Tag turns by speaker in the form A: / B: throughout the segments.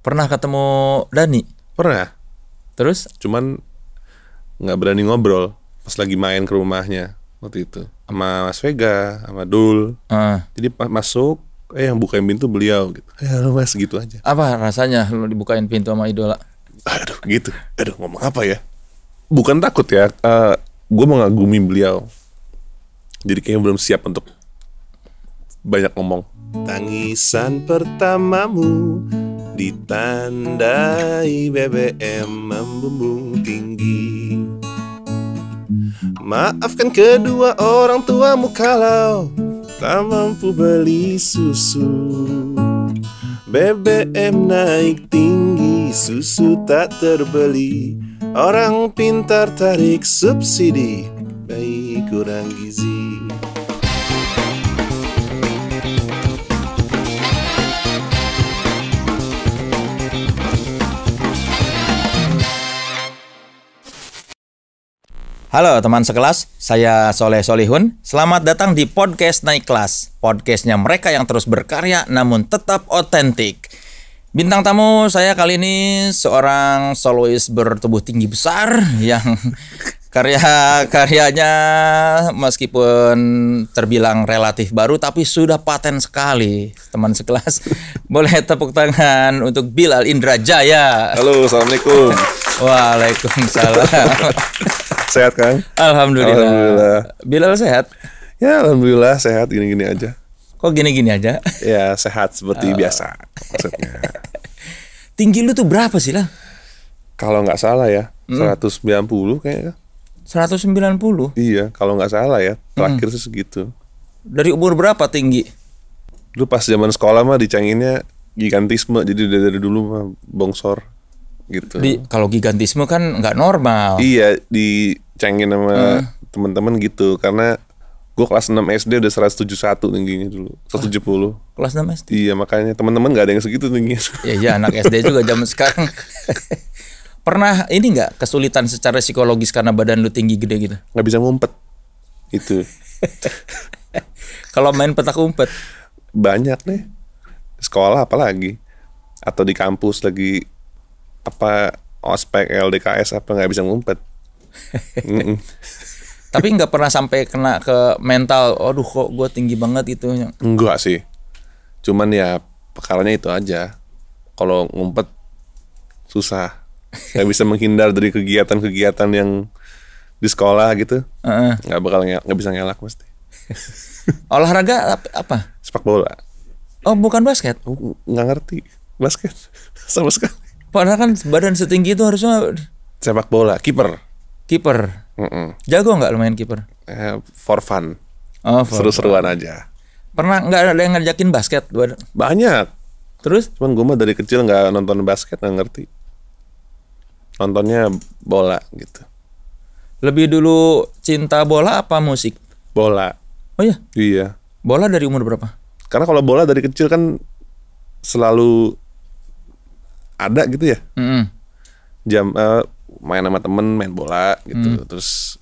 A: Pernah ketemu Dani?
B: Pernah. Terus? Cuman nggak berani ngobrol pas lagi main ke rumahnya waktu itu sama Mas Vega, sama Dul. Uh. Jadi masuk, eh yang bukain pintu beliau gitu. Eh lu Mas gitu aja. Apa rasanya lu dibukain pintu sama idola? Aduh gitu. Aduh ngomong apa ya? Bukan takut ya. Uh, eh, gue mengagumi beliau. Jadi kayaknya belum siap untuk banyak ngomong. Tangisan pertamamu
C: ditandai BBM membumbung tinggi Maafkan kedua orang tuamu kalau tak mampu beli susu BBM naik tinggi, susu tak terbeli Orang pintar tarik subsidi, bayi kurang gizi
A: Halo teman sekelas, saya Soleh Solihun. Selamat datang di podcast Naik Kelas. Podcastnya mereka yang terus berkarya namun tetap otentik. Bintang tamu saya kali ini seorang solois bertubuh tinggi besar yang karya-karyanya meskipun terbilang relatif baru tapi sudah paten sekali teman sekelas. Boleh tepuk tangan untuk Bilal Indra Jaya. Halo, Assalamualaikum. Waalaikumsalam.
B: Sehat kan? Alhamdulillah. Alhamdulillah. Bilal sehat? Ya alhamdulillah sehat gini-gini aja.
A: Kok gini-gini aja?
B: ya sehat seperti oh. biasa maksudnya.
A: Tinggi lu tuh berapa sih lah?
B: Kalau nggak salah ya, hmm. 190 kayaknya. 190? Iya, kalau nggak salah ya. Hmm. Terakhir hmm. segitu. Dari umur berapa tinggi? Lu pas zaman sekolah mah dicanginnya gigantisme, jadi dari dulu mah bongsor gitu. Di
A: kalau gigantisme kan nggak normal.
B: Iya, dicengin sama hmm. Eh. teman-teman gitu karena gue kelas 6 SD udah 171 tingginya dulu 170 puluh kelas 6 SD iya makanya teman-teman nggak ada yang segitu tinggi. iya iya anak SD juga zaman sekarang pernah ini nggak kesulitan secara psikologis karena badan lu tinggi gede gitu nggak bisa ngumpet itu
A: kalau
B: main petak umpet banyak nih sekolah apalagi atau di kampus lagi apa ospek LDKS apa nggak bisa ngumpet
A: tapi nggak pernah sampai kena ke mental aduh kok gue tinggi banget itu?
B: enggak sih cuman ya perkaranya itu aja kalau ngumpet susah nggak bisa menghindar dari kegiatan-kegiatan yang di sekolah gitu nggak uh -uh. bakal nggak bisa ngelak pasti olahraga apa sepak bola oh bukan basket nggak ngerti basket
A: sama sekali Padahal kan badan setinggi itu harusnya
B: sepak bola, kiper. Kiper. Jago
A: nggak lumayan kiper?
B: Eh, for fun. Oh, Seru-seruan aja.
A: Pernah nggak ada yang ngajakin basket?
B: Banyak. Terus? Cuman gue mah dari kecil nggak nonton basket nggak ngerti. Nontonnya bola gitu. Lebih dulu cinta bola apa musik? Bola. Oh iya. Iya. Bola
A: dari umur berapa?
B: Karena kalau bola dari kecil kan selalu ada gitu ya mm -hmm. jam uh, main sama temen main bola gitu mm. terus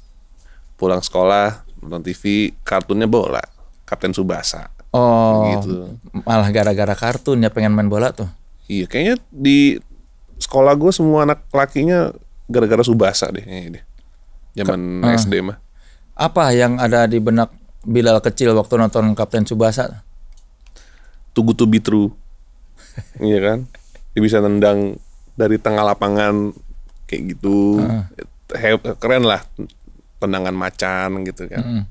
B: pulang sekolah nonton TV kartunnya bola Kapten Subasa oh gitu malah gara-gara kartun ya pengen main bola tuh iya kayaknya di sekolah gue semua anak lakinya gara-gara Subasa deh ini deh zaman uh, ah. SD mah
A: apa yang ada di benak Bilal kecil waktu nonton Kapten Subasa?
B: Tugu to be true. iya kan? dia bisa tendang dari tengah lapangan kayak gitu uh. keren lah tendangan macan gitu kan uh.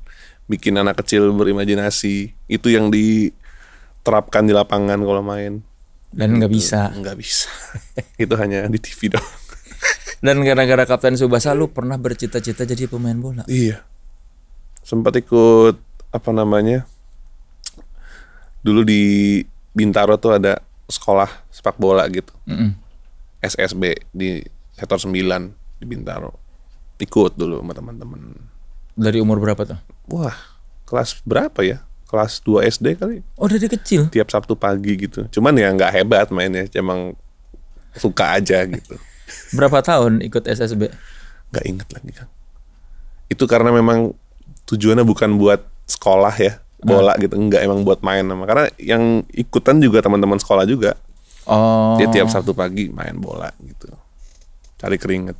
B: bikin anak kecil berimajinasi itu yang diterapkan di lapangan kalau main
A: dan nggak gitu. bisa
B: nggak bisa itu hanya di TV dong dan gara-gara Kapten Subasa lu pernah bercita-cita
A: jadi pemain bola
B: iya sempat ikut apa namanya dulu di Bintaro tuh ada sekolah sepak bola gitu mm-hmm. SSB di sektor 9 di Bintaro ikut dulu sama teman-teman dari umur berapa tuh wah kelas berapa ya kelas 2 SD kali oh dari kecil tiap Sabtu pagi gitu cuman ya nggak hebat mainnya cuman suka aja gitu
A: berapa tahun ikut SSB
B: nggak inget lagi kan itu karena memang tujuannya bukan buat sekolah ya bola gitu enggak emang buat main sama karena yang ikutan juga teman-teman sekolah juga
D: oh. dia tiap sabtu
B: pagi main bola gitu cari keringet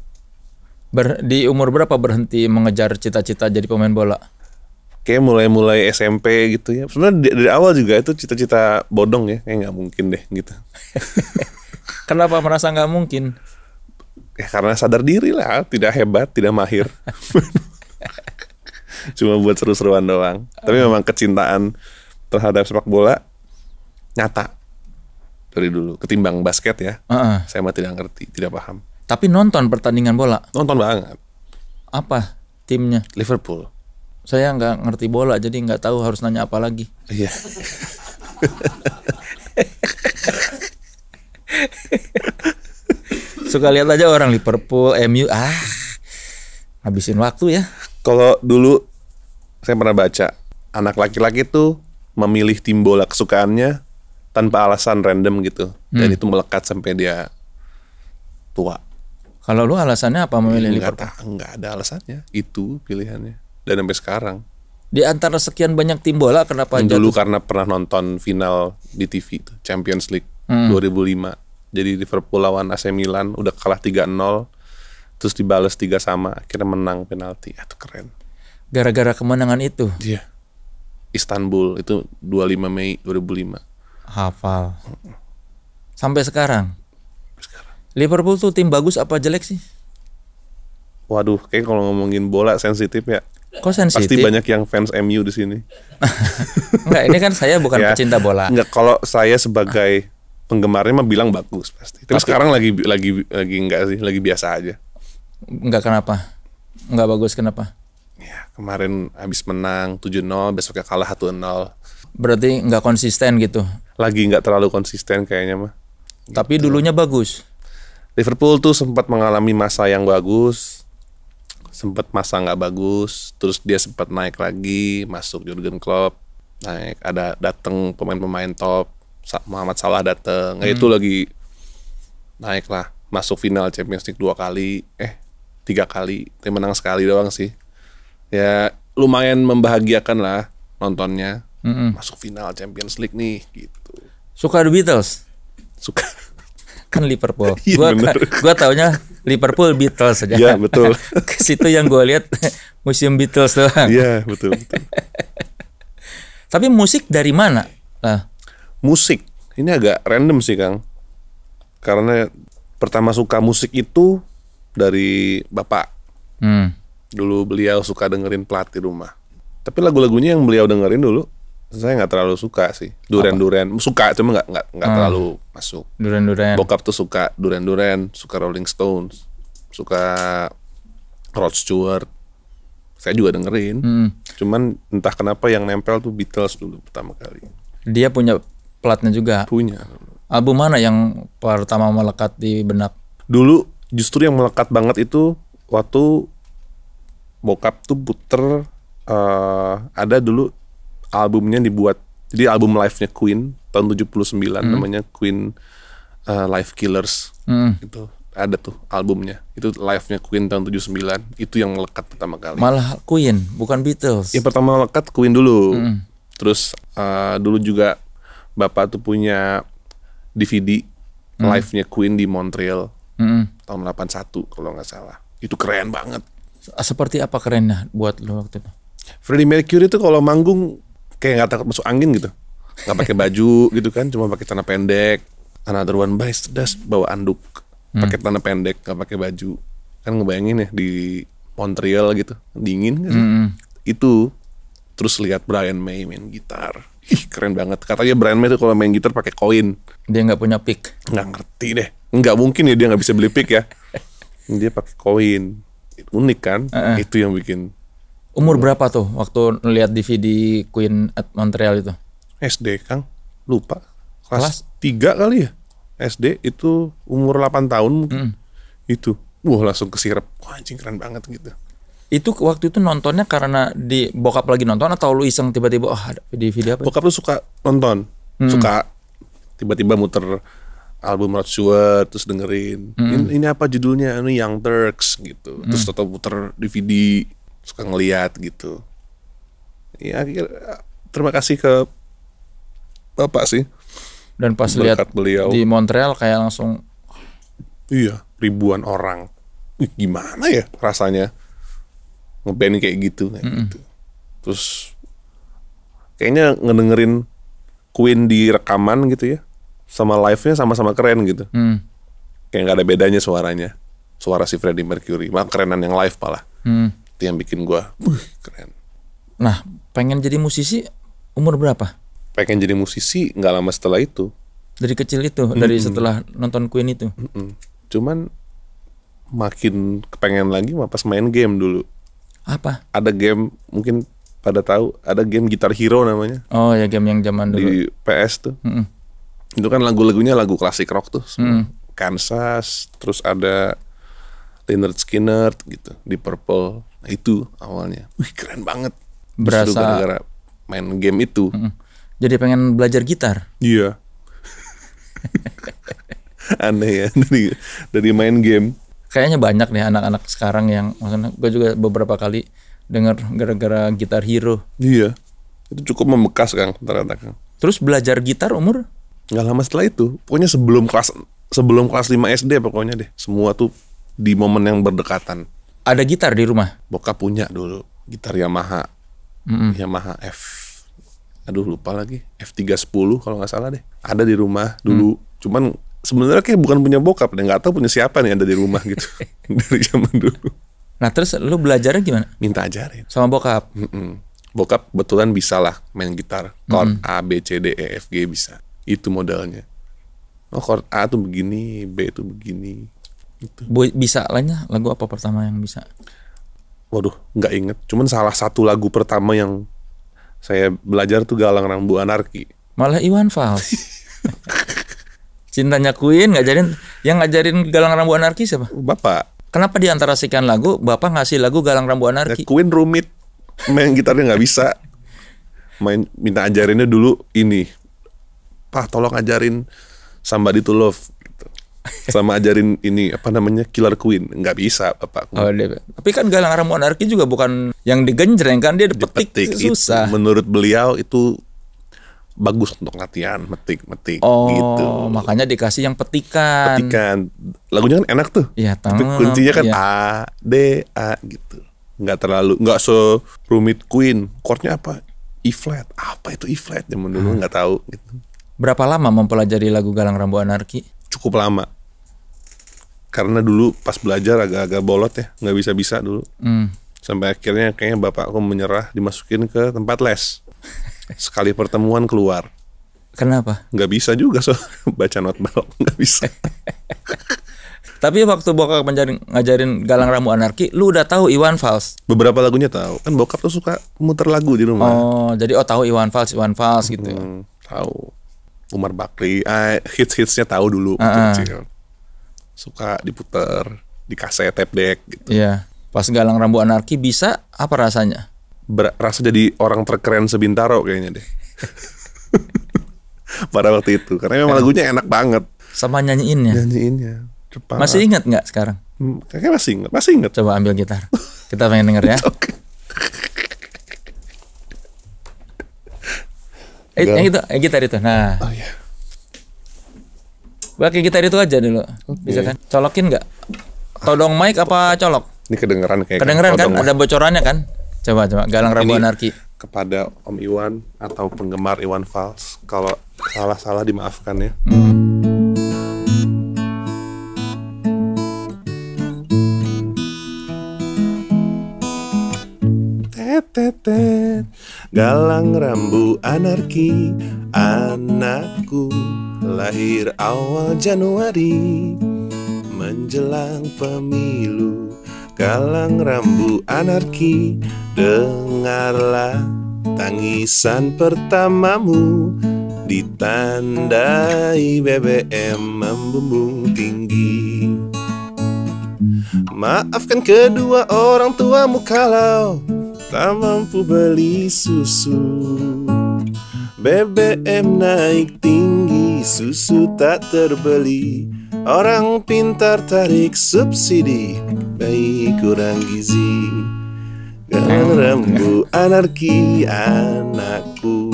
A: Ber, di umur berapa berhenti mengejar cita-cita jadi pemain bola
B: kayak mulai-mulai SMP gitu ya sebenarnya dari, dari awal juga itu cita-cita bodong ya kayak nggak mungkin deh gitu
A: kenapa merasa nggak mungkin
B: ya karena sadar diri lah tidak hebat tidak mahir cuma buat seru-seruan doang tapi memang kecintaan terhadap sepak bola nyata dari dulu ketimbang basket ya uh -uh. saya mah tidak ngerti tidak paham
A: tapi nonton pertandingan bola nonton banget apa timnya Liverpool saya nggak ngerti bola jadi nggak tahu harus nanya apa lagi iya suka lihat aja orang Liverpool MU ah habisin
B: waktu ya kalau dulu saya pernah baca anak laki-laki tuh memilih tim bola kesukaannya tanpa alasan random gitu hmm. dan itu melekat sampai dia tua. Kalau lu alasannya apa memilih nggak Liverpool? Tahu, nggak ada alasannya, itu pilihannya dan sampai sekarang.
A: Di antara sekian banyak tim bola kenapa Dulu jatuh? karena
B: pernah nonton final di TV itu, Champions League hmm. 2005. Jadi Liverpool lawan AC Milan udah kalah 3-0 terus dibales tiga sama akhirnya menang penalti. Itu
A: keren gara-gara kemenangan itu. Iya. Yeah.
B: Istanbul itu 25 Mei 2005. Hafal.
A: Sampai sekarang. Sampai sekarang. Liverpool tuh tim bagus apa jelek sih?
B: Waduh, kayak kalau ngomongin bola sensitif ya. Kok sensitif? Pasti banyak yang fans MU di sini.
A: Enggak, ini kan
B: saya bukan ya, pecinta bola. Enggak, kalau saya sebagai penggemarnya mah bilang bagus pasti. Tapi, Tapi sekarang lagi lagi lagi enggak sih, lagi biasa aja.
A: Enggak kenapa? Enggak bagus kenapa?
B: ya kemarin habis menang 7-0 besoknya kalah 1-0 berarti nggak konsisten gitu lagi nggak terlalu konsisten kayaknya mah tapi gitu. dulunya bagus Liverpool tuh sempat mengalami masa yang bagus sempat masa nggak bagus terus dia sempat naik lagi masuk Jurgen Klopp naik ada datang pemain-pemain top Muhammad Salah datang nah, hmm. itu lagi naik lah masuk final Champions League dua kali eh tiga kali tapi menang sekali doang sih ya lumayan membahagiakan lah nontonnya. Mm -hmm. Masuk final Champions League nih gitu. Suka The Beatles? Suka. kan
A: Liverpool. ya, gua bener. gua taunya Liverpool Beatles aja. ya betul. Ke situ yang gua
B: lihat museum Beatles doang. Iya, betul, betul.
A: Tapi musik dari mana? Nah.
B: Musik. Ini agak random sih, Kang. Karena pertama suka musik itu dari bapak. Hmm dulu beliau suka dengerin plat di rumah. Tapi lagu-lagunya yang beliau dengerin dulu saya nggak terlalu suka sih. Duren-duren suka cuma nggak nggak nggak hmm. terlalu
D: masuk. Duren-duren.
B: Bokap tuh suka duren-duren, suka Rolling Stones, suka Rod Stewart. Saya juga dengerin. Hmm. Cuman entah kenapa yang nempel tuh Beatles dulu pertama kali.
A: Dia punya platnya juga. Punya. Album mana yang pertama
B: melekat di benak? Dulu justru yang melekat banget itu waktu bokap tuh puter uh, ada dulu albumnya dibuat jadi album live-nya Queen tahun 79 hmm. namanya Queen uh, eh, Live Killers hmm. itu ada tuh albumnya itu live-nya Queen tahun 79 itu yang melekat pertama kali malah Queen bukan Beatles yang pertama melekat Queen dulu hmm. terus uh, dulu juga bapak tuh punya DVD hmm. live-nya Queen di Montreal hmm. tahun 81 kalau nggak salah itu keren banget seperti apa kerennya buat lo waktu itu? Freddie Mercury itu kalau manggung kayak nggak takut masuk angin gitu, nggak pakai baju gitu kan, cuma pakai celana pendek. Another One Bites das bawa anduk, hmm. pakai celana pendek, nggak pakai baju. Kan ngebayangin ya di Montreal gitu, dingin kan? Hmm. Itu terus lihat Brian May main gitar. Ih keren banget. Katanya Brian May itu kalau main gitar pakai koin. Dia nggak punya pick. Nggak ngerti deh. Nggak mungkin ya dia nggak bisa beli pick ya. dia pakai koin unik kan uh -uh. itu yang bikin
A: umur berapa tuh waktu ngeliat DVD Queen at Montreal itu
B: SD Kang lupa kelas, tiga kali ya SD itu umur 8 tahun mungkin itu wah langsung kesirep wah anjing keren banget gitu
A: itu waktu itu nontonnya karena di bokap lagi nonton atau lu iseng tiba-tiba oh ada video video apa? Ya? Bokap lu
B: suka nonton, hmm. suka tiba-tiba muter album Rod Stewart terus dengerin mm. ini, ini apa judulnya ini Young Turks gitu mm. terus tetap puter DVD suka ngeliat gitu ya terima kasih ke bapak sih dan pas lihat beliau di
A: Montreal kayak langsung
B: iya ribuan orang Wih, gimana ya rasanya ngeband kayak gitu kayak mm gitu terus kayaknya ngedengerin Queen di rekaman gitu ya sama live-nya sama-sama keren gitu. Hmm. Kayak gak ada bedanya suaranya. Suara si Freddie Mercury. Malah kerenan yang live pala. Hmm. Itu yang bikin gua, keren.
A: Nah, pengen jadi musisi umur berapa?
B: Pengen jadi musisi gak lama setelah itu.
A: Dari kecil itu, -hmm. dari setelah nonton Queen itu. -hmm.
B: Cuman makin kepengen lagi pas main game dulu. Apa? Ada game mungkin pada tahu ada game Gitar Hero namanya. Oh ya game yang zaman dulu. Di PS tuh. Mm -mm itu kan lagu-lagunya lagu klasik rock tuh hmm. Kansas terus ada Leonard Skinner gitu di Purple nah, itu awalnya wih keren banget
A: berasa gara-gara
B: main game itu hmm.
A: jadi pengen belajar gitar
B: iya aneh
A: ya dari dari main game kayaknya banyak nih anak-anak sekarang yang maksudnya gue juga beberapa kali dengar gara-gara gitar hero iya itu cukup membekas kan ternyata
B: kang terus belajar gitar umur nggak lama setelah itu pokoknya sebelum kelas sebelum kelas 5 SD pokoknya deh semua tuh di momen yang berdekatan ada gitar di rumah bokap punya dulu gitar Yamaha mm -hmm. Yamaha F aduh lupa lagi F310 kalau nggak salah deh ada di rumah dulu mm. cuman sebenarnya kayak bukan punya bokap deh nggak tahu punya siapa nih ada di rumah gitu dari zaman dulu nah terus lu belajarnya gimana minta ajarin sama bokap mm -mm. bokap kebetulan bisa lah main gitar chord mm -hmm. A B C D E F G bisa itu modalnya oh chord A tuh begini B itu begini itu
A: bisa lainnya lagu apa pertama yang bisa
B: waduh nggak inget cuman salah satu lagu pertama yang saya belajar tuh galang rambu anarki
A: malah Iwan Fals cintanya Queen ngajarin yang ngajarin galang rambu anarki siapa bapak kenapa di sekian lagu bapak ngasih lagu galang rambu
B: anarki ya, Queen rumit main gitarnya nggak bisa main minta ajarinnya dulu ini Pah, tolong ajarin Somebody to Love gitu. sama ajarin ini apa namanya Killer Queen nggak bisa bapak oh, dia. tapi
A: kan Galang Arah Monarki
B: juga bukan yang digenjreng kan dia dipetik, dipetik susah itu, menurut beliau itu bagus untuk latihan metik metik oh, gitu makanya dikasih yang petikan petikan lagunya kan enak tuh ya, tapi kuncinya kan ya. a d a gitu nggak terlalu nggak rumit Queen chordnya apa E flat apa itu E flat Yang dulu hmm. nggak hmm. tahu gitu
A: Berapa lama mempelajari lagu Galang Rambu Anarki?
B: Cukup lama. Karena dulu pas belajar agak-agak bolot ya, nggak bisa-bisa dulu. Hmm. Sampai akhirnya kayaknya bapakku menyerah dimasukin ke tempat les. Sekali pertemuan keluar. Kenapa? Gak bisa juga so baca not balok nggak bisa.
A: Tapi waktu bokap ngajarin, ngajarin Galang Rambu Anarki, lu udah tahu Iwan Fals?
B: Beberapa lagunya tahu. Kan bokap tuh suka muter lagu di rumah.
A: Oh, jadi oh tahu Iwan Fals, Iwan Fals gitu.
B: Ya? Hmm, tahu. Umar Bakri eh, hits-hitsnya tahu dulu uh -uh. kecil suka diputer di kaset tape deck
A: gitu. Iya. Pas galang rambu anarki
B: bisa apa rasanya? Ber rasa jadi orang terkeren sebintaro kayaknya deh. Pada waktu itu karena memang lagunya enak banget. Sama nyanyiinnya.
A: Nyanyiinnya. Cepat. Masih ingat nggak sekarang?
E: Hmm,
B: kayaknya masih ingat, masih ingat. Coba ambil gitar. Kita pengen
A: denger ya. okay. Eh, yang itu, yang gitar itu. Nah. Oh, yeah. Pakai gitar itu aja dulu. Okay. Bisa kan? Colokin
B: nggak? Todong mic apa colok? Ini kedengeran kayak Kedengeran kan? kan? Ada bocorannya kan? Coba coba Galang Rabu ini Anarki. Kepada Om Iwan atau penggemar Iwan Fals, kalau salah-salah dimaafkan ya. Hmm.
C: tetet Galang rambu anarki Anakku lahir awal Januari Menjelang pemilu Galang rambu anarki Dengarlah tangisan pertamamu Ditandai BBM membumbung tinggi Maafkan kedua orang tuamu kalau Tak mampu beli susu BBM naik tinggi Susu tak terbeli Orang pintar tarik subsidi Bayi kurang gizi Rambu anarki anakku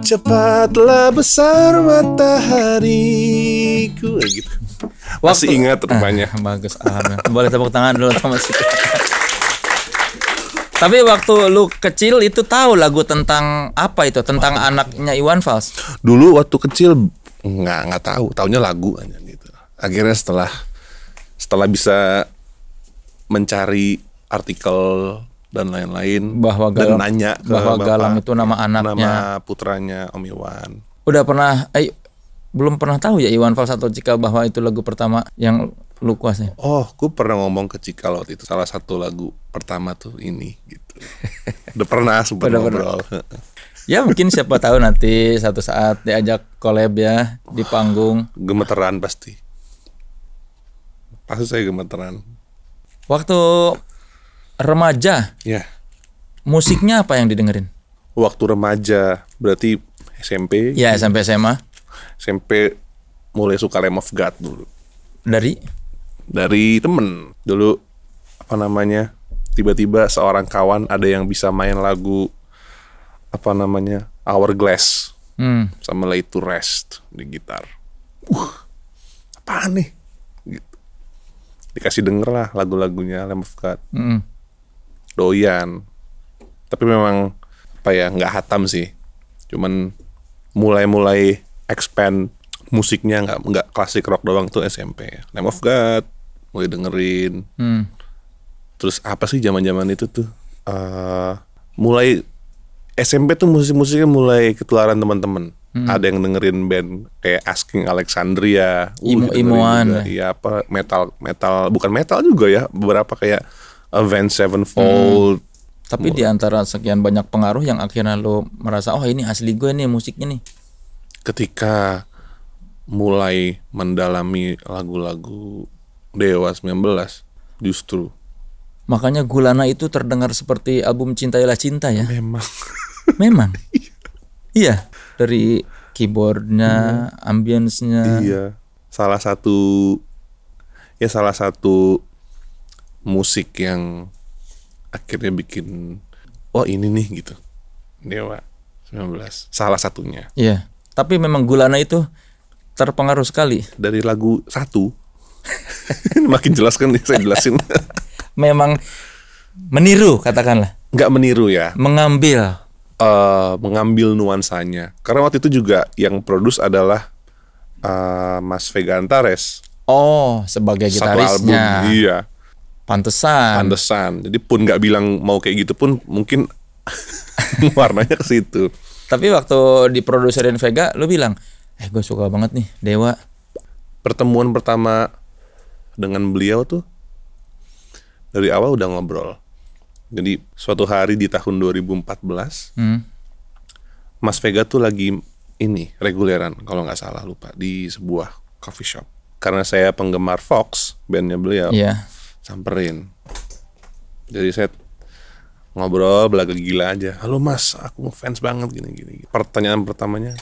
C: Cepatlah besar matahariku eh, gitu.
A: Masih ingat rupanya ah, Bagus, alhamdulillah Boleh tepuk tangan dulu sama si tapi waktu lu kecil itu tahu lagu tentang apa itu? Tentang Wah, anaknya Iwan Fals.
B: Dulu waktu kecil nggak nggak tahu, tahunya lagu aja gitu. Akhirnya setelah setelah bisa mencari artikel dan lain-lain bahwa galang, dan nanya bahwa Bapak, galam
A: itu nama anaknya, nama
B: putranya Om Iwan.
A: Udah pernah eh, belum pernah tahu ya Iwan Fals atau Cikal bahwa itu lagu pertama
B: yang lu kuasai? Oh, gue pernah ngomong ke Cikal waktu itu salah satu lagu pertama tuh ini gitu. Udah pernah sempat ngobrol.
A: ya mungkin siapa tahu nanti satu saat diajak collab ya di panggung. Gemeteran pasti.
B: Pasti saya gemeteran.
A: Waktu remaja. Ya. Musiknya apa yang didengerin?
B: Waktu remaja berarti SMP. Ya gitu. SMP SMA. SMP mulai suka Lamb of God dulu. Dari? Dari temen. Dulu apa namanya? Tiba-tiba seorang kawan ada yang bisa main lagu apa namanya? Hourglass. Hmm. Sama Lay to Rest di gitar. Uh, apaan nih? Gitu. Dikasih denger lah lagu-lagunya Lamb of God. Hmm. Doyan. Tapi memang apa ya nggak hatam sih. Cuman mulai-mulai expand musiknya nggak nggak klasik rock doang tuh SMP Name of God mulai dengerin hmm. terus apa sih zaman-zaman itu tuh uh, mulai SMP tuh musik-musiknya mulai ketularan teman-teman hmm. ada yang dengerin band kayak Asking Alexandria uh, Imo uh, Imoan iya apa metal metal bukan metal juga ya beberapa kayak Avenged Sevenfold hmm. tapi mulai. di
A: antara sekian banyak pengaruh yang akhirnya lo merasa oh ini asli gue nih musiknya nih
B: ketika mulai mendalami lagu-lagu Dewa 19 justru
A: Makanya Gulana itu terdengar seperti album Cintailah Cinta ya. Memang. Memang. Iya. iya, dari keyboardnya, hmm. ambience-nya. Iya.
B: Salah satu ya salah satu musik yang akhirnya bikin oh ini nih gitu. Dewa 19. Salah satunya. Iya.
A: Tapi memang Gulana itu terpengaruh sekali. Dari lagu satu,
B: makin jelaskan nih saya jelasin.
A: memang
B: meniru katakanlah. Nggak meniru ya. Mengambil. Uh, mengambil nuansanya. Karena waktu itu juga yang produce adalah uh, Mas Vega Antares. Oh, sebagai gitarisnya. Satu album, iya. Pantesan. Pantesan. Jadi pun nggak bilang mau kayak gitu pun mungkin warnanya ke situ. Tapi waktu di produserin Vega lu bilang,
A: "Eh, gue suka banget nih
B: Dewa." Pertemuan pertama dengan beliau tuh dari awal udah ngobrol. Jadi suatu hari di tahun 2014, hmm. Mas Vega tuh lagi ini reguleran kalau nggak salah lupa di sebuah coffee shop. Karena saya penggemar Fox, bandnya beliau, yeah. samperin. Jadi saya ngobrol belaga gila aja halo mas aku fans banget gini gini pertanyaan pertamanya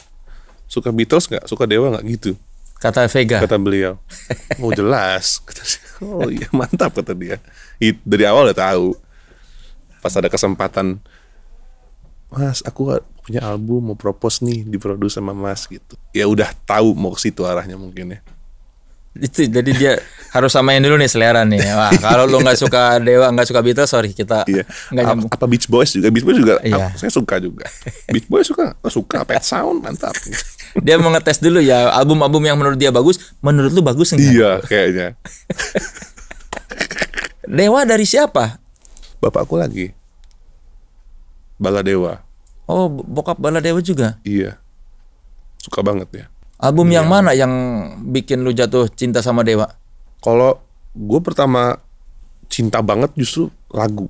B: suka Beatles nggak suka Dewa nggak gitu kata Vega kata beliau oh jelas kata oh iya mantap kata dia dari awal udah tahu pas ada kesempatan mas aku punya album mau propose nih diproduksi sama mas gitu ya udah tahu mau ke situ arahnya mungkin ya itu
A: jadi dia harus samain dulu nih selera nih. Wah, kalau lu nggak suka Dewa, nggak suka Beatles, sorry kita iya. nggak nyambung. Apa Beach Boys juga? Beach Boys juga iya. saya suka juga.
B: Beach Boys suka, oh, suka Pet Sound mantap.
A: dia mau ngetes dulu ya album-album yang menurut dia bagus, menurut lu bagus enggak? Iya, kayaknya. Dewa dari siapa? Bapakku
B: lagi. Baladewa.
A: Oh, bokap Baladewa juga?
B: Iya. Suka banget ya.
A: Album yang iya. mana yang bikin lu jatuh cinta sama
B: Dewa? Kalau gue pertama cinta banget justru lagu.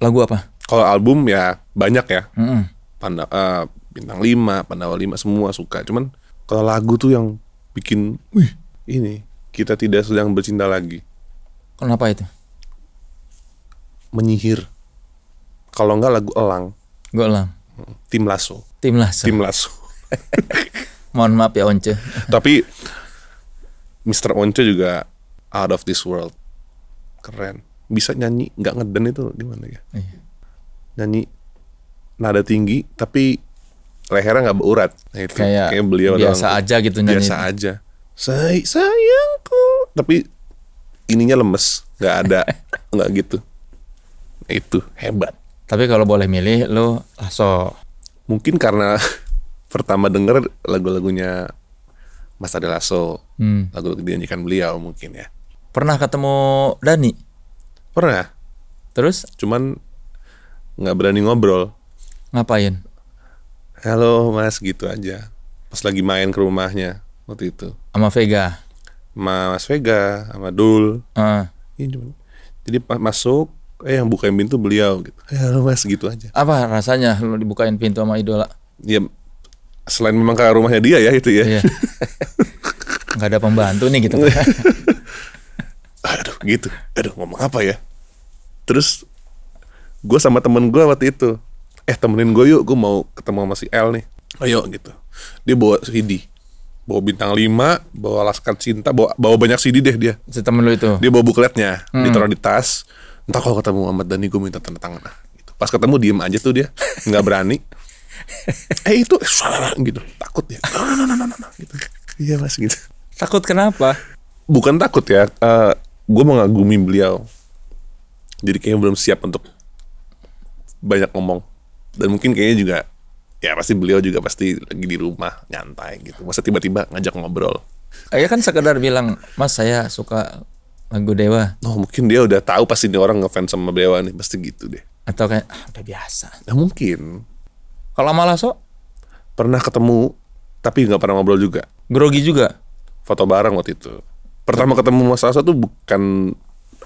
B: Lagu apa? Kalau album ya banyak ya. Mm -hmm. Panda, uh, bintang 5, Pandawa 5 semua suka. Cuman kalau lagu tuh yang bikin
A: wih ini
B: kita tidak sedang bercinta lagi.
A: Kenapa itu? Menyihir.
B: Kalau enggak lagu Elang. Gue Elang. Tim Lasso. Tim Lasso. Tim Lasso. Mohon maaf ya Once. Tapi Mr. Once juga out of this world. Keren. Bisa nyanyi nggak ngeden itu gimana ya? Iya. Nyanyi nada tinggi tapi lehernya nggak berurat. Nah, itu kayak, kayak beliau biasa doang. aja gitu nyanyi. Biasa aja.
C: Say, sayangku.
B: Tapi ininya lemes, nggak ada, nggak gitu. Itu hebat. Tapi kalau boleh milih, lo so Mungkin karena pertama denger lagu-lagunya Mas Ade Lasso, hmm. lagu dinyanyikan beliau mungkin ya. Pernah ketemu Dani? Pernah. Terus? Cuman nggak berani ngobrol. Ngapain? Halo Mas gitu aja. Pas lagi main ke rumahnya waktu itu. Sama Vega. Mas Vega, sama Dul. ini iya, cuman. Jadi pas masuk, eh yang bukain pintu beliau gitu. halo Mas gitu aja.
A: Apa rasanya lo dibukain pintu sama idola? Ya
B: selain memang ke rumahnya dia ya itu ya. Iya. Gak ada pembantu nih gitu. aduh gitu, aduh ngomong apa ya? Terus gue sama temen gue waktu itu, eh temenin gue yuk, gue mau ketemu sama si L nih. Ayo gitu. Dia bawa CD, bawa bintang 5, bawa laskar cinta, bawa, bawa banyak CD deh dia. Si temen lu itu? Dia bawa bukletnya, hmm. ditaruh di tas. Entah kalau ketemu Ahmad Dhani gue minta tanda tangan. Nah, gitu. Pas ketemu diem aja tuh dia, nggak berani. eh itu eh, gitu takut ya no, no, no, no, no, gitu iya mas gitu takut kenapa bukan takut ya uh, eh, gue mengagumi beliau jadi kayaknya belum siap untuk banyak ngomong dan mungkin kayaknya juga ya pasti beliau juga pasti lagi di rumah nyantai gitu masa tiba-tiba ngajak ngobrol
A: Kayaknya kan sekedar bilang mas saya suka
B: lagu Dewa oh mungkin dia udah tahu pasti ini orang ngefans sama Dewa nih pasti gitu deh atau kayak ah, udah biasa nah, mungkin kalau malah so? Pernah ketemu, tapi nggak pernah ngobrol juga. Grogi juga? Foto bareng waktu itu. Pertama ketemu Mas Aso tuh bukan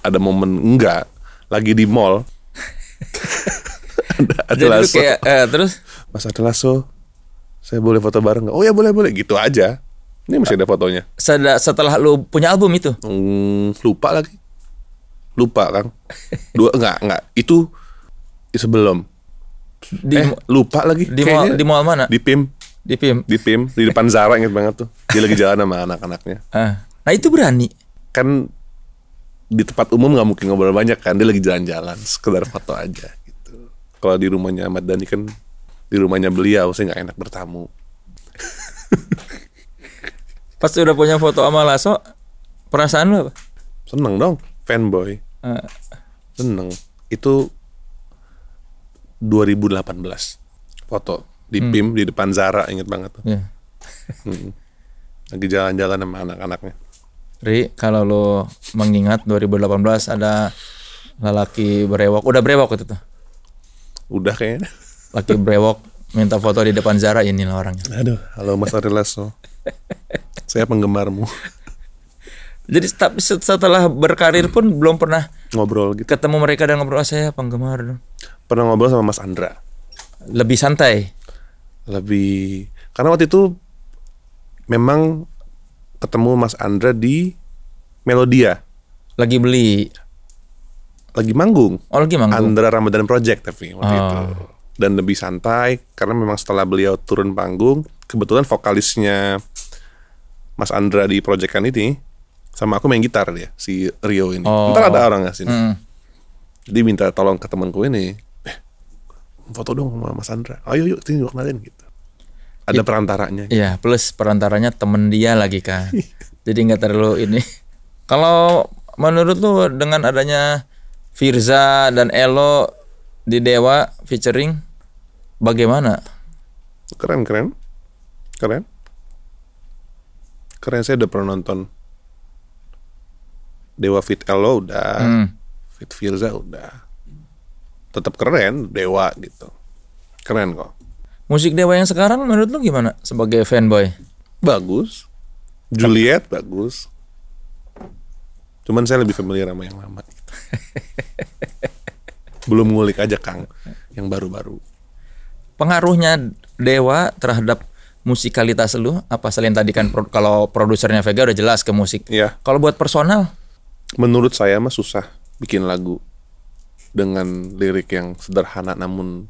B: ada momen enggak, lagi di mall. ada, ada Jadi Lasso. kayak, eh, terus? Mas ada Lasso, saya boleh foto bareng nggak? Oh ya boleh boleh, gitu aja. Ini masih ada fotonya. Setelah, setelah lu punya album itu? Hmm, lupa lagi. Lupa, kan? Dua enggak, enggak. Itu sebelum di eh, lupa lagi di mall di mall mana di pim di pim di pim di depan Zara inget banget tuh dia lagi jalan sama anak-anaknya ah. nah itu berani kan di tempat umum nggak mungkin ngobrol banyak kan dia lagi jalan-jalan sekedar foto aja gitu kalau di rumahnya Ahmad Dhani kan di rumahnya beliau saya nggak enak bertamu pas udah punya foto sama Lasso perasaan lo apa seneng dong fanboy ah. seneng itu 2018 foto di hmm. BIM di depan Zara inget banget tuh. Yeah. hmm. Lagi jalan-jalan sama anak-anaknya.
A: Ri, kalau lo mengingat 2018 ada lelaki berewok, udah berewok itu tuh. Udah kayaknya. Laki berewok minta foto di depan Zara lah orangnya. Aduh, halo Mas Arilaso oh. Saya penggemarmu. Jadi tapi setelah berkarir pun belum pernah ngobrol gitu. Ketemu mereka dan ngobrol ah, saya penggemar
B: pernah ngobrol sama Mas Andra. Lebih santai. Lebih karena waktu itu memang ketemu Mas Andra di Melodia. Lagi beli lagi manggung. Oh, lagi manggung. Andra Ramadan Project tapi waktu oh. itu. Dan lebih santai karena memang setelah beliau turun panggung, kebetulan vokalisnya Mas Andra di project kan ini sama aku main gitar dia, si Rio ini. Oh. Ntar ada orang enggak sini. Hmm. Jadi minta tolong ke temanku ini, foto dong sama Mas Andra ayo oh, yuk sini kenalin gitu
A: ada iya. perantaranya iya gitu. plus perantaranya temen dia lagi kan jadi nggak terlalu ini kalau menurut lu dengan adanya Firza dan Elo di Dewa featuring
B: bagaimana keren keren keren keren saya udah pernah nonton Dewa Fit Elo udah hmm. Fit Firza udah tetap keren Dewa gitu keren kok
A: musik Dewa yang sekarang menurut lu
B: gimana sebagai fanboy bagus Juliet bagus cuman saya lebih familiar sama yang lama belum ngulik aja Kang yang baru-baru pengaruhnya Dewa terhadap
A: musikalitas lu apa selain tadi kan pro, kalau produsernya Vega udah jelas ke musik. ya Kalau buat personal
B: menurut saya mah susah bikin lagu dengan lirik yang sederhana namun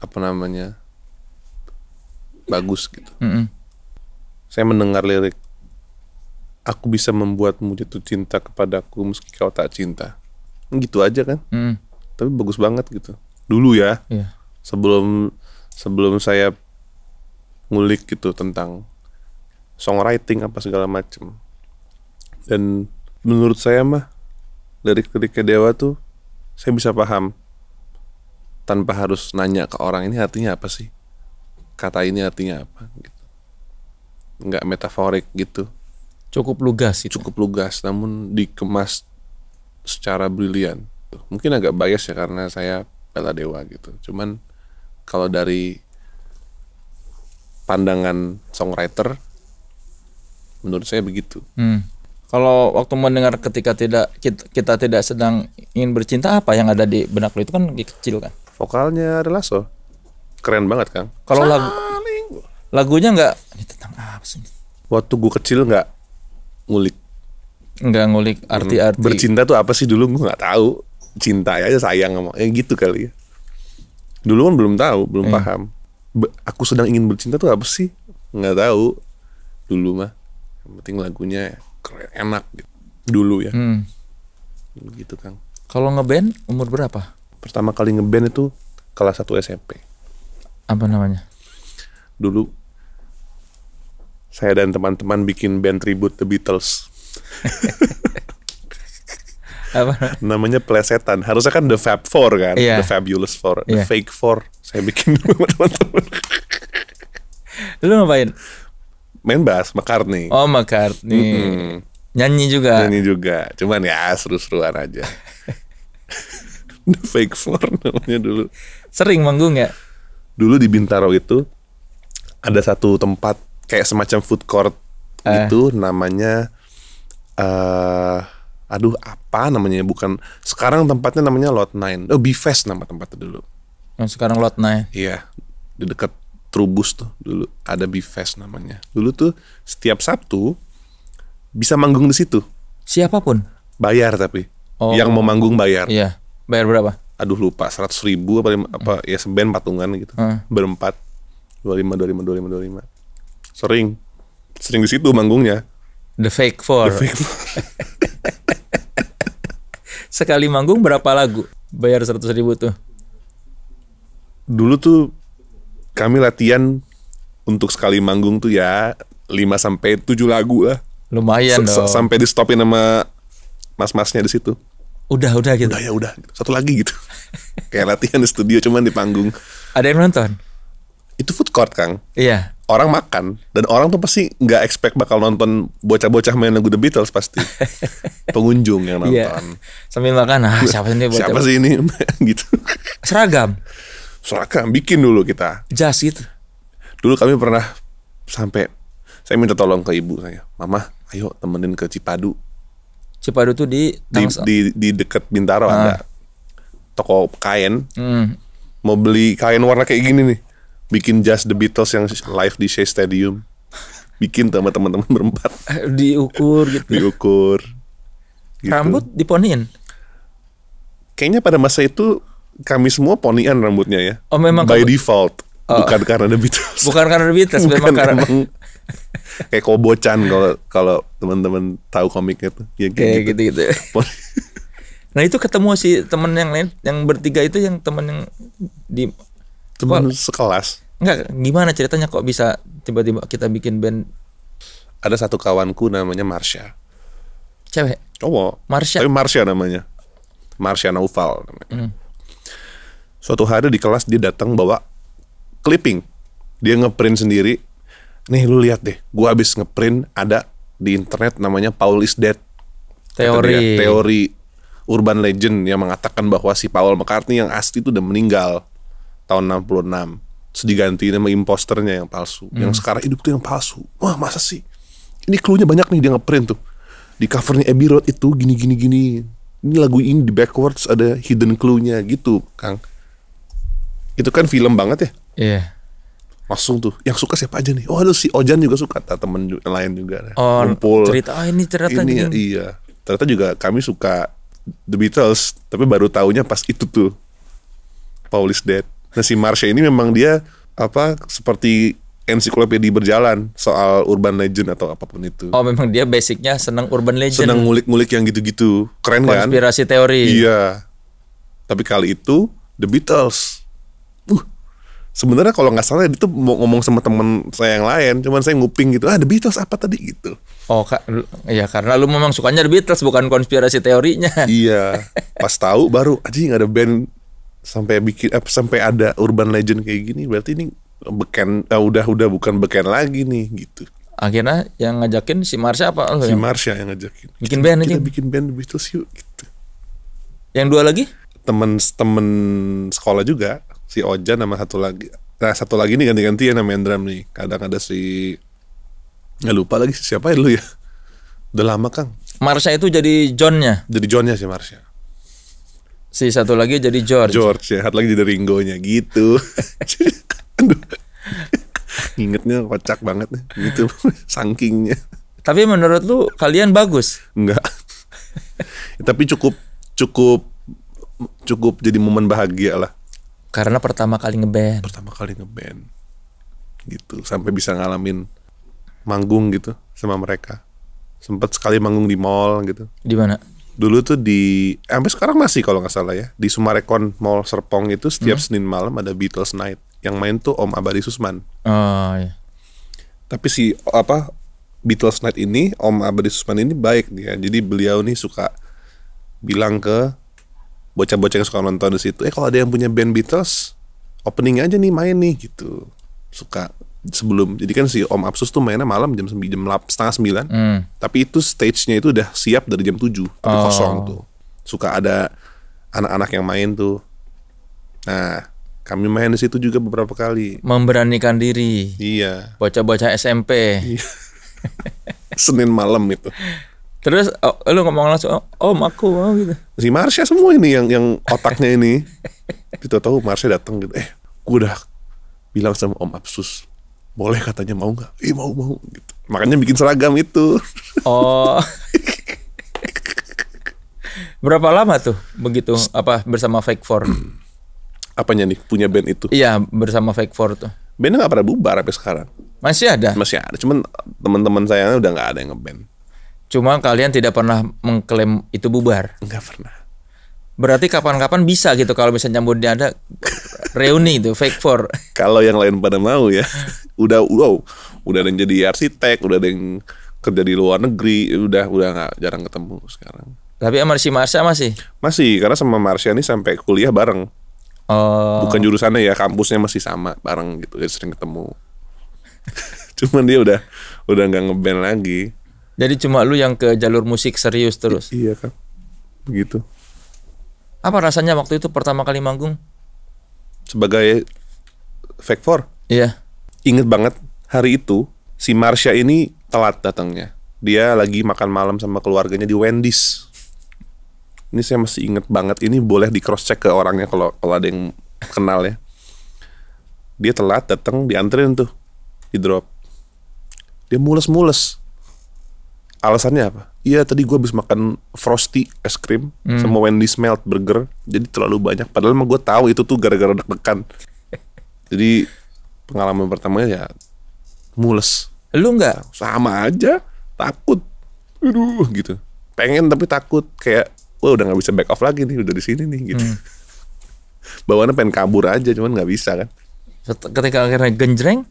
B: apa namanya bagus gitu. Mm -hmm. Saya mendengar lirik aku bisa membuatmu jatuh cinta kepadaku meski kau tak cinta. Gitu aja kan? Mm. Tapi bagus banget gitu. Dulu ya. Yeah. Sebelum sebelum saya ngulik gitu tentang songwriting apa segala macem. Dan menurut saya mah lirik-liriknya Dewa tuh saya bisa paham tanpa harus nanya ke orang ini artinya apa sih kata ini artinya apa gitu nggak metaforik gitu cukup lugas itu. cukup lugas namun dikemas secara brilian mungkin agak bias ya karena saya bela dewa gitu cuman kalau dari pandangan songwriter menurut saya begitu hmm
A: kalau waktu mendengar ketika tidak kita, kita tidak sedang ingin bercinta apa yang ada di
B: benak lu itu kan kecil kan vokalnya adalah so. keren banget kan kalau lagu lagunya nggak ini tentang apa sih waktu gue kecil nggak ngulik nggak ngulik arti-arti bercinta tuh apa sih dulu gue nggak tahu cinta aja sayang sama ya gitu kali ya dulu kan belum tahu belum hmm. paham Be aku sedang ingin bercinta tuh apa sih nggak tahu dulu mah yang penting lagunya ya keren, enak gitu. dulu ya. Hmm. Begitu Kang.
A: Kalau ngeband umur berapa?
B: Pertama kali ngeband itu kelas satu SMP. Apa namanya? Dulu saya dan teman-teman bikin band tribute The Beatles. apa namanya plesetan harusnya kan the fab four kan yeah. the fabulous four yeah. the iya. fake four saya bikin teman-teman lu ngapain main bass McCartney. Oh McCartney. Mm -hmm. Nyanyi juga. Nyanyi juga. Cuman ya seru-seruan aja. The Fake Four namanya dulu. Sering manggung ya? Dulu di Bintaro itu ada satu tempat kayak semacam food court eh. Gitu, namanya uh, aduh apa namanya bukan sekarang tempatnya namanya Lot 9. Oh, Bifest nama tempatnya dulu.
A: Yang sekarang Lot 9.
B: Iya, di dekat Trubus tuh dulu ada Bifest namanya. Dulu tuh setiap Sabtu bisa manggung di situ. Siapapun. Bayar tapi. Oh. Yang mau manggung bayar. Iya. Bayar berapa? Aduh lupa seratus ribu apa hmm. apa ya seband patungan gitu. Hmm. Berempat dua lima dua lima dua lima dua lima. Sering sering di situ manggungnya. The Fake Four. The Fake Four. Sekali manggung berapa lagu? Bayar
A: seratus ribu tuh.
B: Dulu tuh kami latihan untuk sekali manggung tuh ya 5 sampai 7 lagu lah. Lumayan S Sampai di stopin sama mas-masnya di situ. Udah, udah gitu. Udah ya udah. Satu lagi gitu. Kayak latihan di studio cuman di panggung. Ada yang nonton? Itu food court, Kang. Iya. Orang makan dan orang tuh pasti nggak expect bakal nonton bocah-bocah main lagu The Beatles pasti. Pengunjung yang iya. nonton.
A: Iya. Sambil makan, ah siapa sih ini? Siapa sih
B: ini? gitu. Seragam. Seragam kan bikin dulu kita. Jas itu. Dulu kami pernah sampai saya minta tolong ke ibu saya, "Mama, ayo temenin ke Cipadu."
A: Cipadu tuh di di di,
B: di dekat Bintaro ah. ada toko kain. Hmm. Mau beli kain warna kayak gini nih. Bikin jas The Beatles yang live di Shea Stadium. Bikin sama teman-teman berempat. Diukur gitu. Diukur. Gitu. Rambut diponin. Kayaknya pada masa itu kami semua ponian rambutnya ya. Oh memang by kamu... default. Oh. Bukan karena The Beatles. Bukan karena The Beatles, Bukan karena emang kayak kobocan kalau kalau teman-teman tahu komik itu. Ya kayak, kayak gitu. gitu. gitu. nah, itu ketemu si teman yang lain yang
A: bertiga itu yang teman yang di teman sekelas. Enggak, gimana ceritanya kok
B: bisa tiba-tiba kita bikin band? Ada satu kawanku namanya Marsha. Cewek. Cowok. Marsha. Tapi Marsha namanya. Marsha Naufal namanya. Hmm Suatu hari di kelas dia datang bawa clipping. Dia ngeprint sendiri. Nih lu lihat deh, gua habis ngeprint ada di internet namanya Paul is dead. Teori dia, teori urban legend yang mengatakan bahwa si Paul McCartney yang asli itu udah meninggal tahun 66. Terus diganti nama imposternya yang palsu. Hmm. Yang sekarang hidup tuh yang palsu. Wah, masa sih? Ini clue-nya banyak nih dia ngeprint tuh. Di covernya Abbey Road itu gini gini gini. Ini lagu ini di backwards ada hidden clue-nya gitu, Kang itu kan film banget ya. Iya. Yeah. Langsung tuh, yang suka siapa aja nih? Oh, ada si Ojan juga suka, nah, temen lain juga. Oh, Kumpul. cerita, oh ini cerita ini. Ya, iya, ternyata juga kami suka The Beatles, tapi baru taunya pas itu tuh. Paul is dead. Nah, si Marsha ini memang dia apa seperti ensiklopedia berjalan soal urban legend atau apapun itu.
A: Oh, memang dia basicnya senang urban
B: legend. Senang ngulik-ngulik yang gitu-gitu. Keren Konspirasi kan? Konspirasi teori. Iya. Tapi kali itu The Beatles uh sebenarnya kalau nggak salah itu mau ngomong sama temen saya yang lain cuman saya nguping gitu ah The Beatles apa tadi
A: gitu oh kak ya karena lu
B: memang sukanya The Beatles bukan konspirasi teorinya iya pas tahu baru aja nggak ada band sampai bikin eh, sampai ada urban legend kayak gini berarti ini beken eh, udah udah bukan beken lagi nih gitu
A: akhirnya yang ngajakin si Marsha apa oh, si
B: Marsha yang ngajakin bikin band kita aja bikin band The Beatles yuk gitu yang dua lagi temen temen sekolah juga si oja nama satu lagi nah satu lagi nih ganti-ganti ya nama drum nih kadang ada si nggak lupa lagi siapa ya lu ya udah lama Kang Marsha itu jadi Johnnya jadi Johnnya si Marsha si satu lagi jadi George George ya satu lagi jadi ringgonya gitu ingetnya kocak banget nih gitu sangkingnya tapi menurut lu kalian bagus enggak tapi cukup cukup cukup jadi momen bahagia lah karena
A: pertama kali ngeband. Pertama
B: kali ngeband. Gitu, sampai bisa ngalamin manggung gitu sama mereka. Sempat sekali manggung di mall gitu. Di mana? Dulu tuh di eh, sampai sekarang masih kalau nggak salah ya, di Sumarekon Mall Serpong itu setiap hmm. Senin malam ada Beatles Night. Yang main tuh Om Abadi Susman.
D: Oh iya.
B: Tapi si apa Beatles Night ini Om Abadi Susman ini baik dia. Jadi beliau nih suka bilang ke bocah-bocah yang suka nonton di situ eh kalau ada yang punya band Beatles opening aja nih main nih gitu suka sebelum jadi kan si Om Absus tuh mainnya malam jam sembilan jam setengah sembilan mm. tapi itu stage-nya itu udah siap dari jam tujuh, tapi oh. kosong tuh suka ada anak-anak yang main tuh nah kami main di situ juga beberapa kali
A: memberanikan diri iya bocah-bocah SMP iya. Senin malam itu Terus oh, lu ngomong langsung, oh, om oh, aku oh, gitu.
B: Si Marsha semua ini yang yang otaknya ini. Kita tahu Marsha datang gitu, eh gue udah bilang sama Om Absus, boleh katanya mau nggak? Iya mau mau gitu. Makanya bikin seragam itu. Oh.
A: Berapa lama tuh begitu apa bersama Fake Four?
B: Apanya nih punya band itu? Iya bersama Fake Four tuh. Bandnya nggak pernah bubar sampai sekarang. Masih ada. Masih ada, cuman teman-teman saya udah nggak ada yang ngeband. Cuma kalian
A: tidak pernah mengklaim itu bubar. Enggak pernah. Berarti kapan-kapan bisa gitu kalau misalnya nyambut di ada reuni itu fake four.
B: kalau yang lain pada mau ya. Udah wow, udah ada yang jadi arsitek, udah ada yang kerja di luar negeri, udah udah nggak jarang ketemu sekarang. Tapi sama si Marsha masih? Masih, karena sama Marsha ini sampai kuliah bareng. Oh. Bukan jurusannya ya, kampusnya masih sama bareng gitu, sering ketemu. Cuman dia udah udah nggak ngeband lagi. Jadi cuma lu yang ke jalur musik serius terus. I iya kan, begitu.
A: Apa rasanya waktu itu pertama kali manggung?
B: Sebagai Fake Four. Iya. Ingat banget hari itu si Marsha ini telat datangnya. Dia lagi makan malam sama keluarganya di Wendy's. Ini saya masih ingat banget. Ini boleh di cross check ke orangnya kalau kalau ada yang kenal ya. Dia telat datang dianterin tuh di drop. Dia mules-mules. Alasannya apa? Iya tadi gue habis makan frosty es krim hmm. sama Wendy's melt burger, jadi terlalu banyak. Padahal emang gue tahu itu tuh gara-gara deg-degan. jadi pengalaman pertamanya ya mules. Lu nggak? Sama aja, takut. Aduh gitu. Pengen tapi takut kayak, wah udah nggak bisa back off lagi nih, udah di sini nih gitu. Hmm. Bawaannya pengen kabur aja, cuman nggak bisa kan.
A: Ketika akhirnya genjreng?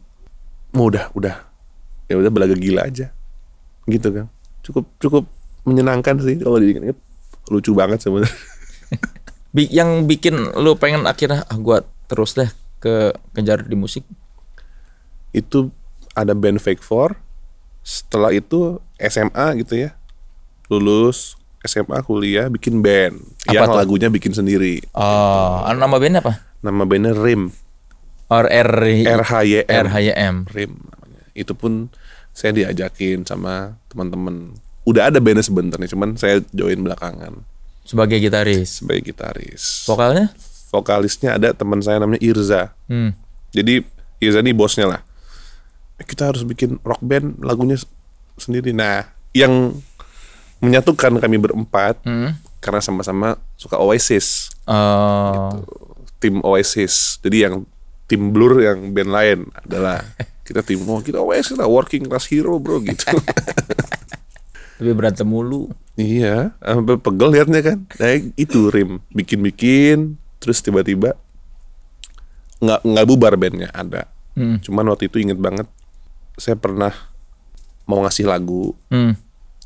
B: udah, udah. Ya udah belaga gila aja. Gitu kan cukup cukup menyenangkan sih kalau diingat lucu banget sebenarnya
A: yang bikin lu pengen akhirnya ah gua terus deh ke kejar di musik itu
B: ada band Fake Four setelah itu SMA gitu ya lulus SMA kuliah bikin band apa yang tuh? lagunya bikin sendiri oh gitu. nama bandnya apa nama bandnya Rim R R R H Y M R H Y M Rim itu pun saya diajakin sama teman-teman udah ada sebentar nih, cuman saya join belakangan sebagai gitaris sebagai gitaris vokalnya vokalisnya ada teman saya namanya Irza hmm. jadi Irza ini bosnya lah eh, kita harus bikin rock band lagunya sendiri nah yang menyatukan kami berempat hmm. karena sama-sama suka Oasis oh. gitu. tim Oasis jadi yang tim Blur yang band lain adalah kita tim kita wes kita working class hero bro gitu tapi berantem mulu iya sampai pegel liatnya kan nah, itu rim bikin bikin terus tiba-tiba nggak nggak bubar bandnya ada hmm. cuman waktu itu inget banget saya pernah mau ngasih lagu hmm.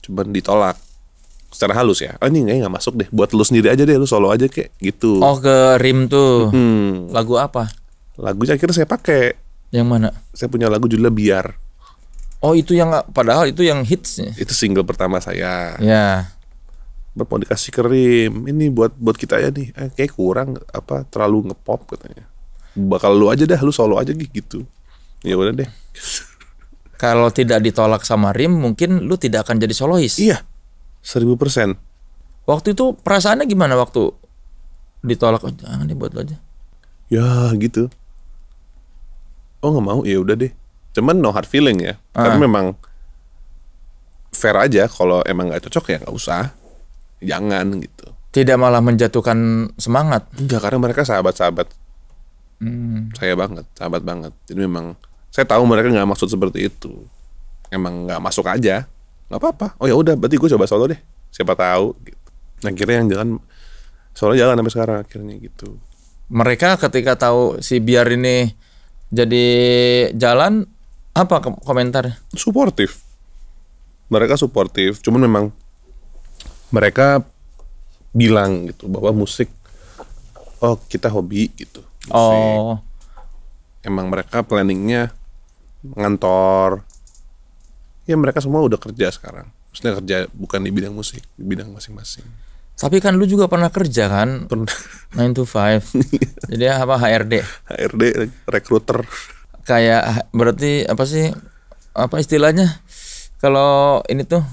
B: cuman ditolak secara halus ya oh, ini nggak masuk deh buat lu sendiri aja deh lu solo aja kayak gitu oh
A: ke rim
B: tuh hmm. lagu apa lagunya akhirnya saya pakai yang mana? Saya punya lagu judulnya Biar. Oh itu yang padahal itu yang hitsnya. Itu single pertama saya. Ya. Mau dikasih kerim ini buat buat kita ya nih. Eh, kayak kurang apa terlalu ngepop katanya. Bakal lu aja dah, lu solo aja gitu. gitu. Ya udah deh.
A: Kalau tidak ditolak sama Rim, mungkin lu tidak akan jadi solois. Iya, seribu persen. Waktu itu perasaannya gimana waktu ditolak? Oh, jangan
B: dibuat lo aja. Ya gitu oh nggak mau ya udah deh cuman no hard feeling ya uh. karena memang fair aja kalau emang nggak cocok ya nggak usah jangan gitu tidak malah menjatuhkan
A: semangat enggak karena mereka
B: sahabat-sahabat hmm. saya banget sahabat banget jadi memang saya tahu mereka nggak maksud seperti itu emang nggak masuk aja nggak apa-apa oh ya udah berarti gue coba solo deh siapa tahu gitu nah akhirnya yang jalan solo jalan sampai sekarang akhirnya gitu
A: mereka ketika tahu si biar ini jadi jalan apa komentarnya?
B: Suportif. Mereka suportif, cuman memang mereka bilang gitu bahwa musik oh kita hobi gitu. Musik. Oh. Emang mereka planningnya ngantor. Ya mereka semua udah kerja sekarang. Maksudnya kerja bukan di bidang musik, di bidang masing-masing.
A: Tapi kan lu juga pernah kerja kan? 9 to 5. Iya. Jadi apa HRD? HRD recruiter. Kayak berarti apa sih apa istilahnya? Kalau ini tuh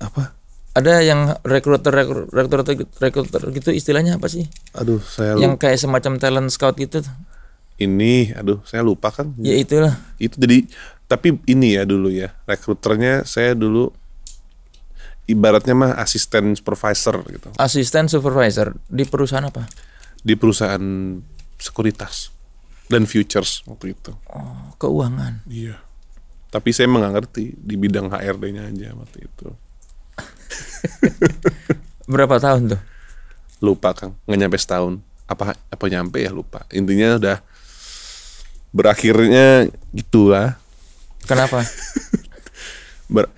A: apa? Ada yang recruiter recruiter gitu, recruiter gitu istilahnya apa sih?
B: Aduh, saya lupa. Yang kayak semacam talent scout gitu. Ini, aduh, saya lupa kan. Ya itulah. Itu jadi tapi ini ya dulu ya, rekruternya saya dulu ibaratnya mah asisten supervisor gitu.
A: Asisten supervisor di perusahaan apa?
B: Di perusahaan sekuritas dan futures waktu itu. Oh, keuangan. Iya. Tapi saya nggak ngerti di bidang HRD-nya aja waktu itu. Berapa tahun tuh? Lupa Kang, nggak nyampe setahun. Apa apa nyampe ya lupa. Intinya udah berakhirnya gitulah. Kenapa? Ber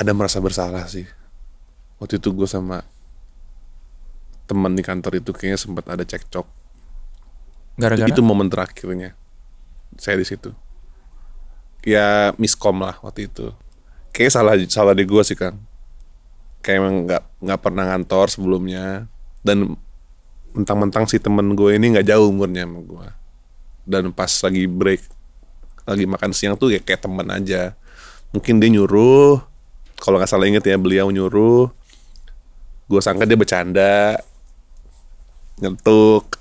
B: ada merasa bersalah sih waktu itu gue sama teman di kantor itu kayaknya sempat ada cekcok gara-gara itu, momen terakhirnya saya di situ ya miskom lah waktu itu kayak salah salah di gue sih kan. kayak emang nggak nggak pernah ngantor sebelumnya dan mentang-mentang si temen gue ini nggak jauh umurnya sama gue dan pas lagi break lagi makan siang tuh ya kayak temen aja mungkin dia nyuruh kalau nggak salah inget ya beliau nyuruh gue sangka dia bercanda nyentuk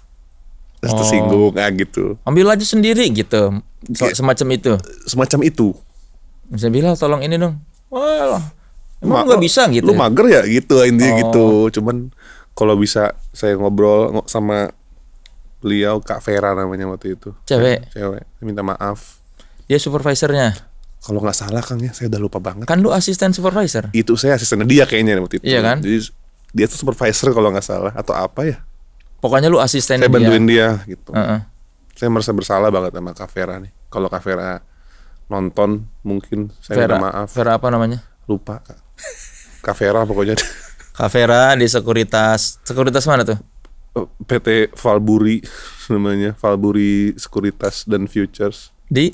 A: terus oh. tersinggung ah gitu ambil aja sendiri gitu so, semacam itu semacam itu bisa bilang tolong ini dong wah
B: emang nggak bisa gitu lu ya? mager ya gitu intinya oh. gitu cuman kalau bisa saya ngobrol sama beliau kak Vera namanya waktu itu cewek cewek minta maaf dia supervisornya kalau nggak salah Kang ya, saya udah lupa banget. Kan lu asisten supervisor? Itu saya asisten dia kayaknya waktu itu. Iya kan? Jadi dia tuh supervisor kalau nggak salah atau apa ya? Pokoknya lu asisten saya dia. Saya bantuin dia gitu. Uh -uh. Saya merasa bersalah banget sama Kak Vera nih. Kalau Kak nonton mungkin saya Vera, minta maaf.
A: Vera apa namanya? Lupa Kak. Kak pokoknya. Kak Vera di sekuritas. Sekuritas mana tuh?
B: Eh, PT Valburi namanya, Valburi Sekuritas dan Futures. Di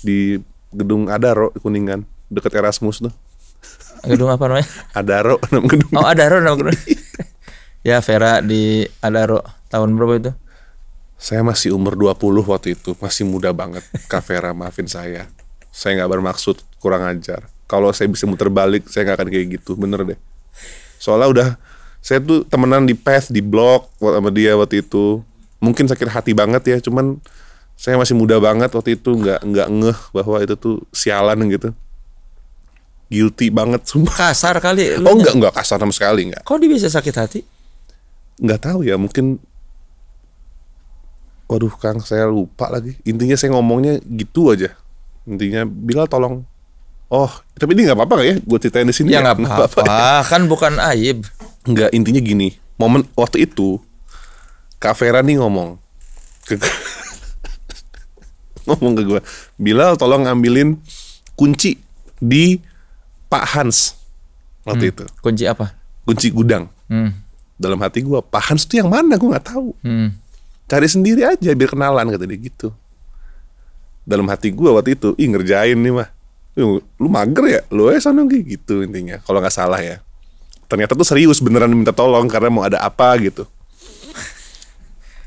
B: di gedung Adaro Kuningan dekat Erasmus tuh gedung apa namanya Adaro nama gedung oh Adaro nama gedung ya Vera di Adaro tahun berapa itu saya masih umur 20 waktu itu masih muda banget Kak Vera maafin saya saya nggak bermaksud kurang ajar kalau saya bisa muter balik saya nggak akan kayak gitu bener deh soalnya udah saya tuh temenan di path di blog sama dia waktu itu mungkin sakit hati banget ya cuman saya masih muda banget waktu itu nggak nggak ngeh bahwa itu tuh sialan gitu guilty banget sumpah kasar kali oh nggak nggak kasar sama sekali nggak kok dia bisa sakit hati nggak tahu ya mungkin waduh kang saya lupa lagi intinya saya ngomongnya gitu aja intinya bila tolong oh tapi ini nggak apa-apa ya gue ceritain di sini ya, ya. nggak ya? apa-apa ya. kan bukan aib nggak intinya gini momen waktu itu Kak Vera nih ngomong ke ngomong ke gue, Bilal tolong ngambilin kunci di Pak Hans waktu hmm. itu. Kunci apa? Kunci gudang. Hmm. Dalam hati gue, Pak Hans itu yang mana? Gue nggak tahu. Hmm. Cari sendiri aja biar kenalan kata dia gitu. Dalam hati gue waktu itu, ih ngerjain nih mah. Lu mager ya? Lu eh sana gitu intinya. Kalau nggak salah ya. Ternyata tuh serius beneran minta tolong karena mau ada apa gitu.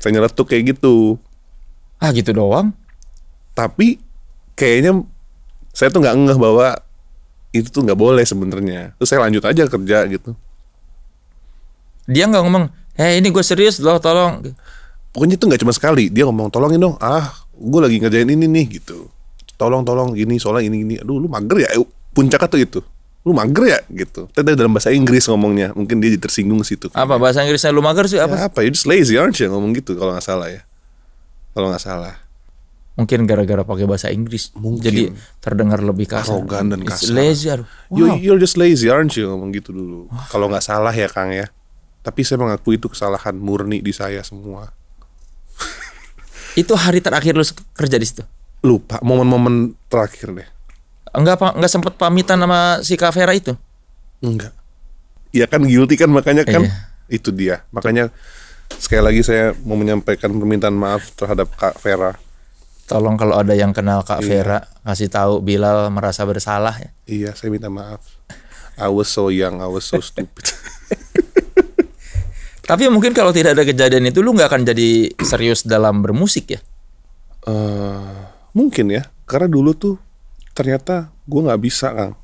B: Saya nyeletuk kayak gitu. Ah gitu doang? tapi kayaknya saya tuh nggak ngeh bahwa itu tuh nggak boleh sebenarnya terus saya lanjut aja kerja gitu
A: dia nggak ngomong eh hey, ini gue serius
B: loh tolong pokoknya itu nggak cuma sekali dia ngomong tolongin dong ah gue lagi ngerjain ini nih gitu tolong tolong gini soalnya ini ini aduh lu mager ya puncak atau itu lu mager ya gitu Tadi dalam bahasa Inggris ngomongnya mungkin dia tersinggung situ
A: apa bahasa Inggrisnya lu mager sih apa ya, apa
B: you just lazy aren't you ngomong gitu kalau nggak salah ya kalau nggak salah
A: mungkin gara-gara pakai bahasa Inggris mungkin. jadi terdengar lebih kasar arogan dan kasar It's lazy
B: wow. you, you're just lazy aren't you ngomong gitu dulu wow. kalau nggak salah ya Kang ya tapi saya mengakui itu kesalahan murni di saya semua itu hari terakhir lu kerja di situ lupa momen-momen terakhir deh
A: enggak pak enggak sempet pamitan sama si Kavera itu
B: enggak ya kan guilty kan makanya kan iya. itu dia makanya sekali lagi saya mau menyampaikan permintaan maaf terhadap Kak Vera
A: Tolong kalau ada yang kenal Kak iya. Vera kasih tahu Bilal merasa bersalah ya. Iya, saya minta maaf. I was so young, I was so stupid. Tapi mungkin kalau tidak ada kejadian itu lu nggak akan jadi serius dalam bermusik ya?
B: Uh, mungkin ya, karena dulu tuh ternyata gue nggak bisa kang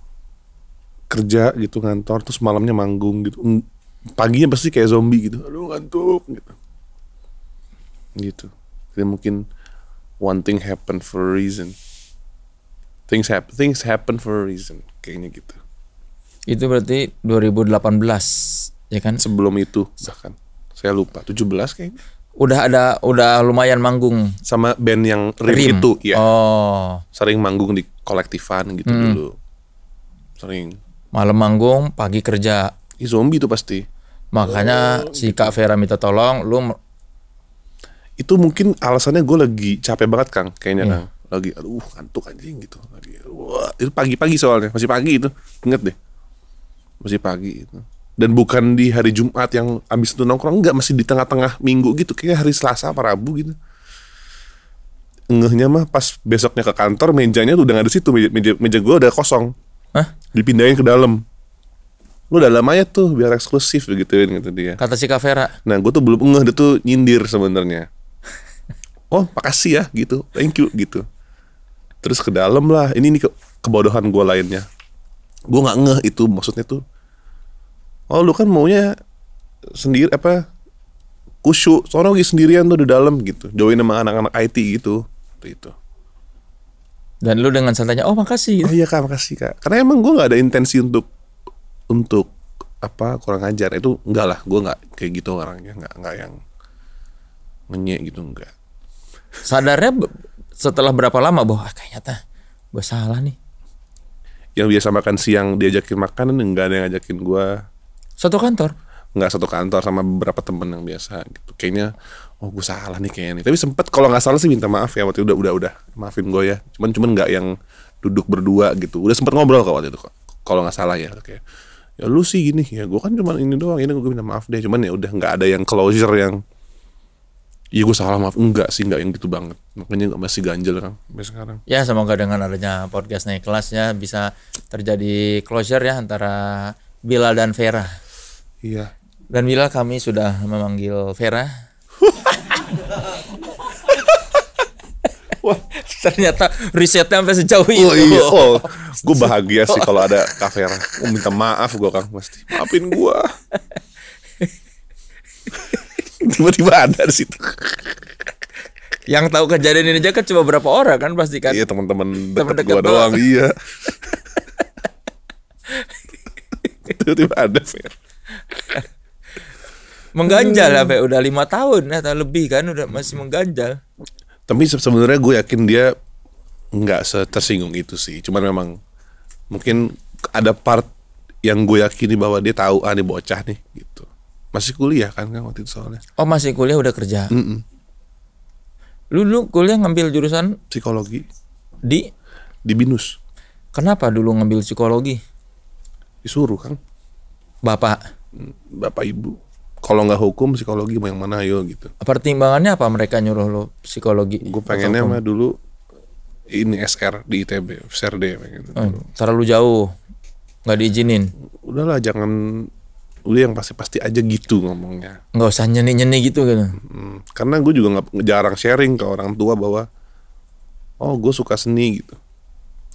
B: kerja gitu ngantor terus malamnya manggung gitu paginya pasti kayak zombie gitu
C: aduh ngantuk gitu
B: gitu jadi mungkin one thing happen for a reason things happen things happen for a reason kayaknya gitu
A: itu berarti 2018 ya kan sebelum itu bahkan saya lupa 17 kayaknya udah ada udah lumayan manggung sama band yang Rim, Rim. itu ya oh sering manggung di kolektifan gitu hmm. dulu sering malam manggung pagi
B: kerja Ih, zombie itu pasti makanya oh, si gitu. Kak Vera minta tolong lu itu mungkin alasannya gue lagi capek banget kang kayaknya yeah. kang lagi aduh ngantuk anjing gitu lagi wah, itu pagi-pagi soalnya masih pagi itu inget deh masih pagi itu dan bukan di hari Jumat yang abis itu nongkrong enggak masih di tengah-tengah minggu gitu kayaknya hari Selasa apa Rabu gitu ngehnya mah pas besoknya ke kantor mejanya tuh udah gak ada situ meja, meja, meja gue udah kosong Hah? dipindahin ke dalam lu dalam aja ya tuh biar eksklusif begituin gitu dia kata si Kavera nah gue tuh belum ngeh dia tuh nyindir sebenarnya oh makasih ya gitu thank you gitu terus ke dalam lah ini nih ke kebodohan gue lainnya gue nggak ngeh itu maksudnya tuh oh lu kan maunya sendiri apa kusyuk soalnya lagi sendirian tuh di dalam gitu join sama anak-anak IT gitu
C: itu
A: dan lu dengan santainya oh makasih oh iya kak makasih kak
B: karena emang gue nggak ada intensi untuk untuk apa kurang ajar itu enggak lah gue nggak kayak gitu orangnya nggak nggak yang ngenyek gitu enggak Sadarnya setelah berapa lama bahwa ah, kayaknya tah
A: gue salah nih.
B: Yang biasa makan siang diajakin makan enggak ada yang ngajakin gue. Satu kantor? Enggak satu kantor sama beberapa temen yang biasa gitu. Kayaknya oh gue salah nih kayaknya nih. Tapi sempet kalau nggak salah sih minta maaf ya waktu itu udah udah udah maafin gue ya. Cuman cuman nggak yang duduk berdua gitu. Udah sempet ngobrol kok waktu itu kok. Kalau nggak salah ya kayak ya lu sih gini ya gue kan cuman ini doang ini gue minta maaf deh cuman ya udah nggak ada yang closure yang Iya gue salah maaf enggak sih enggak yang gitu banget makanya enggak masih ganjel kan sampai sekarang. Ya semoga
A: dengan adanya podcast naik kelas ya bisa terjadi closure ya antara Bilal dan Vera. Iya. Dan Bilal kami sudah memanggil Vera. Wah, ternyata
B: risetnya sampai sejauh oh, itu. Oh, iya. oh gue bahagia sih kalau ada Kak Vera. Gue minta maaf gue Kang pasti. Maafin gue. tiba-tiba ada di
A: situ yang tahu kejadian ini aja kan cuma berapa orang kan pasti kan iya teman-teman dekat, gua doang, doang. iya tiba-tiba ada Fer mengganjal apa ya hmm. udah lima tahun atau ya, lebih kan udah masih mengganjal
B: tapi sebenarnya gue yakin dia nggak tersinggung itu sih cuman memang mungkin ada part yang gue yakini bahwa dia tahu ah ini bocah nih gitu masih kuliah kan kan waktu itu soalnya.
A: Oh masih kuliah udah kerja. Mm -mm. Lu dulu kuliah ngambil jurusan psikologi di
B: di binus. Kenapa dulu ngambil psikologi? Disuruh kan. Bapak. Mm, bapak ibu. Kalau nggak hukum psikologi mau yang mana ayo gitu. Pertimbangannya apa mereka nyuruh lo psikologi? Gue pengennya mah dulu ini SR di ITB, SRD pengen. Hmm, terlalu jauh, nggak diizinin. Udahlah jangan udah yang pasti-pasti aja gitu ngomongnya
A: nggak usah nyeni-nyeni gitu kan
B: karena gue juga nggak jarang sharing ke orang tua bahwa oh gue suka seni gitu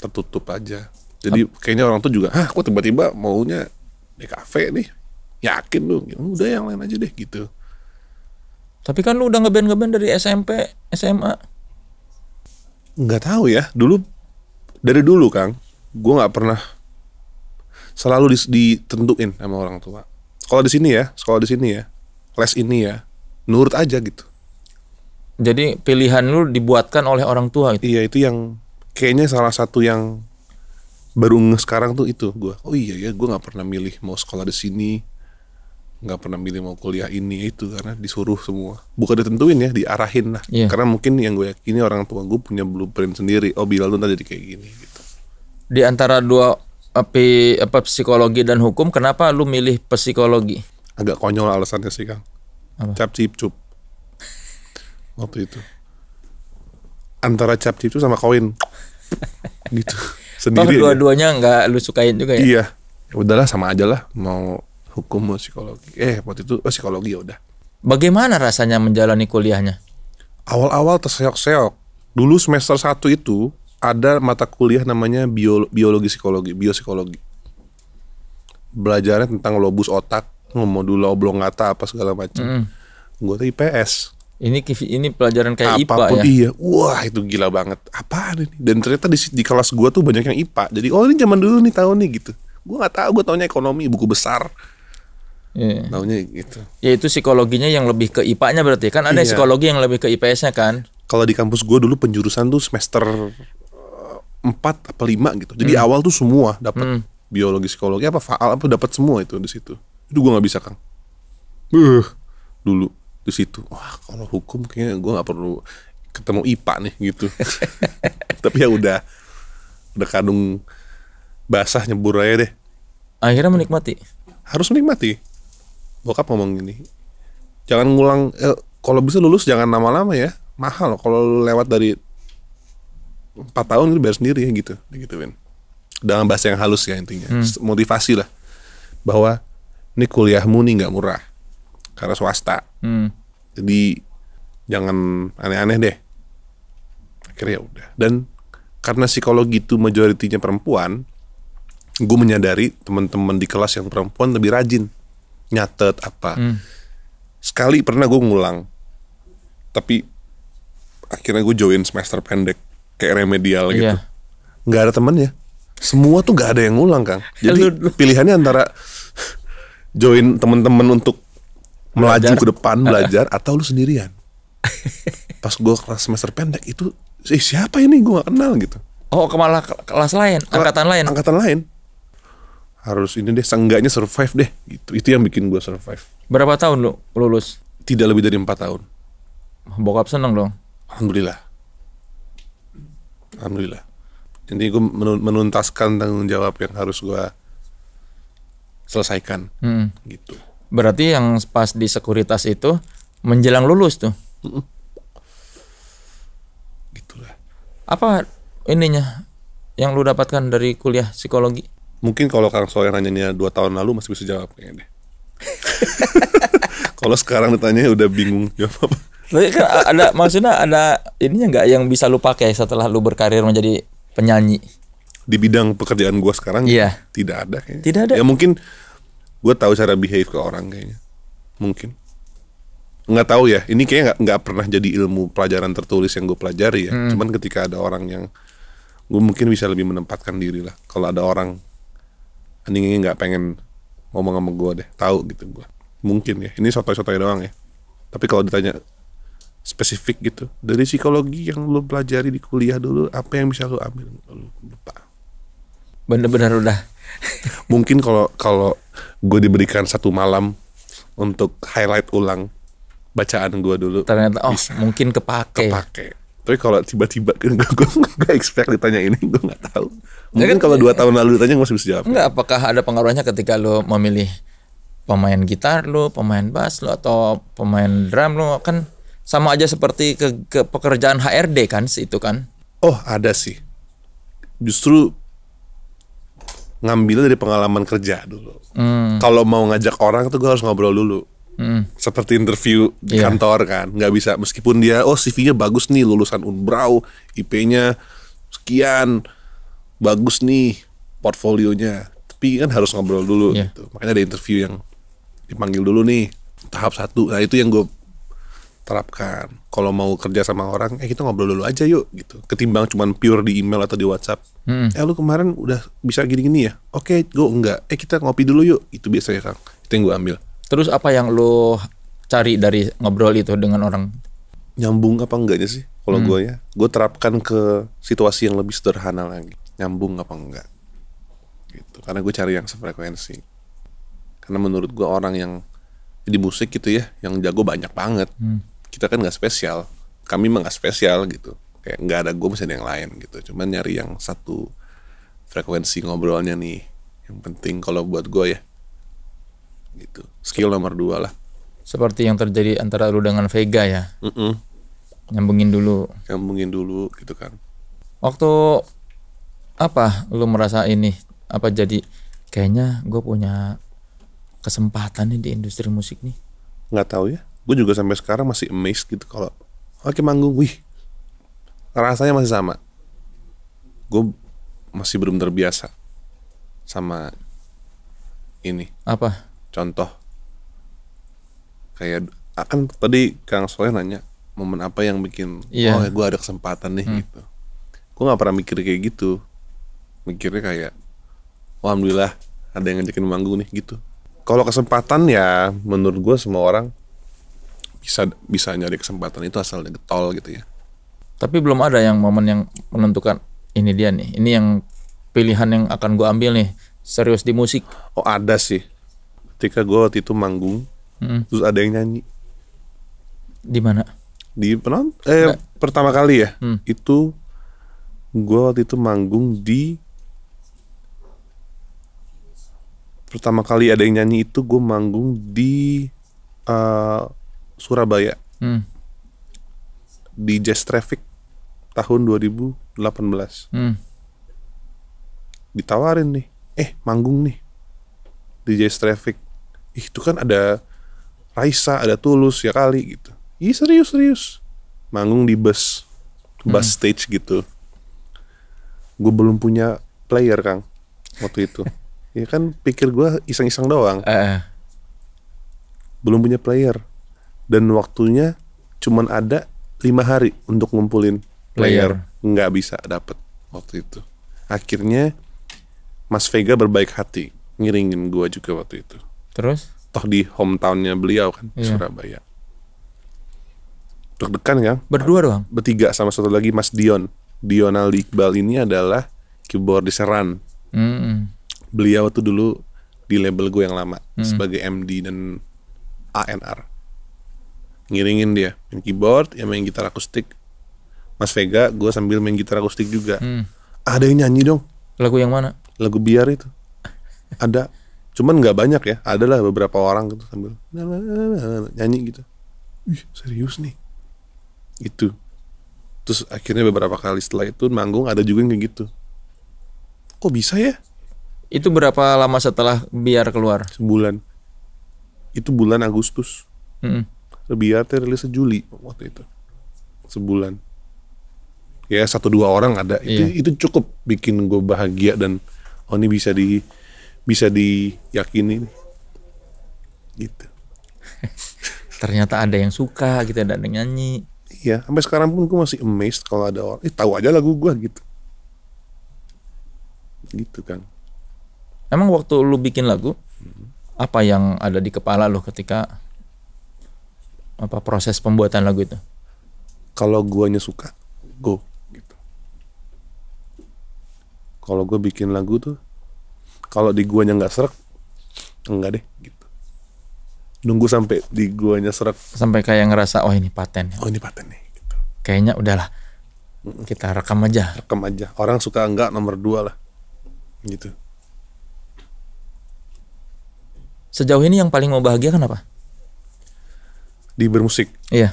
B: tertutup aja jadi kayaknya orang tuh juga hah kok tiba-tiba maunya di kafe nih yakin lu ya, udah yang lain aja deh gitu tapi kan
A: lu udah ngeband ngeband dari SMP SMA
B: nggak tahu ya dulu dari dulu kang gue nggak pernah selalu ditentuin sama orang tua sekolah di sini ya sekolah di sini ya les ini ya nurut aja gitu jadi pilihan lu dibuatkan oleh orang tua gitu. Iya itu yang kayaknya salah satu yang baru sekarang tuh itu gua. Oh iya ya gua nggak pernah milih mau sekolah di sini, nggak pernah milih mau kuliah ini itu karena disuruh semua. Bukan ditentuin ya, diarahin lah. Iya. Karena mungkin yang gue yakini orang tua gue punya blueprint sendiri. Oh Bilal lu tadi kayak gini gitu.
A: Di antara dua api apa psikologi dan hukum kenapa
B: lu milih psikologi agak konyol alasannya sih kang cap cip cup waktu itu antara cap cip itu sama koin gitu sendiri dua-duanya
A: nggak lu sukain juga ya iya
B: ya udahlah sama aja lah mau hukum mau psikologi eh waktu itu oh, psikologi ya udah bagaimana rasanya menjalani kuliahnya awal-awal terseok-seok dulu semester satu itu ada mata kuliah namanya bio, biologi psikologi, biopsikologi. Belajarnya tentang lobus otak, modula oblongata apa segala macam. Mm. Gue tuh IPS. Ini
A: ini pelajaran kayak Apapun IPA ya. iya. Wah,
B: itu gila banget. apa ini? Dan ternyata di, di kelas gue tuh banyak yang IPA. Jadi, oh ini zaman dulu nih tahun nih gitu. gue nggak tahu, gua taunya ekonomi, buku besar. Yeah. Taunya gitu.
A: Ya itu psikologinya yang lebih ke IPA-nya berarti. Kan ada yeah. psikologi yang lebih ke IPS-nya kan?
B: Kalau di kampus gue dulu penjurusan tuh semester empat apa lima gitu jadi hmm. awal tuh semua dapat hmm. biologi psikologi apa faal apa dapat semua itu di situ itu gue nggak bisa kang uh, dulu di situ wah kalau hukum kayaknya gue nggak perlu ketemu ipa nih gitu tapi ya udah udah kadung basah nyebur aja deh akhirnya menikmati harus menikmati bokap ngomong gini jangan ngulang eh, kalau bisa lulus jangan lama-lama ya mahal kalau lewat dari empat tahun itu bayar sendiri gitu Win gitu, dalam bahasa yang halus ya intinya hmm. motivasi lah bahwa ini kuliahmu nih nggak murah karena swasta hmm. jadi jangan aneh-aneh deh akhirnya ya udah dan karena psikologi itu majoritinya perempuan gue menyadari teman-teman di kelas yang perempuan lebih rajin nyatet apa hmm. sekali pernah gue ngulang tapi akhirnya gue join semester pendek kayak remedial iya. gitu. Iya. Gak ada temennya. Semua tuh gak ada yang ngulang Kang. Ya, Jadi pilihannya antara join temen-temen untuk melaju ke depan belajar atau lu sendirian. Pas gue kelas semester pendek itu eh, siapa ini gue gak kenal gitu. Oh kemalah kelas lain, angkatan lain. Angkatan lain. Harus ini deh, seenggaknya survive deh. Gitu. Itu yang bikin gue survive. Berapa tahun lu lulus? Tidak lebih dari empat tahun.
A: Bokap seneng dong.
B: Alhamdulillah alhamdulillah jadi gue menuntaskan tanggung jawab yang harus gue selesaikan
D: hmm. gitu
A: berarti yang pas di sekuritas itu menjelang lulus tuh gitulah apa ininya yang lu dapatkan dari kuliah psikologi
B: mungkin kalau kang Soe yang dua tahun lalu masih bisa jawab kayaknya
A: kalau sekarang
B: ditanya udah bingung jawab
A: apa tapi kan ada maksudnya ada ininya nggak yang bisa lu pakai setelah lu berkarir menjadi
B: penyanyi? Di bidang pekerjaan gua sekarang iya. tidak ada kayaknya. Tidak ada. Ya mungkin gua tahu cara behave ke orang kayaknya. Mungkin nggak tahu ya ini kayaknya nggak nggak pernah jadi ilmu pelajaran tertulis yang gue pelajari ya hmm. cuman ketika ada orang yang gue mungkin bisa lebih menempatkan diri lah kalau ada orang anjing nggak pengen ngomong sama gue deh tahu gitu gue mungkin ya ini soto-soto doang ya tapi kalau ditanya spesifik gitu dari psikologi yang lu pelajari di kuliah dulu apa yang bisa lu ambil lu lupa bener-bener udah mungkin kalau kalau gue diberikan satu malam untuk highlight ulang bacaan gue dulu ternyata oh bisa mungkin kepake kepake tapi kalau tiba-tiba gue gue expect ditanya ini gue gak tahu mungkin kan, kalau dua tahun lalu ditanya masih bisa jawab nggak apakah ada pengaruhnya ketika lo memilih
A: pemain gitar lo pemain bass lo atau pemain drum lo kan sama aja seperti ke, ke pekerjaan HRD kan itu kan
B: oh ada sih justru ngambil dari pengalaman kerja dulu hmm. kalau mau ngajak orang tuh gue harus ngobrol dulu Hmm. Seperti interview di yeah. kantor kan, nggak bisa. Meskipun dia, oh CV-nya bagus nih, lulusan Unbrau, IP-nya sekian, bagus nih portfolionya. Tapi kan harus ngobrol dulu. Yeah. Gitu. Makanya ada interview yang dipanggil dulu nih tahap satu. Nah itu yang gue terapkan. Kalau mau kerja sama orang, eh kita ngobrol dulu aja yuk gitu. Ketimbang cuman pure di email atau di WhatsApp. Hmm. Eh lu kemarin udah bisa gini-gini ya? Oke, okay, gue enggak. Eh kita ngopi dulu yuk. Itu biasanya kan. Itu yang gue ambil. Terus apa yang lu cari dari ngobrol itu dengan orang? Nyambung apa enggaknya sih? Kalau hmm. gue ya, gua terapkan ke situasi yang lebih sederhana lagi. Nyambung apa enggak? Gitu. Karena gua cari yang sefrekuensi. Karena menurut gua orang yang di musik gitu ya, yang jago banyak banget. Hmm kita kan nggak spesial kami mah nggak spesial gitu kayak nggak ada gue misalnya yang lain gitu cuman nyari yang satu frekuensi ngobrolnya nih yang penting kalau buat gue ya gitu skill nomor dua lah
A: seperti yang terjadi antara lu dengan Vega ya mm -mm. nyambungin dulu nyambungin dulu gitu kan waktu apa lu merasa ini apa jadi kayaknya gue punya kesempatan nih di industri musik nih
B: nggak tahu ya gue juga sampai sekarang masih amazed gitu kalau oke manggung wih rasanya masih sama gue masih belum terbiasa sama ini apa contoh kayak akan ah, tadi Kang Soleh nanya momen apa yang bikin yeah. oh gue ada kesempatan nih hmm. gitu gue nggak pernah mikir kayak gitu mikirnya kayak oh, alhamdulillah ada yang ngajakin manggung nih gitu kalau kesempatan ya menurut gue semua orang bisa bisa nyari kesempatan itu asal getol gitu ya tapi belum ada yang momen yang menentukan ini dia
A: nih ini yang pilihan yang akan gue ambil nih serius di musik oh ada sih
B: ketika gue waktu itu manggung hmm. terus ada yang nyanyi di mana di penonton eh Nggak. pertama kali ya hmm. itu gue waktu itu manggung di pertama kali ada yang nyanyi itu gue manggung di uh, Surabaya hmm. di Jazz Traffic tahun 2018 hmm. ditawarin nih eh manggung nih di Jazz Traffic Ih, itu kan ada Raisa ada Tulus ya kali gitu Ih serius serius manggung di bus hmm. bus stage gitu gue belum punya player kang waktu itu ya kan pikir gue iseng-iseng doang uh. belum punya player dan waktunya cuman ada lima hari untuk ngumpulin player nggak bisa dapet waktu itu akhirnya Mas Vega berbaik hati ngiringin gua juga waktu itu terus toh di hometownnya beliau kan iya. Surabaya deg-degan kan berdua doang bertiga sama satu lagi Mas Dion Dional Iqbal ini adalah keyboardis Seran mm -hmm. beliau tuh dulu di label gue yang lama mm -hmm. sebagai MD dan ANR ngiringin dia main keyboard ya main gitar akustik Mas Vega gue sambil main gitar akustik juga hmm. ada yang nyanyi dong lagu yang mana lagu biar itu ada cuman nggak banyak ya adalah beberapa orang gitu sambil nyanyi gitu Ih, serius nih itu terus akhirnya beberapa kali setelah itu manggung ada juga yang kayak gitu kok bisa ya itu berapa lama setelah biar keluar sebulan itu bulan Agustus -hmm. BRT rilis sejuli waktu itu sebulan ya satu dua orang ada itu yeah. itu cukup bikin gue bahagia dan oh ini bisa di bisa diyakini gitu
A: ternyata ada yang suka gitu ada yang nyanyi
B: iya sampai sekarang pun gue masih amazed kalau ada orang eh tahu aja lagu gue gitu gitu kan
A: emang waktu lu bikin lagu hmm. apa yang ada di kepala lo ketika apa proses pembuatan lagu itu?
B: Kalau guanya suka, go gitu. Kalau gue bikin lagu tuh, kalau di guanya nggak serak, enggak deh gitu. Nunggu sampai di guanya serak.
A: Sampai kayak ngerasa oh ini paten. Oh ini paten nih. Gitu. Kayaknya udahlah, kita rekam aja. Rekam
B: aja. Orang suka enggak nomor dua lah, gitu.
A: Sejauh ini yang paling mau bahagia kenapa?
B: di bermusik iya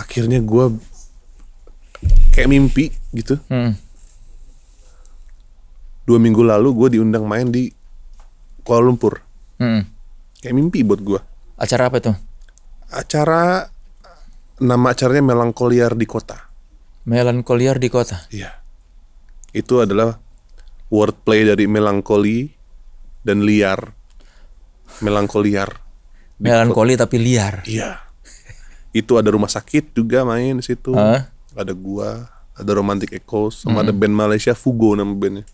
B: akhirnya gue kayak mimpi gitu hmm. dua minggu lalu gue diundang main di Kuala Lumpur hmm. kayak mimpi buat gue acara apa itu acara nama acaranya melankoliar di kota
A: melankoliar di kota iya
B: itu adalah wordplay dari melankoli dan liar melankoliar
A: melankoli tapi liar iya
B: itu ada rumah sakit juga main di situ huh? ada gua ada romantic echoes sama hmm. ada band Malaysia Fugo nama bandnya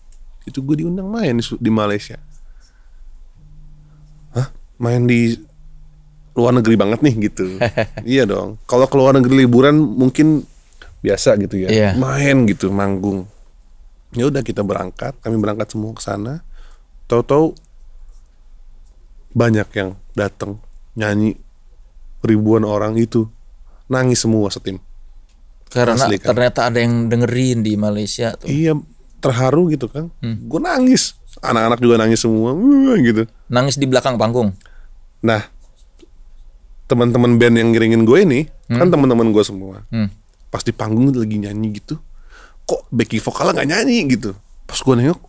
B: itu gue diundang main di, di Malaysia hah main di luar negeri banget nih gitu iya dong kalau keluar negeri liburan mungkin biasa gitu ya yeah. main gitu manggung ya udah kita berangkat kami berangkat semua ke sana tahu-tahu banyak yang datang nyanyi ribuan orang itu nangis semua setim karena Asli, kan?
A: ternyata ada yang dengerin di Malaysia tuh iya terharu gitu kan hmm. gue nangis
B: anak-anak juga nangis semua gitu nangis di belakang panggung nah teman-teman band yang ngiringin gue ini kan hmm. kan teman-teman gue semua hmm. pas di panggung lagi nyanyi gitu kok Becky vokalnya nggak nyanyi gitu pas gue nengok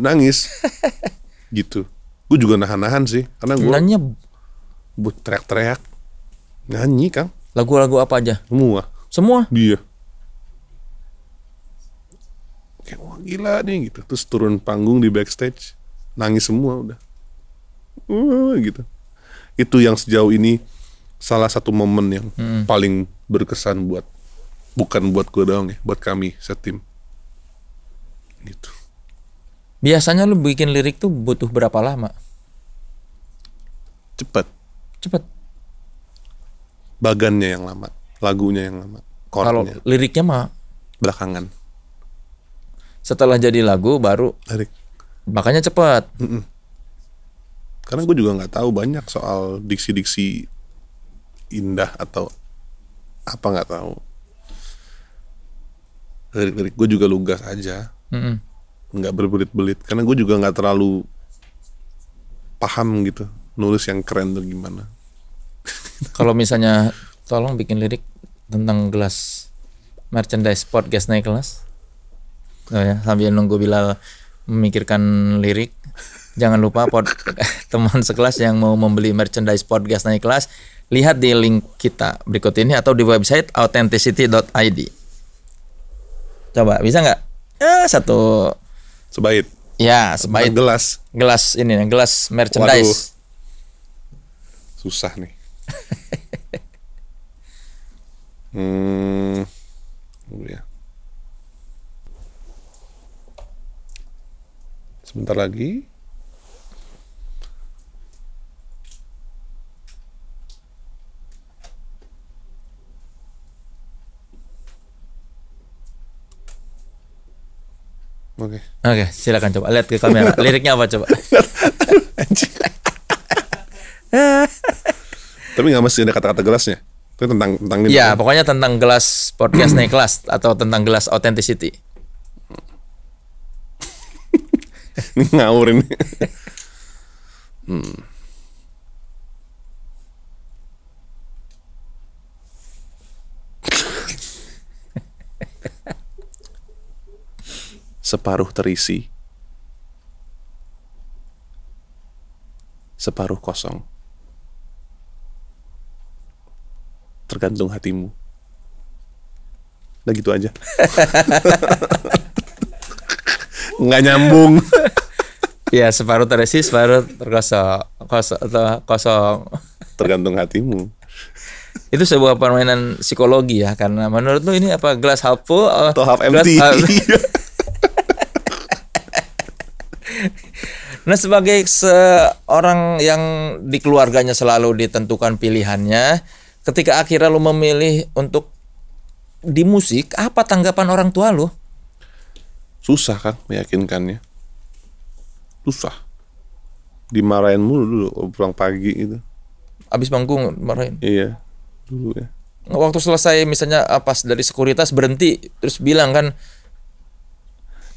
B: nangis gitu gue juga nahan-nahan sih karena gue buat teriak-teriak. Nyanyi, Kang. Lagu-lagu apa aja? Semua. Semua? Iya. Kayak, wah gila nih gitu. Terus turun panggung di backstage. Nangis semua udah. Uh, gitu. Itu yang sejauh ini salah satu momen yang hmm. paling berkesan buat bukan buat gue doang ya, buat kami setim.
A: Gitu. Biasanya lu bikin lirik tuh butuh berapa lama? Cepat Cepet.
B: Bagannya yang lama, lagunya yang lama. Kalau liriknya mah belakangan. Setelah jadi lagu baru lirik. Makanya cepet. Mm -mm. Karena gue juga nggak tahu banyak soal diksi-diksi indah atau apa nggak tahu. Lirik-lirik gue juga lugas aja. Mm nggak berbelit-belit karena gue juga nggak terlalu paham gitu nulis yang keren tuh gimana?
A: Kalau misalnya tolong bikin lirik tentang gelas merchandise podcast naik kelas. Oh ya, sambil nunggu bila memikirkan lirik. Jangan lupa pot teman sekelas yang mau membeli merchandise podcast naik kelas, lihat di link kita berikut ini atau di website authenticity.id. Coba bisa nggak? Eh, satu sebaik Ya, sebaik gelas. Gelas ini gelas merchandise. Waduh
B: Susah nih. hmm, ya. Sebentar lagi. Oke. Okay. Oke, okay, silakan coba lihat ke
E: kamera.
A: Liriknya apa coba?
B: Tapi nggak mesti ada kata-kata gelasnya. Itu tentang tentang ini. Ya,
A: kan? pokoknya tentang gelas podcast naik kelas atau tentang gelas authenticity.
E: ini ngawur ini. hmm.
B: Separuh terisi, separuh kosong. tergantung hatimu. Udah gitu aja.
A: Nggak nyambung. ya separuh terisi, separuh terkosong, kosong, kosong. Tergantung hatimu. Itu sebuah permainan psikologi ya, karena menurut lu ini apa gelas half full eh, atau half empty? Half... Nah sebagai seorang yang di keluarganya selalu ditentukan pilihannya, ketika akhirnya lo memilih untuk di musik, apa tanggapan orang tua lo?
B: Susah kan meyakinkannya. Susah. Dimarahin mulu dulu oh, pulang pagi gitu. Abis
A: manggung marahin.
B: Iya.
C: Dulu ya.
A: Waktu selesai misalnya ah, pas dari sekuritas berhenti terus bilang kan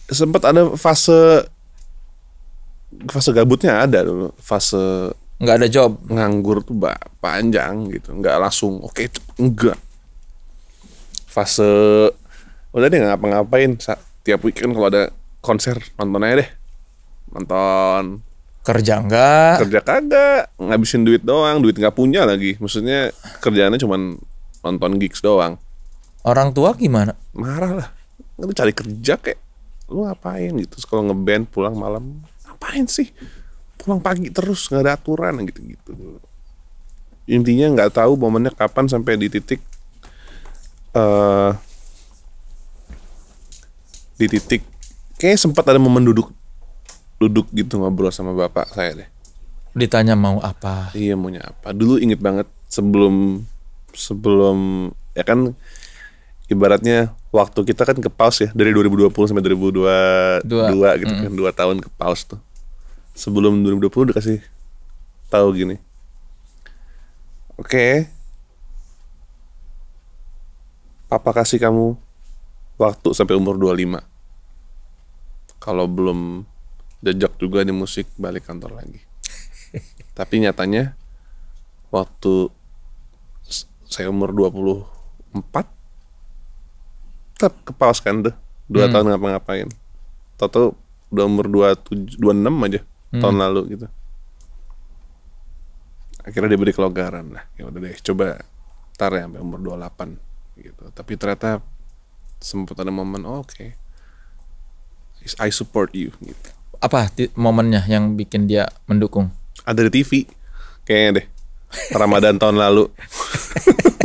A: sempat
B: ada fase fase gabutnya ada dulu fase nggak ada job nganggur tuh bak panjang gitu nggak langsung oke okay, enggak fase udah deh nggak ngapa-ngapain tiap weekend kalau ada konser nonton aja deh nonton kerja enggak kerja kagak ngabisin duit doang duit nggak punya lagi maksudnya kerjanya cuman nonton gigs doang orang tua gimana marah lah lu cari kerja kayak lu ngapain gitu kalau ngeband pulang malam ngapain sih pulang pagi terus nggak ada aturan gitu-gitu intinya nggak tahu momennya kapan sampai di titik uh, di titik kayak sempat ada momen duduk duduk gitu ngobrol sama bapak saya deh
A: ditanya mau apa
B: iya mau apa dulu inget banget sebelum sebelum ya kan ibaratnya waktu kita kan ke pause ya dari 2020 sampai 2022 dua. gitu hmm. kan mm. dua tahun ke pause tuh sebelum 2020 udah kasih tahu gini. Oke. Okay. Papa kasih kamu waktu sampai umur 25. Kalau belum jejak juga di musik balik kantor lagi. Tapi nyatanya waktu saya umur 24 tetap kepaus kan tuh. 2 hmm. tahun ngapa-ngapain. Toto udah umur 27 26 aja hmm. tahun lalu gitu akhirnya diberi kelonggaran lah ya udah deh coba tar ya sampai umur 28 gitu tapi ternyata sempat ada momen oh, oke okay. I support you gitu
A: apa momennya yang bikin dia mendukung
B: ada di TV kayaknya deh Ramadan tahun lalu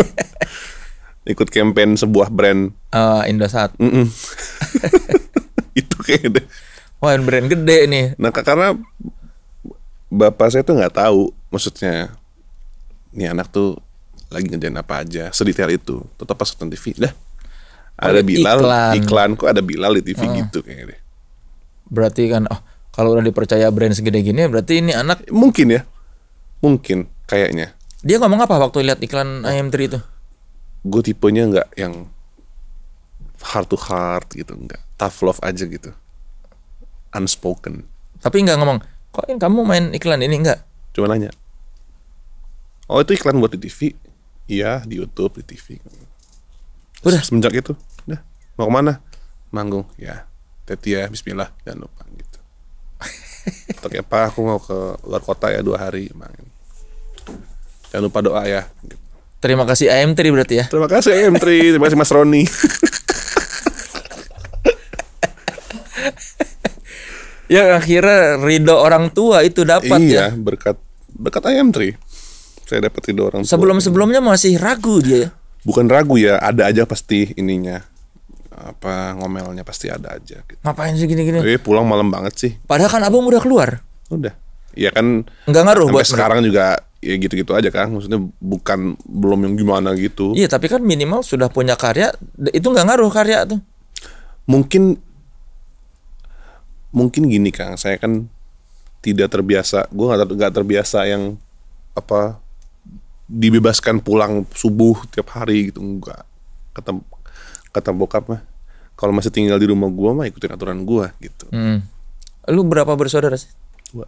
B: ikut campaign sebuah brand uh, eh, Indosat mm -mm. itu kayaknya deh Wah, yang brand gede nih. Nah, karena bapak saya tuh nggak tahu, maksudnya nih anak tuh lagi ngerjain apa aja, sedetail itu. Tetap pas nonton TV, dah oh, ada Bilal iklan. iklan kok ada Bilal di TV ah. gitu kayaknya deh.
A: Berarti kan oh kalau udah dipercaya brand segede gini berarti ini anak mungkin ya.
B: Mungkin kayaknya.
A: Dia ngomong apa waktu lihat iklan ayam 3 itu?
B: Gue tipenya nggak yang heart to heart gitu, nggak tough love aja gitu unspoken
A: tapi nggak ngomong kok ini kamu main iklan ini nggak
B: cuma nanya oh itu iklan buat di TV iya di YouTube di TV udah semenjak itu udah mau kemana manggung ya Teti ya Bismillah jangan lupa gitu Oke apa aku mau ke luar kota ya dua hari main jangan lupa doa ya gitu. terima kasih AM3 berarti ya terima kasih AM3 terima kasih Mas Roni Ya akhirnya ridho orang tua itu dapat iya, ya. Iya, berkat berkat ayam tri. Saya dapat ridho orang tua. Sebelum-sebelumnya masih ragu dia. Ya? Bukan ragu ya, ada aja pasti ininya apa ngomelnya pasti ada aja
A: gitu. Ngapain sih
B: gini-gini? Eh, pulang malam banget sih. Padahal kan abang udah keluar. Udah. Iya kan. Enggak ngaruh buat sekarang juga ya gitu-gitu aja kan. Maksudnya bukan belum yang gimana gitu. Iya, tapi kan minimal sudah punya karya itu nggak ngaruh karya tuh. Mungkin mungkin gini Kang, saya kan tidak terbiasa, gue nggak ter, terbiasa yang apa dibebaskan pulang subuh tiap hari gitu enggak kata kata bokap mah kalau masih tinggal di rumah gue mah ikutin aturan gue
A: gitu hmm. lu berapa bersaudara sih dua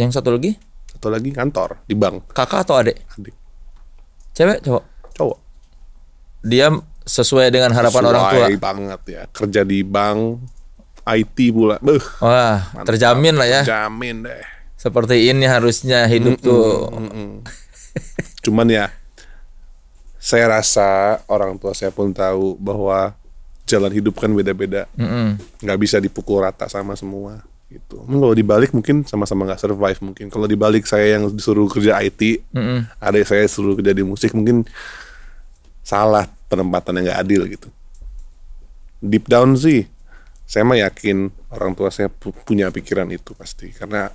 A: yang satu lagi
B: satu lagi kantor di bank kakak atau adik adik cewek cowok cowok dia sesuai dengan harapan sesuai orang tua banget ya kerja di bank IT pula. Beuh, Wah, terjamin lah ya. Terjamin deh. Seperti ini harusnya hidup mm -mm, tuh. Mm -mm. Cuman ya, saya rasa orang tua saya pun tahu bahwa jalan hidup kan beda-beda. Mm -mm. Nggak bisa dipukul rata sama semua gitu. Kalau dibalik mungkin sama-sama nggak survive mungkin. Kalau dibalik saya yang disuruh kerja IT, mm -mm. ada saya disuruh kerja di musik mungkin salah penempatan yang nggak adil gitu. Deep down sih saya mah yakin orang tua saya pu punya pikiran itu pasti karena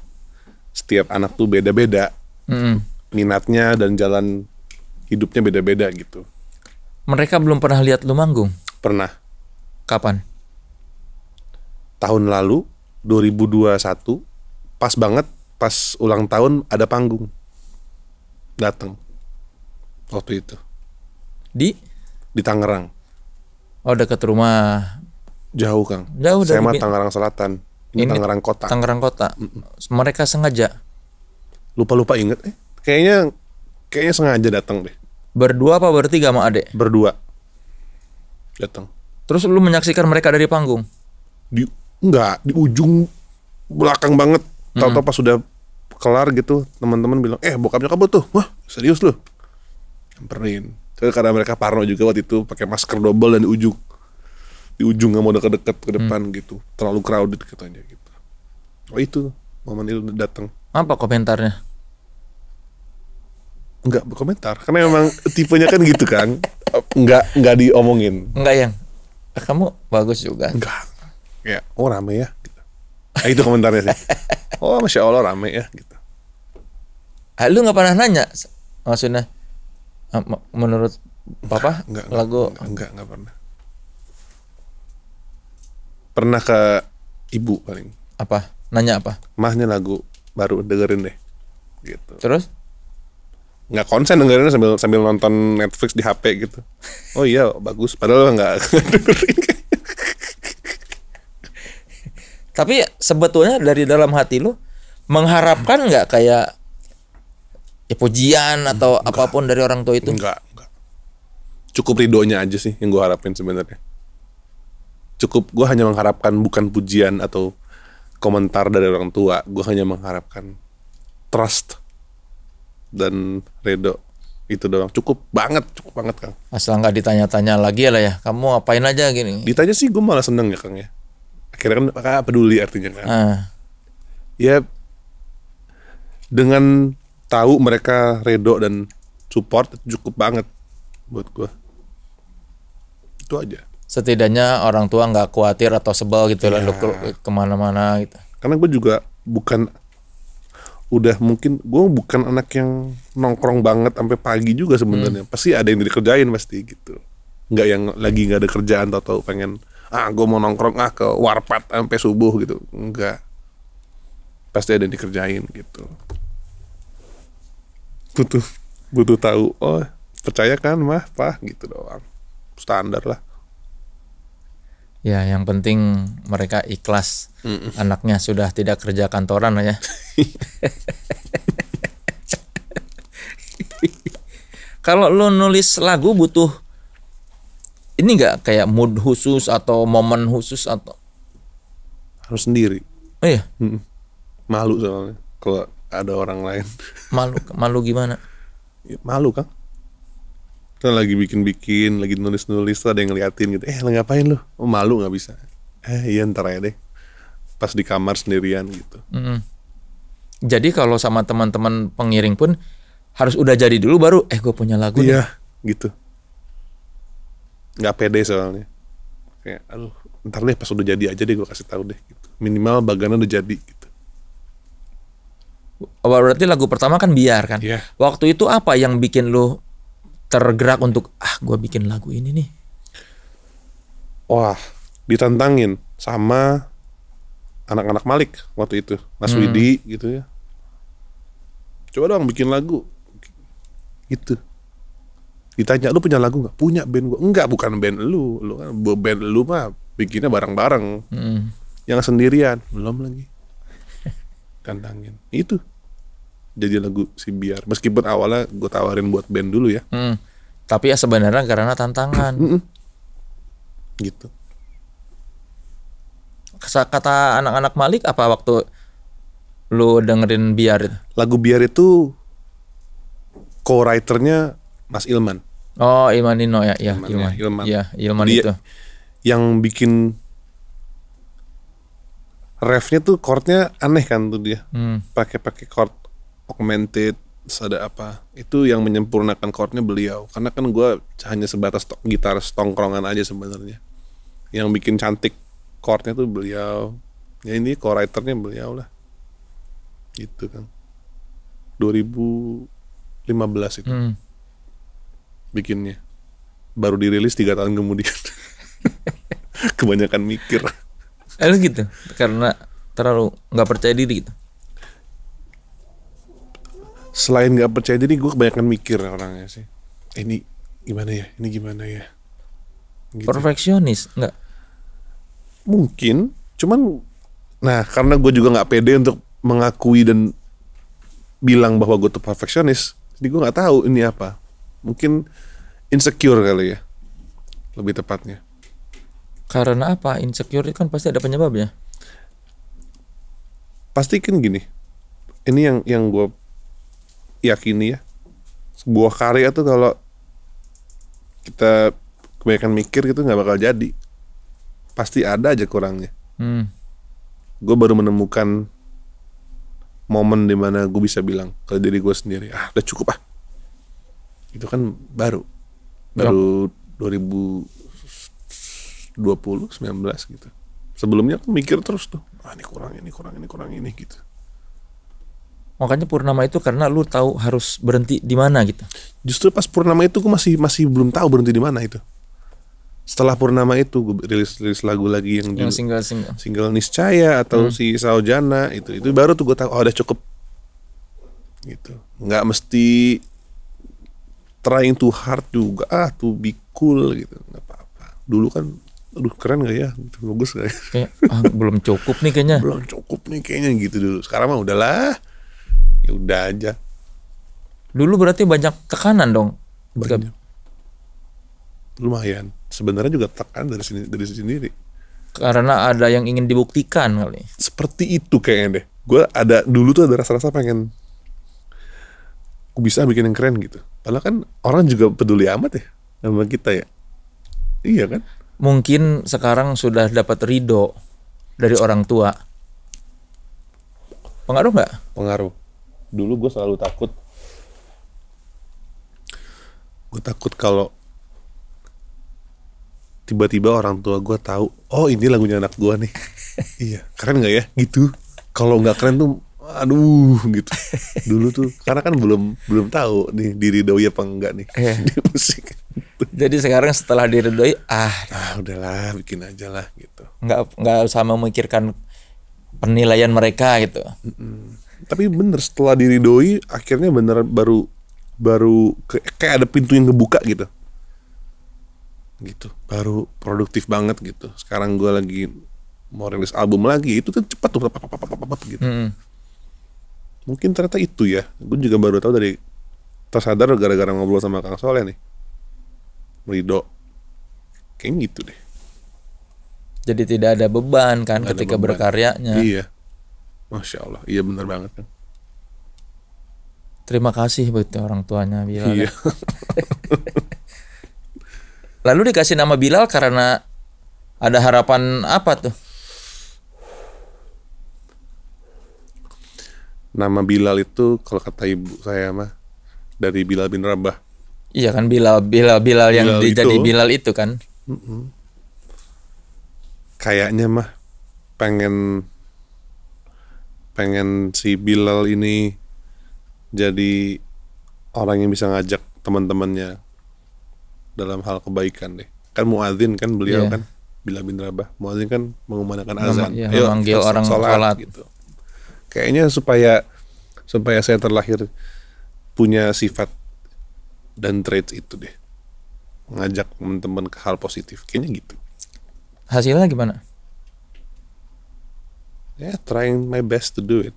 B: setiap anak tuh beda-beda mm. minatnya dan jalan hidupnya beda-beda gitu
A: mereka belum pernah lihat lu manggung
B: pernah kapan tahun lalu 2021 pas banget pas ulang tahun ada panggung datang waktu itu di di Tangerang oh dekat rumah Jauh Kang. Jauh dari Saya mah Tangerang Selatan. Ini, ini Tangerang Kota. Tangerang Kota.
A: Mereka sengaja. Lupa-lupa inget eh. Kayaknya kayaknya sengaja datang deh. Berdua apa bertiga sama adek?
B: Berdua. Datang.
A: Terus lu menyaksikan mereka dari panggung?
B: Di enggak, di ujung belakang banget. Tahu-tahu hmm. pas sudah kelar gitu, teman-teman bilang, "Eh, bokapnya nyokap tuh. Wah, serius lu." Nyamperin. Karena mereka parno juga waktu itu pakai masker double dan di ujung di ujung nggak mau deket-deket ke hmm. depan hmm. gitu terlalu crowded katanya gitu oh itu momen itu datang
A: apa komentarnya
B: nggak berkomentar karena emang tipenya kan gitu kan nggak nggak diomongin nggak yang ah, kamu bagus juga nggak ya oh rame ya gitu. nah, itu komentarnya sih oh masya allah rame ya gitu
A: ah, lu nggak pernah nanya maksudnya ah, menurut papa enggak, enggak, lagu enggak, enggak enggak pernah
B: pernah ke ibu paling. Apa? Nanya apa? Mahnya lagu baru dengerin deh. Gitu. Terus? Nggak konsen dengerin sambil sambil nonton Netflix di HP gitu. Oh iya bagus. Padahal nggak dengerin.
A: Tapi sebetulnya dari dalam hati lu mengharapkan nggak kayak
B: ya pujian atau enggak. apapun dari orang tua itu? Enggak, enggak. Cukup ridonya aja sih yang gue harapin sebenarnya cukup gue hanya mengharapkan bukan pujian atau komentar dari orang tua gue hanya mengharapkan trust dan redo itu doang cukup banget cukup banget kang asal
A: nggak ditanya-tanya lagi ya lah ya kamu apain aja gini
B: ditanya sih gue malah seneng ya kang ya akhirnya kan kakak peduli artinya kan ah. ya dengan tahu mereka redo dan support cukup banget buat gue
A: itu aja setidaknya orang tua nggak khawatir atau sebel gitu yeah. lah iya.
B: kemana-mana gitu karena gue juga bukan udah mungkin gue bukan anak yang nongkrong banget sampai pagi juga sebenarnya hmm. pasti ada yang dikerjain pasti gitu nggak yang lagi nggak ada kerjaan atau tau pengen ah gue mau nongkrong ah ke warpat sampai subuh gitu nggak pasti ada yang dikerjain gitu butuh butuh tahu oh percaya kan mah pah gitu doang standar lah
A: Ya, yang penting mereka ikhlas. Mm -mm. Anaknya sudah tidak kerja kantoran ya. Kalau lo nulis lagu butuh ini nggak kayak mood khusus atau momen khusus atau
B: harus sendiri. Oh iya. Mm Malu soalnya kalau ada orang lain.
A: Malu, malu gimana? Malu kan?
B: kita lagi bikin-bikin lagi nulis-nulis ada yang ngeliatin gitu eh lo ngapain lu oh, malu nggak bisa eh iya ntar aja deh pas di kamar sendirian gitu
A: mm -hmm. jadi kalau sama teman-teman pengiring pun harus udah jadi dulu baru eh gue punya lagu iya nih. gitu
B: Gak pede soalnya kayak aduh ntar deh pas udah jadi aja deh gue kasih tahu deh gitu. minimal bagannya udah jadi gitu oh, berarti lagu
A: pertama kan biar kan yeah. waktu itu apa yang bikin lu tergerak untuk ah gue bikin lagu ini nih?
B: Wah ditantangin sama anak-anak Malik waktu itu Mas hmm. Widi gitu ya coba dong bikin lagu gitu ditanya lu punya lagu nggak punya band gue enggak bukan band lu lu kan band lu mah bikinnya bareng-bareng hmm. yang sendirian belum lagi tantangin itu jadi lagu si biar meskipun awalnya gue tawarin buat band dulu ya hmm. tapi ya sebenarnya karena tantangan gitu
A: kata anak-anak Malik apa waktu lu dengerin biar lagu biar
B: itu co-writernya Mas Ilman
A: oh Ilman Nino ya
D: ya Ilman Ilman, ya,
B: Ilman. Iya, itu yang bikin refnya tuh chordnya aneh kan tuh dia hmm. pakai pakai chord augmented ada apa itu yang menyempurnakan chordnya beliau karena kan gue hanya sebatas to- gitar tongkrongan aja sebenarnya yang bikin cantik chordnya tuh beliau ya ini co-writernya beliau lah gitu kan 2015 itu hmm. bikinnya baru dirilis tiga tahun kemudian kebanyakan mikir Eh gitu karena terlalu nggak percaya diri gitu selain nggak percaya diri gue kebanyakan mikir orangnya sih eh, ini gimana ya ini gimana ya gitu.
A: perfeksionis
B: nggak mungkin cuman nah karena gue juga nggak pede untuk mengakui dan bilang bahwa gue tuh perfeksionis jadi gue nggak tahu ini apa mungkin insecure kali ya lebih tepatnya
A: karena apa insecure itu kan pasti ada penyebabnya
B: pasti kan gini ini yang yang gue yakini ya sebuah karya tuh kalau kita kebanyakan mikir gitu nggak bakal jadi pasti ada aja kurangnya hmm. gue baru menemukan momen dimana gue bisa bilang ke diri gue sendiri ah udah cukup ah itu kan baru baru ya. 2020 19 gitu sebelumnya aku mikir terus tuh ah ini kurang ini kurang ini kurang ini gitu makanya purnama itu karena lu tahu harus berhenti di mana gitu justru pas purnama itu gue masih masih belum tahu berhenti di mana itu setelah purnama itu gue rilis rilis lagu lagi yang, yang single single single niscaya atau hmm. si saujana itu itu baru tuh gue tahu oh udah cukup gitu nggak mesti trying to hard juga ah to be cool gitu nggak apa-apa dulu kan aduh keren gak ya bagus gak ya? Kayak, ah, belum cukup nih kayaknya belum cukup nih kayaknya gitu dulu sekarang mah udahlah ya udah aja
A: dulu berarti banyak tekanan dong banyak
B: lumayan sebenarnya juga tekan dari sini dari sendiri karena ada yang ingin dibuktikan kali seperti itu kayaknya deh gue ada dulu tuh ada rasa-rasa pengen gue bisa bikin yang keren gitu padahal kan orang juga peduli amat ya sama kita
A: ya iya kan mungkin sekarang sudah dapat ridho dari orang tua pengaruh nggak pengaruh dulu gue selalu
B: takut gue takut kalau tiba-tiba orang tua gue tahu oh ini lagunya anak gue nih iya keren nggak ya gitu kalau nggak keren tuh aduh gitu dulu tuh karena kan belum belum tahu nih doi apa enggak nih iya. di musik jadi
A: sekarang setelah doi ah ah udahlah bikin aja lah gitu nggak nggak usah memikirkan penilaian mereka gitu
B: tapi bener setelah diridoi akhirnya bener baru baru ke, kayak ada pintu yang kebuka gitu gitu baru produktif banget gitu sekarang gue lagi mau rilis album lagi itu kan cepat tuh pap, pap, pap, pap, gitu hmm. mungkin ternyata itu ya gue juga baru tahu dari tersadar gara-gara ngobrol sama kang Soleh nih Rido kayak gitu deh jadi tidak ada beban kan Gak ketika beban. berkaryanya iya Masya Allah, iya bener banget kan.
A: Terima kasih buat orang tuanya Bilal. Ya. Iya. Lalu dikasih nama Bilal karena ada harapan apa tuh?
B: Nama Bilal itu kalau kata ibu saya mah dari Bilal bin Rabah. Iya kan Bilal Bilal Bilal yang Bilal dijadi itu. Bilal itu kan. Kayaknya mah pengen pengen si Bilal ini jadi orang yang bisa ngajak teman-temannya dalam hal kebaikan deh kan muadzin kan beliau yeah. kan bila bin Rabah muadzin kan mengumandangkan azan Iya, Ayo, memanggil orang sholat, sholat gitu kayaknya supaya supaya saya terlahir punya sifat dan trait itu deh ngajak teman-teman ke hal positif kayaknya gitu hasilnya gimana yeah, trying my best to do it.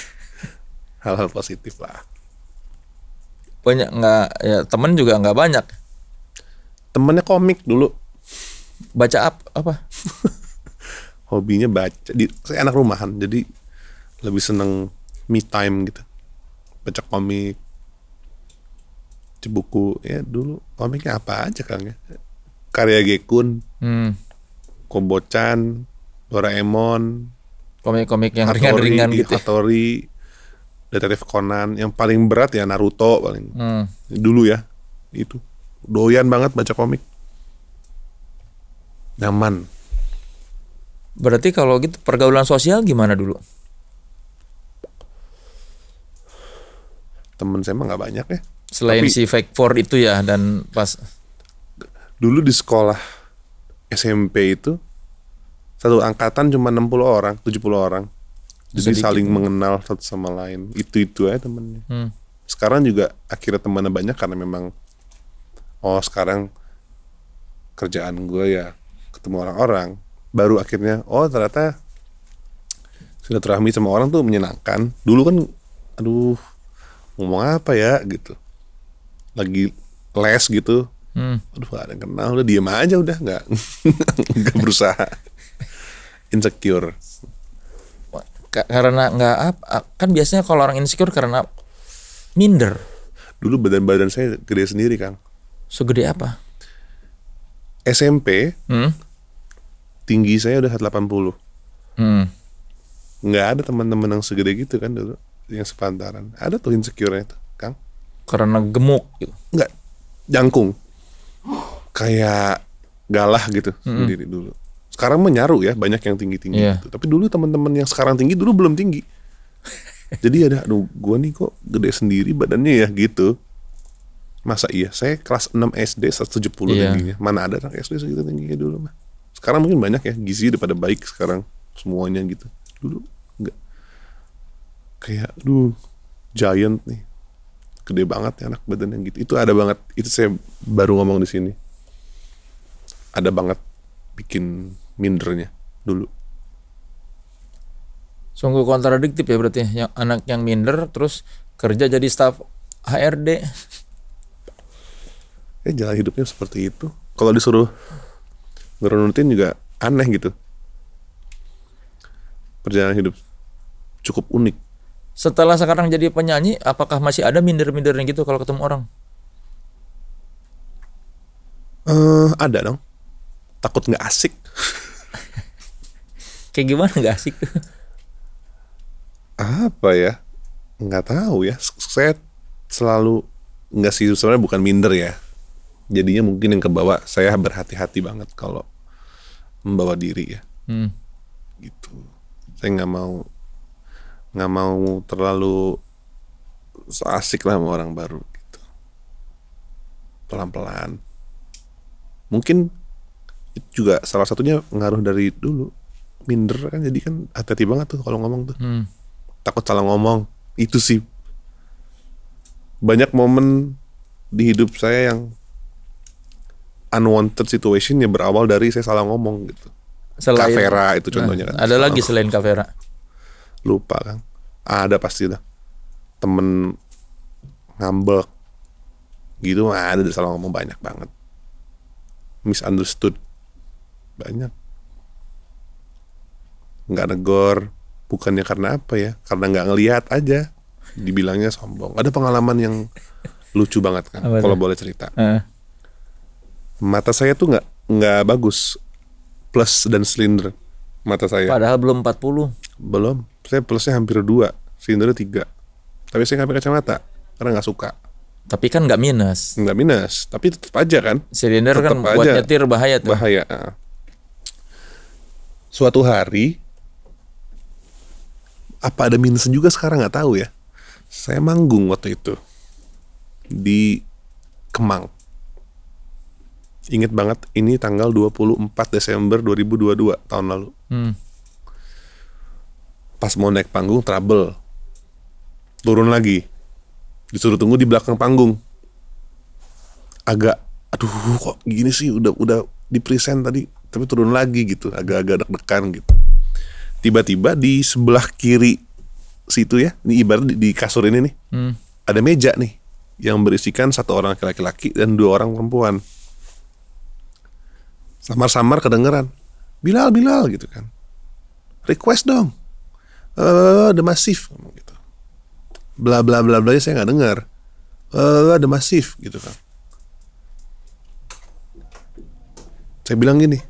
B: Hal-hal positif lah. Banyak nggak ya temen juga nggak banyak. Temennya komik dulu. Baca apa? apa? Hobinya baca. Di, saya anak rumahan jadi lebih seneng me time gitu. Baca komik, cebuku ya dulu komiknya apa aja kang ya karya Gekun hmm. Kobocan Doraemon komik-komik yang ringan-ringan gitu Hattori ya. detektif Conan yang paling berat ya Naruto paling hmm. dulu ya itu doyan banget baca komik nyaman berarti
A: kalau gitu pergaulan sosial gimana dulu
B: temen saya mah nggak banyak ya selain Tapi, si fake four itu ya dan pas dulu di sekolah SMP itu satu angkatan cuma 60 orang 70 orang jadi Sedikit. saling mengenal satu sama lain itu itu aja
E: temennya hmm.
B: sekarang juga akhirnya temannya banyak karena memang oh sekarang kerjaan gue ya ketemu orang-orang baru akhirnya oh ternyata sudah terahmi sama orang tuh menyenangkan dulu kan aduh ngomong apa ya gitu lagi les gitu hmm. aduh gak ada yang kenal udah diem aja udah Gak, gak berusaha insecure
A: karena nggak apa kan biasanya kalau orang insecure karena
B: minder dulu badan badan saya gede sendiri kang segede apa SMP hmm? tinggi saya udah 180 hmm. nggak ada teman-teman yang segede gitu kan dulu yang sepantaran ada tuh insecure itu kang karena gemuk gitu nggak jangkung kayak galah gitu -hmm. sendiri dulu sekarang menyaru ya banyak yang tinggi tinggi iya. yeah. gitu. tapi dulu teman-teman yang sekarang tinggi dulu belum tinggi jadi ada aduh gua nih kok gede sendiri badannya ya gitu masa iya saya kelas 6 SD 170 yeah. tingginya mana ada anak SD segitu tingginya dulu mah sekarang mungkin banyak ya gizi daripada baik sekarang semuanya gitu dulu enggak kayak aduh giant nih gede banget ya anak badannya gitu itu ada banget itu saya baru ngomong di sini ada banget bikin mindernya dulu
A: sungguh kontradiktif ya berarti yang anak yang minder terus
B: kerja jadi staff HRD Eh jalan hidupnya seperti itu kalau disuruh ngerunutin juga aneh gitu perjalanan hidup cukup unik
A: setelah sekarang jadi penyanyi apakah masih ada minder-mindernya gitu kalau ketemu orang
B: uh, ada dong takut nggak asik kayak gimana nggak asik apa ya nggak tahu ya saya selalu nggak sih sebenarnya bukan minder ya jadinya mungkin yang kebawa saya berhati-hati banget kalau membawa diri ya hmm. gitu saya nggak mau nggak mau terlalu asik lah sama orang baru gitu pelan-pelan mungkin itu juga salah satunya ngaruh dari dulu minder kan jadi kan hati-hati banget tuh kalau ngomong tuh hmm. takut salah ngomong itu sih banyak momen di hidup saya yang unwanted situationnya berawal dari saya salah ngomong gitu selain kavera itu nah, contohnya nah, kan
A: ada lagi ngomong. selain kavera
B: lupa kan ada pasti lah temen ngambek gitu ada salah ngomong banyak banget misunderstood banyak nggak negor bukannya karena apa ya karena nggak ngelihat aja dibilangnya sombong ada pengalaman yang lucu banget kan kalau boleh cerita uh. mata saya tuh nggak nggak bagus plus dan silinder mata saya padahal belum 40 belum saya plusnya hampir dua silindernya tiga tapi saya nggak pakai kacamata karena nggak suka tapi kan nggak minus nggak minus tapi tetap aja kan silinder kan aja. buat nyetir bahaya tuh bahaya ah. suatu hari apa ada minus juga sekarang nggak tahu ya saya manggung waktu itu di Kemang inget banget ini tanggal 24 Desember 2022 tahun lalu hmm. pas mau naik panggung trouble turun lagi disuruh tunggu di belakang panggung agak aduh kok gini sih udah udah di present tadi tapi turun lagi gitu agak-agak deg-degan gitu tiba-tiba di sebelah kiri situ ya ini ibarat di, di kasur ini nih hmm. ada meja nih yang berisikan satu orang laki-laki dan dua orang perempuan samar-samar kedengeran Bilal Bilal gitu kan request dong eh the masif gitu bla bla bla bla saya nggak dengar eh the masif gitu kan saya bilang gini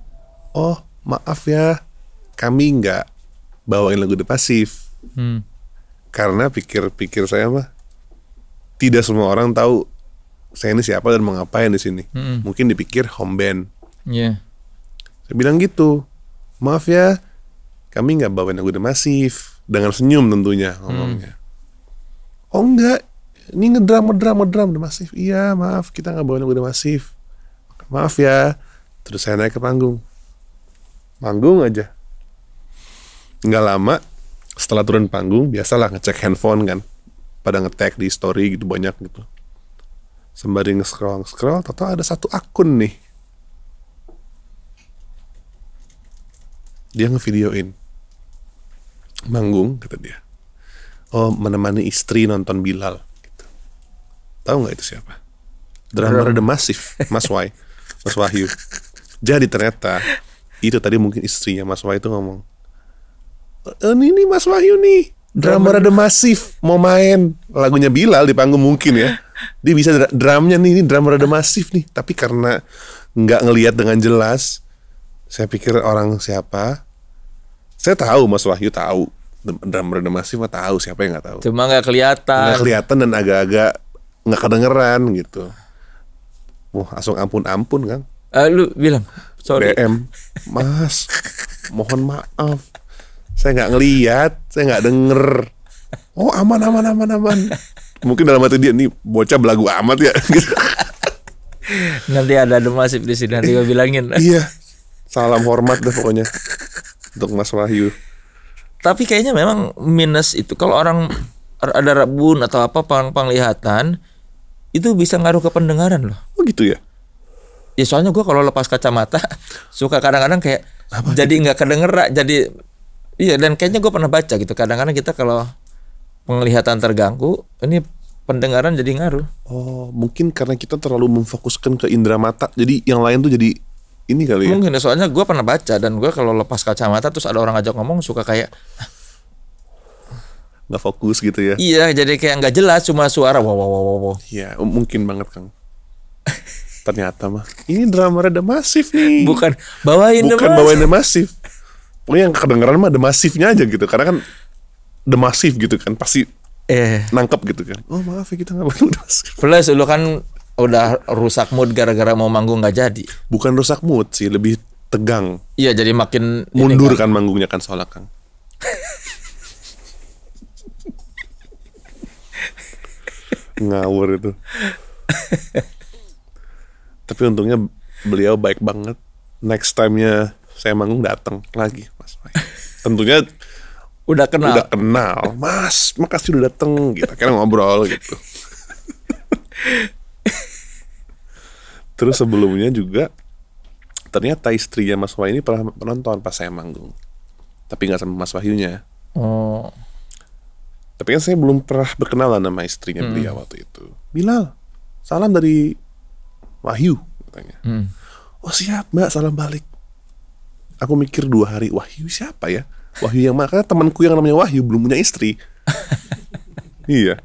B: oh maaf ya kami nggak bawain lagu The Pasif hmm. karena pikir-pikir saya mah tidak semua orang tahu saya ini siapa dan mau ngapain di sini hmm. mungkin dipikir home band yeah. saya bilang gitu maaf ya kami nggak bawain lagu The Masif dengan senyum tentunya hmm. ngomongnya hmm. oh enggak ini ngedram ngedram ngedram The Masif iya maaf kita nggak bawain lagu The Masif maaf ya terus saya naik ke panggung manggung aja nggak lama setelah turun panggung biasalah ngecek handphone kan pada ngetek di story gitu banyak gitu sembari nge-scroll scroll tato ada satu akun nih dia ngevideoin manggung kata dia oh menemani istri nonton Bilal gitu. tahu nggak itu siapa drama The Massive Mas Wai Mas Wahyu jadi ternyata itu tadi mungkin istrinya Mas Wai itu ngomong
C: ini Mas Wahyu nih drummer
B: ada masif mau main lagunya Bilal di panggung mungkin ya dia bisa dra drumnya nih ini drummer ada masif nih tapi karena nggak ngelihat dengan jelas saya pikir orang siapa saya tahu Mas Wahyu tahu drummer ada masif mah tahu siapa yang nggak tahu
A: cuma nggak kelihatan nggak kelihatan
B: dan agak-agak nggak kedengeran gitu wah langsung ampun ampun kang uh, lu bilang sorry DM Mas mohon maaf saya nggak ngeliat, saya nggak denger.
C: Oh aman aman aman
B: aman. Mungkin dalam hati dia nih bocah belagu amat ya. Nanti ada masif di sini nanti gue bilangin. iya. Salam hormat deh pokoknya untuk Mas Wahyu.
A: Tapi kayaknya memang minus itu kalau orang ada rabun atau apa pang penglihatan itu bisa ngaruh ke pendengaran loh. Oh gitu ya. Ya soalnya gue kalau lepas kacamata suka kadang-kadang kayak apa? jadi nggak kedengeran, jadi Iya dan kayaknya gue pernah baca gitu. Kadang-kadang kita kalau penglihatan terganggu, ini pendengaran jadi ngaruh.
B: Oh, mungkin karena kita terlalu memfokuskan ke indera mata, jadi yang lain tuh jadi ini kali ya. Mungkin ya, soalnya
A: gue pernah baca dan gue kalau lepas kacamata terus ada orang ngajak ngomong suka kayak
B: nggak fokus gitu ya.
A: Iya, jadi kayak nggak jelas cuma
B: suara wow wow wow wow. Iya, mungkin banget Kang. Ternyata mah ini drama rada masif nih. Bukan bawain Bukan bawain masif. Pokoknya yang kedengeran mah The Masifnya aja gitu. Karena kan The Masif gitu kan. Pasti eh. nangkep gitu kan. Oh maaf ya kita gak pernah Masif.
A: Plus lu kan udah rusak mood gara-gara mau manggung nggak jadi.
B: Bukan rusak mood sih, lebih tegang. Iya, jadi makin kan. mundur kan. manggungnya kan soalnya kan Ngawur itu. Tapi untungnya beliau baik banget. Next time-nya saya manggung datang lagi Mas Mai. Tentunya udah kenal. Udah kenal. Mas, makasih udah dateng gitu. Akhirnya ngobrol gitu. Terus sebelumnya juga ternyata istrinya Mas Wahyu ini pernah penonton pas saya manggung. Tapi nggak sama Mas Wahyunya. Oh. Tapi kan saya belum pernah berkenalan sama istrinya hmm. beliau waktu itu. Bilal, salam dari Wahyu katanya. Hmm. Oh siap mbak, salam balik aku mikir dua hari Wahyu siapa ya Wahyu yang makanya temanku yang namanya Wahyu belum punya istri iya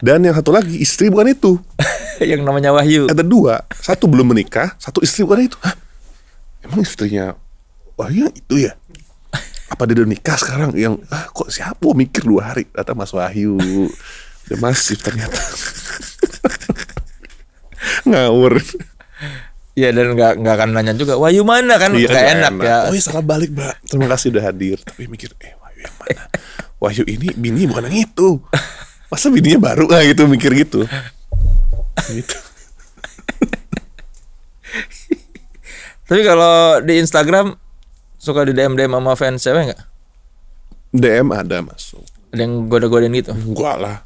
B: dan yang satu lagi istri bukan itu yang namanya Wahyu ada dua satu belum menikah satu istri bukan itu Hah? emang istrinya Wahyu yang itu ya apa dia udah nikah sekarang yang ah, kok siapa mikir dua hari kata Mas Wahyu udah masif ternyata ngawur
A: Iya dan nggak nggak akan nanya juga Wahyu mana kan iya, gak iya, enak, ya. Oh iya
B: salah balik mbak. Terima kasih udah hadir. Tapi mikir eh Wahyu yang mana? Wahyu ini bini bukan yang itu. Masa bininya baru lah gitu mikir gitu. Gitu.
A: Tapi kalau di Instagram suka di DM DM sama fans cewek nggak?
B: DM ada masuk. Ada yang goda-godain gitu? Enggak lah.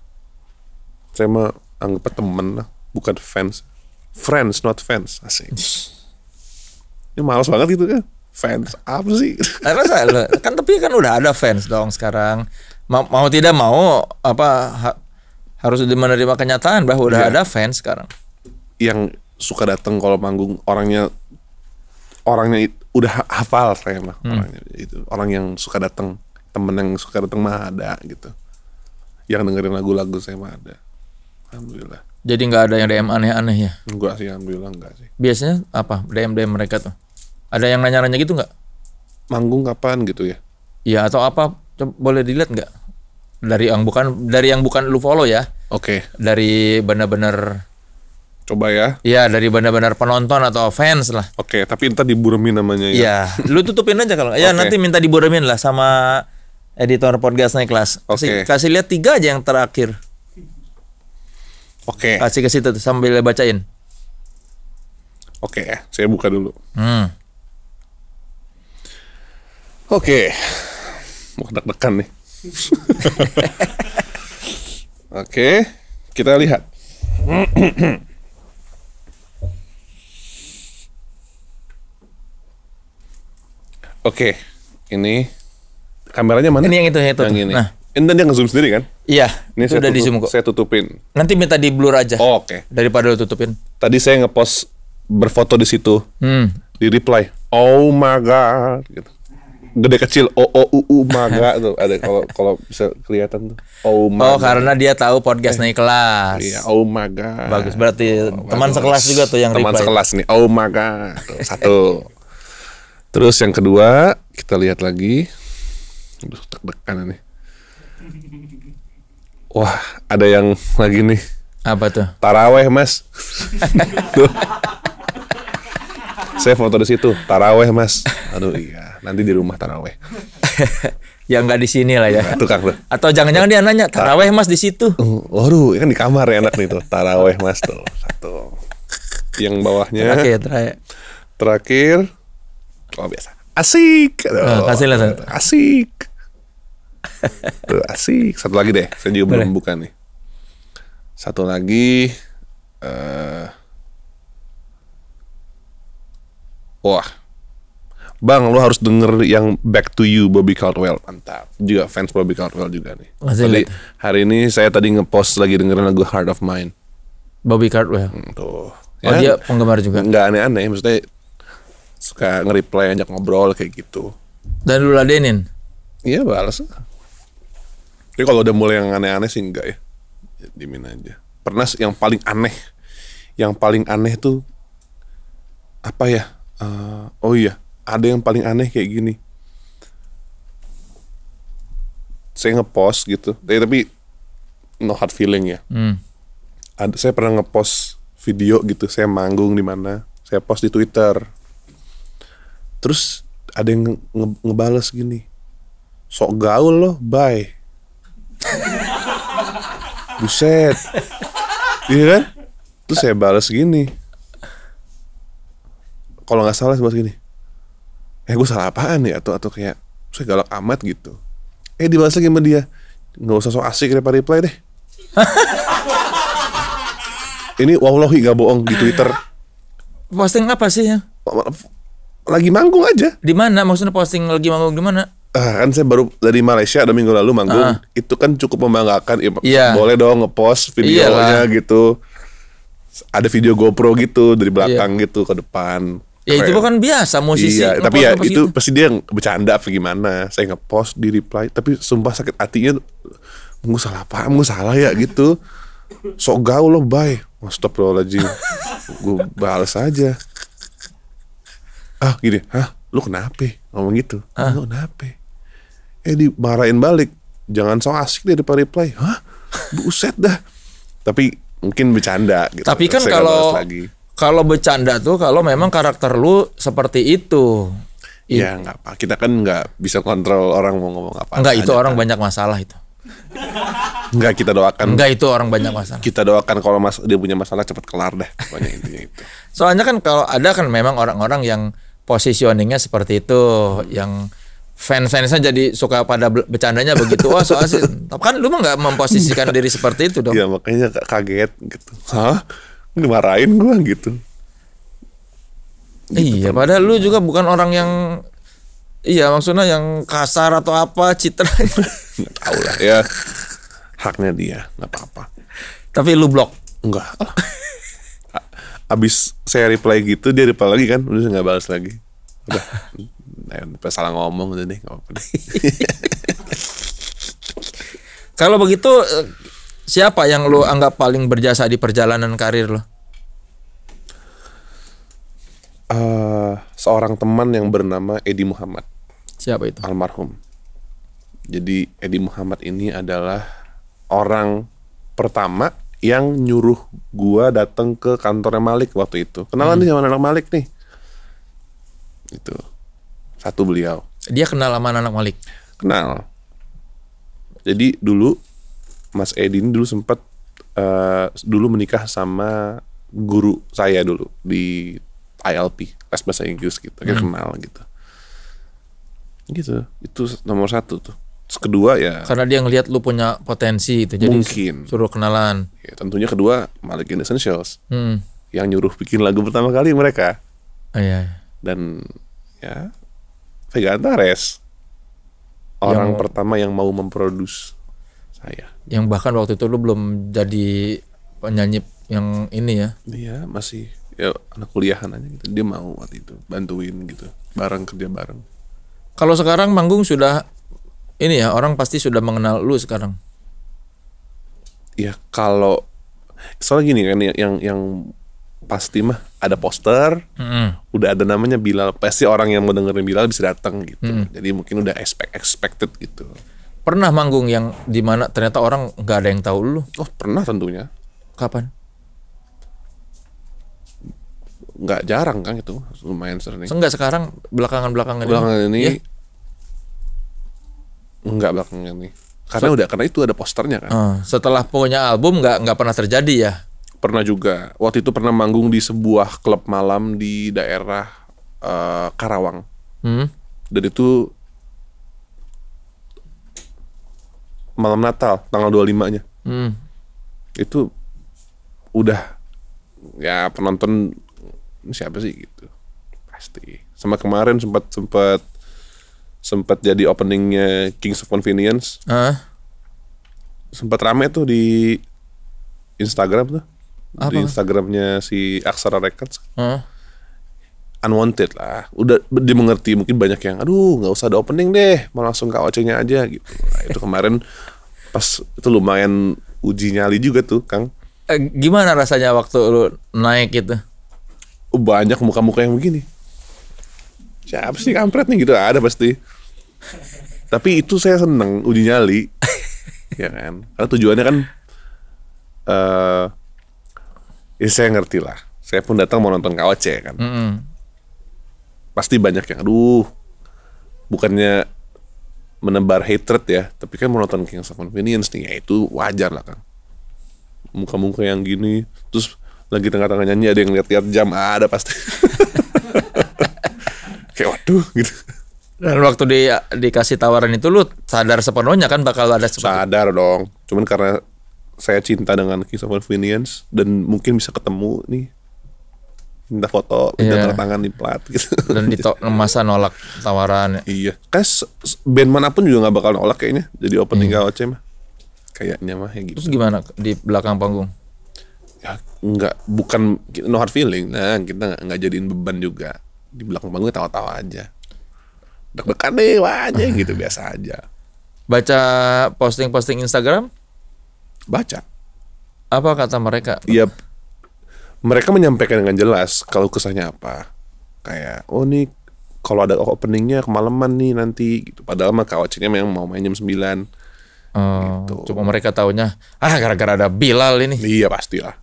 B: Saya mah anggap temen lah, bukan fans. Friends not fans asik. Ini malas banget gitu kan. Fans apa sih? Karena eh, kan tapi
A: kan udah ada fans dong sekarang. Mau, mau tidak mau apa ha, harus menerima kenyataan bahwa udah yeah. ada fans sekarang.
B: Yang suka datang kalau manggung orangnya orangnya udah hafal saya mah hmm. orangnya itu orang yang suka datang temen yang suka datang mah ada gitu yang dengerin lagu-lagu saya mah ada
A: alhamdulillah jadi nggak ada yang DM aneh-aneh ya? Enggak sih, alhamdulillah enggak sih. Biasanya apa DM-DM mereka tuh? Ada yang nanya-nanya gitu nggak? Manggung kapan gitu ya? Iya atau apa? Coba, boleh dilihat nggak? Dari yang bukan dari yang bukan lu follow ya? Oke. Okay. Dari benar-benar Coba ya. Iya, dari benar-benar penonton atau
B: fans lah. Oke, okay, tapi entar diburemin namanya ya.
A: Iya, lu tutupin aja kalau. Iya, okay. nanti minta diburemin lah sama editor podcast naik kelas. Oke. okay. kasih lihat tiga aja yang terakhir. Oke. Okay. Kasih ke situ sambil bacain. Oke, okay,
B: saya buka dulu. Hmm. Oke. Okay. Mau deg-degan nih. Oke, okay, kita lihat. Oke, okay, ini kameranya mana? Ini yang itu, yang itu. Yang ini. Nah. Ini nanti nge-zoom sendiri kan?
E: Iya, ini sudah di zoom kok. Saya
B: tutupin. Nanti minta di blur aja. Oh, Oke. Okay. Daripada lo tutupin. Tadi saya ngepost berfoto di situ. Hmm. Di reply, oh my god. Gitu. Gede kecil, oh oh uh, uh my maga tuh ada kalau kalau bisa kelihatan tuh. Oh my. Oh god. karena
A: dia tahu podcast eh. naik
B: kelas. Iya, oh my god. Bagus berarti oh, teman bagus. sekelas juga tuh yang teman reply. Teman sekelas nih, oh my god. Tuh, satu. Terus yang kedua kita lihat lagi. Aduh, nih Wah, ada yang lagi nih. Apa tuh? Taraweh, Mas. tuh. Saya foto di situ, taraweh, Mas. Aduh, iya. Nanti di rumah taraweh.
A: ya nggak di sini lah ya. Iya, tukang tuh. Atau jangan-jangan dia nanya, taraweh,
B: Mas, di situ. Mm, waduh, kan di kamar ya enak nih tuh. Taraweh, Mas tuh. Satu. Yang bawahnya. Terakhir, terakhir. Terakhir. Oh, biasa. Asik. Oh, kasih lah. Asik. Asik. Satu lagi deh, saya juga Boleh. belum buka nih. Satu lagi uh, Wah. Bang, lu harus denger yang Back to You Bobby Caldwell. Mantap. Juga fans Bobby Caldwell juga nih. Masih tadi, hari ini saya tadi ngepost lagi dengerin lagu Heart of Mine.
A: Bobby Caldwell. Hmm, tuh. Oh,
B: ya, dia penggemar juga. Enggak aneh-aneh, maksudnya suka nge-reply ajak ngobrol kayak gitu. Dan lu ladenin? Iya, balas. Tapi kalau udah mulai yang aneh-aneh sih enggak ya. Dimin aja. Pernah yang paling aneh, yang paling aneh tuh apa ya? Uh, oh iya, ada yang paling aneh kayak gini. Saya ngepost gitu, Tapi, tapi no hard feeling ya. Hmm. Ada, saya pernah ngepost video gitu, saya manggung di mana, saya post di Twitter. Terus ada yang nge ngebales gini, sok gaul loh, bye. buset iya kan terus saya balas gini kalau nggak salah saya balas gini eh gue salah apaan ya atau atau kayak saya galak amat gitu eh dibalas lagi sama dia nggak usah so asik reply reply deh ini wallahi gak bohong di Twitter. Posting
A: apa sih ya? Lagi manggung aja. Di mana? Maksudnya posting lagi manggung di mana?
B: Eh, kan saya baru dari Malaysia ada minggu lalu manggung uh. Ah. itu kan cukup membanggakan yeah. Iya. boleh dong ngepost videonya Iyalah. gitu ada video GoPro gitu dari iya. belakang yeah. gitu ke depan Ya itu bukan
A: biasa musisi. Iya, tapi ya itu gitu.
B: pasti dia bercanda apa gimana. Saya ngepost di reply, tapi sumpah sakit hatinya nggak salah paham, nggak salah ya gitu. Sok gaul lo bye. lagi gue balas aja. Ah gini, ah Lu kenapa? Ngomong gitu. Ah. Lu kenapa? eh dimarahin balik jangan so asik deh depan reply hah buset dah tapi mungkin bercanda gitu tapi kan kalau kalau bercanda tuh kalau memang
A: karakter lu seperti itu
B: iya. ya nggak apa kita kan nggak bisa kontrol orang mau ngomong apa nggak itu orang
A: kan. banyak masalah itu
B: nggak kita doakan nggak itu orang banyak hmm. masalah kita doakan kalau mas dia punya masalah cepat kelar deh pokoknya itu soalnya kan kalau
A: ada kan memang orang-orang yang positioningnya seperti itu yang fans-fansnya jadi suka pada bercandanya begitu wah oh, soal sih tapi kan lu mah nggak memposisikan diri seperti itu dong Iya makanya
B: kaget gitu hah dimarahin gua gitu, gitu iya kan.
A: padahal lu juga bukan orang yang iya maksudnya yang kasar atau apa citra
B: nggak tahu lah ya haknya dia nggak apa-apa tapi lu blok enggak abis saya reply gitu dia reply lagi kan udah nggak balas lagi udah Nah, salah ngomong tuh deh, Kalau begitu eh, siapa yang lo
A: anggap paling berjasa di perjalanan karir lo?
B: Uh, eh, seorang teman yang bernama Edi Muhammad. Siapa itu? Almarhum. Jadi Edi Muhammad ini adalah orang pertama yang nyuruh gua datang ke kantornya Malik waktu itu. Kenalan hmm. nih sama anak Malik nih. Itu. Satu beliau.
A: Dia kenal sama anak Malik?
B: Kenal. Jadi dulu Mas Edi dulu sempat uh, eh, dulu menikah sama guru saya dulu di ILP, les bahasa Inggris gitu. hmm. kenal gitu. Gitu. Itu nomor satu tuh. Terus kedua ya karena dia ngelihat lu punya potensi itu jadi mungkin suruh kenalan. Ya, tentunya kedua Malik in Essentials. Hmm. Yang nyuruh bikin lagu pertama kali mereka. Oh, iya. iya. Dan ya Vega Antares orang yang, pertama yang mau memproduksi saya. Yang
A: bahkan waktu itu lu belum
B: jadi
A: penyanyi yang ini ya? Iya masih
B: ya anak kuliahan aja gitu. Dia mau waktu itu bantuin gitu, bareng kerja bareng.
A: Kalau sekarang manggung sudah ini ya orang pasti sudah mengenal lu sekarang.
B: Ya kalau soal gini kan yang, yang pasti mah ada poster, mm. udah ada namanya Bilal. Pasti orang yang mau dengerin Bilal bisa datang gitu. Mm. Jadi mungkin udah expect expected gitu.
A: Pernah manggung yang dimana ternyata orang nggak ada yang tahu lu? Oh pernah tentunya. Kapan?
B: Nggak jarang kan itu, lumayan sering. Enggak sekarang belakangan belakangan. Belakangan ini, ini ya? nggak belakangan ini. Karena so, udah karena itu ada posternya kan. Ah, setelah punya album nggak nggak pernah terjadi ya? Pernah juga. Waktu itu pernah manggung di sebuah klub malam di daerah uh, Karawang. Hmm. Dan itu malam Natal tanggal 25-nya. Hmm. Itu udah ya penonton siapa sih gitu. Pasti. Sama kemarin sempat sempat sempat jadi openingnya Kings of Convenience. Uh. Sempat rame tuh di Instagram tuh. Apa? di Instagramnya si Aksara Records. Uh. Unwanted lah, udah dia mengerti mungkin banyak yang, aduh nggak usah ada opening deh, mau langsung ke OC-nya aja gitu. Nah, itu kemarin pas itu lumayan uji nyali juga tuh, Kang. Eh, gimana rasanya waktu lu naik gitu? Banyak muka-muka yang begini. Siapa sih kampret nih gitu ada pasti. Tapi itu saya seneng uji nyali, ya kan? Karena tujuannya kan. Uh, ya saya ngerti lah. Saya pun datang mau nonton KOC kan. Mm -hmm. Pasti banyak yang, aduh, bukannya menebar hatred ya, tapi kan mau nonton Kings of Convenience nih, ya itu wajar lah kan. Muka-muka yang gini, terus lagi tengah-tengah nyanyi ada yang lihat-lihat jam, ada pasti. Kayak waduh gitu. Dan waktu di dikasih tawaran itu lu sadar sepenuhnya kan bakal ada sepenuhnya. sadar dong. Cuman karena saya cinta dengan Kings of Convenience dan mungkin bisa ketemu nih minta foto minta yeah. tangan di plat gitu dan di masa nolak tawaran ya. iya kas band manapun juga nggak bakal nolak kayaknya jadi opening iya. yeah. KOC mah kayaknya mah ya gitu terus gimana di belakang panggung ya nggak bukan no hard feeling nah kita nggak jadiin beban juga di belakang panggung tawa-tawa aja deg-degan deh wah gitu biasa
A: aja baca posting-posting Instagram baca. Apa kata mereka?
B: Ya, mereka menyampaikan dengan jelas kalau kesannya apa. Kayak, oh nih kalau ada openingnya kemalaman nih nanti gitu. Padahal mah kawacinya memang mau main jam sembilan Oh, gitu. Cuma mereka taunya ah gara-gara ada Bilal ini. Iya pastilah.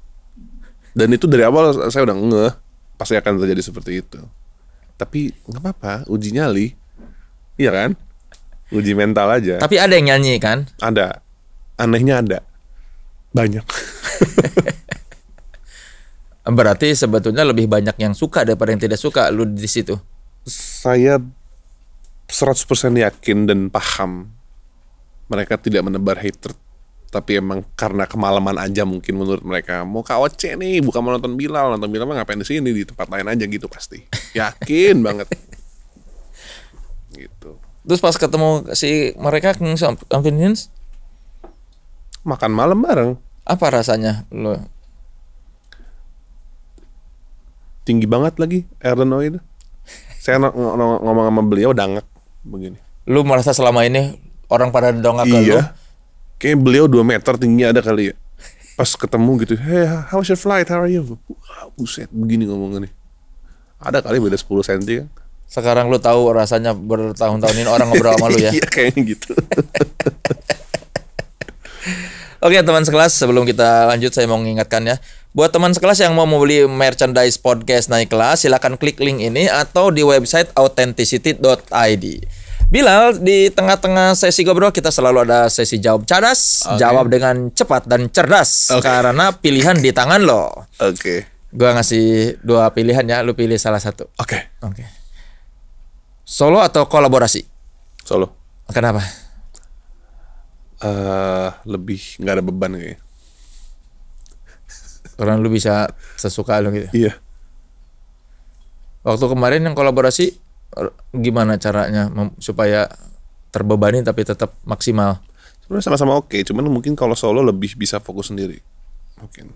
B: Dan itu dari awal saya udah ngeh pasti akan terjadi seperti itu. Tapi nggak apa-apa, uji nyali. Iya kan? Uji mental aja. Tapi ada yang nyanyi kan? Ada. Anehnya ada. Banyak.
A: Berarti sebetulnya lebih banyak yang suka daripada yang tidak
B: suka lu di situ. Saya 100% yakin dan paham mereka tidak menebar hatred tapi emang karena kemalaman aja mungkin menurut mereka mau KOC nih bukan mau nonton Bilal nonton Bilal mah ngapain di sini di tempat lain aja gitu pasti yakin banget gitu terus pas ketemu si
A: mereka King makan malam bareng. Apa rasanya
B: lo? Tinggi banget lagi Aaron itu. Saya ng ng ngomong sama beliau dangak begini. Lu merasa selama ini orang pada dongak iya. ke lu? Kayak beliau 2 meter tinggi ada kali ya. Pas ketemu gitu, hey how's your flight, how are you? Wow, buset, begini ngomongnya nih. Ada kali beda 10 cm kan. Sekarang lu tahu rasanya bertahun-tahun ini orang ngobrol sama lu ya? iya, kayaknya
E: gitu.
A: Oke teman sekelas, sebelum kita lanjut saya mau mengingatkan ya. Buat teman sekelas yang mau membeli merchandise podcast naik kelas, silahkan klik link ini atau di website authenticity.id. Bilal, di tengah-tengah sesi gobrol kita selalu ada sesi jawab cerdas, okay. jawab dengan cepat dan cerdas okay. karena pilihan di tangan lo. Oke. Okay. Gua ngasih dua pilihan ya, lu pilih salah satu. Oke. Okay. Oke. Okay. Solo atau kolaborasi? Solo. Kenapa? uh, lebih nggak ada beban kayaknya. Karena lu bisa sesuka lu gitu. Iya. Waktu kemarin yang kolaborasi er, gimana caranya supaya terbebani tapi tetap maksimal? Sebenarnya
B: sama-sama oke, okay, cuman mungkin kalau solo lebih bisa fokus sendiri. Mungkin.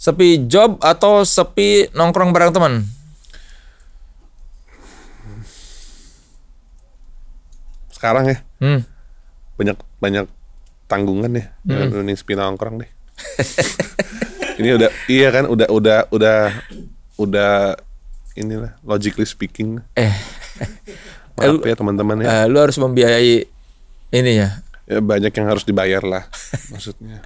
A: Sepi job atau sepi nongkrong bareng teman?
B: Sekarang ya. Hmm banyak banyak tanggungan deh hmm. running spin nongkrong deh ini udah iya kan udah udah udah udah inilah logically speaking eh maaf eh, ya teman-teman ya uh, lu harus membiayai ini ya ya banyak yang harus dibayar lah
D: maksudnya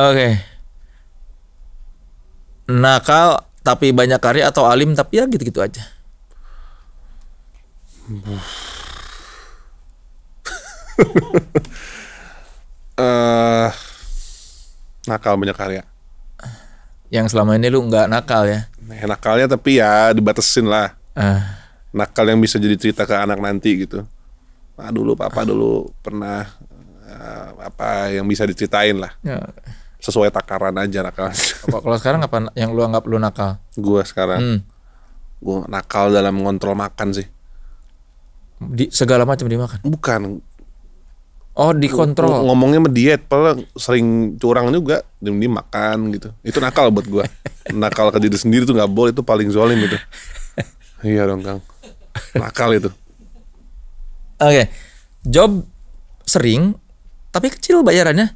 A: oke okay. nakal tapi banyak karya atau alim tapi ya gitu-gitu aja
B: uh, nakal banyak karya. Yang selama ini lu nggak nakal ya? Nah, nakalnya tapi ya dibatesin lah. Uh. Nakal yang bisa jadi cerita ke anak nanti gitu. Nah, dulu papa uh. dulu pernah uh, apa yang bisa diceritain lah. Uh. Sesuai takaran aja nakal.
D: Kalau
A: sekarang apa yang lu anggap lu nakal?
B: Gua sekarang. Hmm. Gua nakal dalam mengontrol makan sih.
A: Di segala
B: macam dimakan. Bukan,
A: Oh dikontrol.
B: Ngomongnya diet, padahal sering curang juga, diem makan gitu. Itu nakal buat gua. nakal ke diri sendiri tuh gak boleh, itu paling zolim gitu. iya dong Kang. Nakal itu. Oke, okay. job sering tapi kecil bayarannya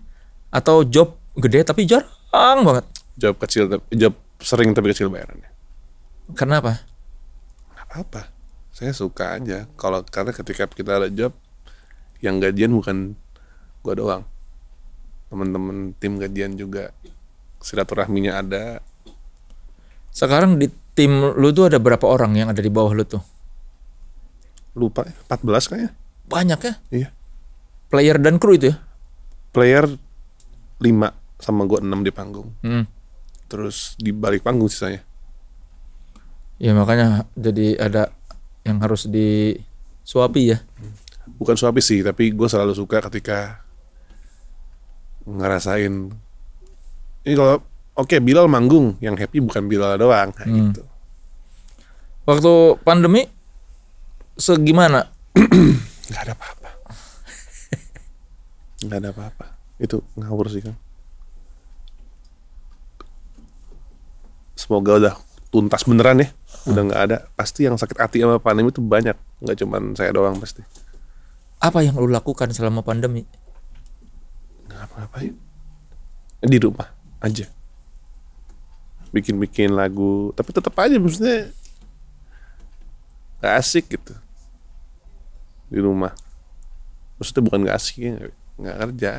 B: atau job gede tapi jarang banget. Job kecil, job sering tapi kecil bayarannya. Kenapa? Apa? Saya suka aja. Kalau karena ketika kita ada job, yang gajian bukan gua doang teman-teman tim gajian juga silaturahminya ada
A: sekarang di tim lu tuh ada berapa orang yang ada di bawah lu tuh
B: lupa 14 kayaknya banyak ya iya player dan kru itu ya player 5 sama gua 6 di panggung hmm. terus di balik panggung sisanya ya makanya jadi ada yang harus disuapi ya hmm bukan suapi sih tapi gue selalu suka ketika ngerasain ini kalau oke okay, Bilal manggung yang happy bukan Bilal doang kayak hmm. gitu waktu pandemi
A: segimana nggak ada apa-apa
B: nggak ada apa-apa itu ngawur sih kan semoga udah tuntas beneran ya udah hmm. nggak ada pasti yang sakit hati sama pandemi itu banyak nggak cuman saya doang pasti
A: apa yang lu lakukan selama pandemi
B: ngapain di rumah aja bikin-bikin lagu tapi tetap aja maksudnya gak asik gitu di rumah maksudnya bukan gak asik ya nggak kerja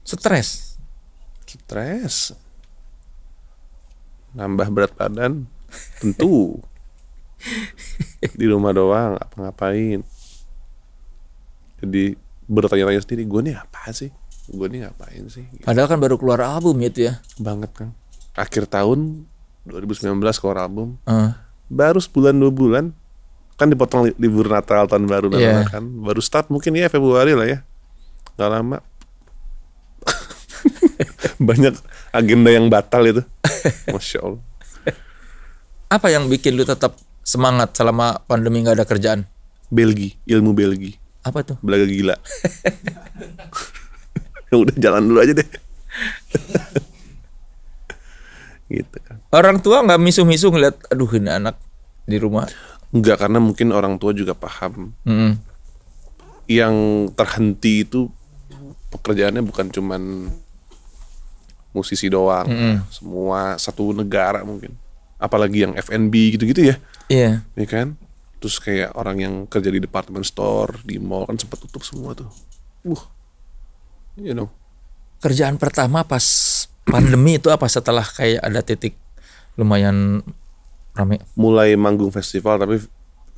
B: stres stres nambah berat badan tentu di rumah doang apa ngapain jadi bertanya-tanya sendiri gue nih apa sih gue nih ngapain sih gitu. padahal kan baru keluar album itu ya banget kan akhir tahun 2019 keluar album uh. baru sebulan dua bulan kan dipotong libur Natal tahun baru yeah. kan baru start mungkin ya Februari lah ya nggak lama banyak agenda yang batal itu masya Allah
A: apa yang bikin lu tetap semangat selama pandemi nggak ada
B: kerjaan Belgi ilmu Belgi apa tuh? Belaga gila. Udah jalan dulu aja deh.
A: gitu kan. Orang tua nggak misuh-misuh ngeliat aduh ini anak di rumah.
B: Enggak karena mungkin orang tua juga paham. Mm -hmm. Yang terhenti itu pekerjaannya bukan cuman musisi doang, mm -hmm. semua satu negara mungkin. Apalagi yang FNB gitu-gitu ya. Iya. Yeah. Iya kan? terus kayak orang yang kerja di department store di mall kan sempat tutup semua tuh uh
A: you know kerjaan pertama pas
B: pandemi itu apa setelah kayak ada titik
A: lumayan
B: rame mulai manggung festival tapi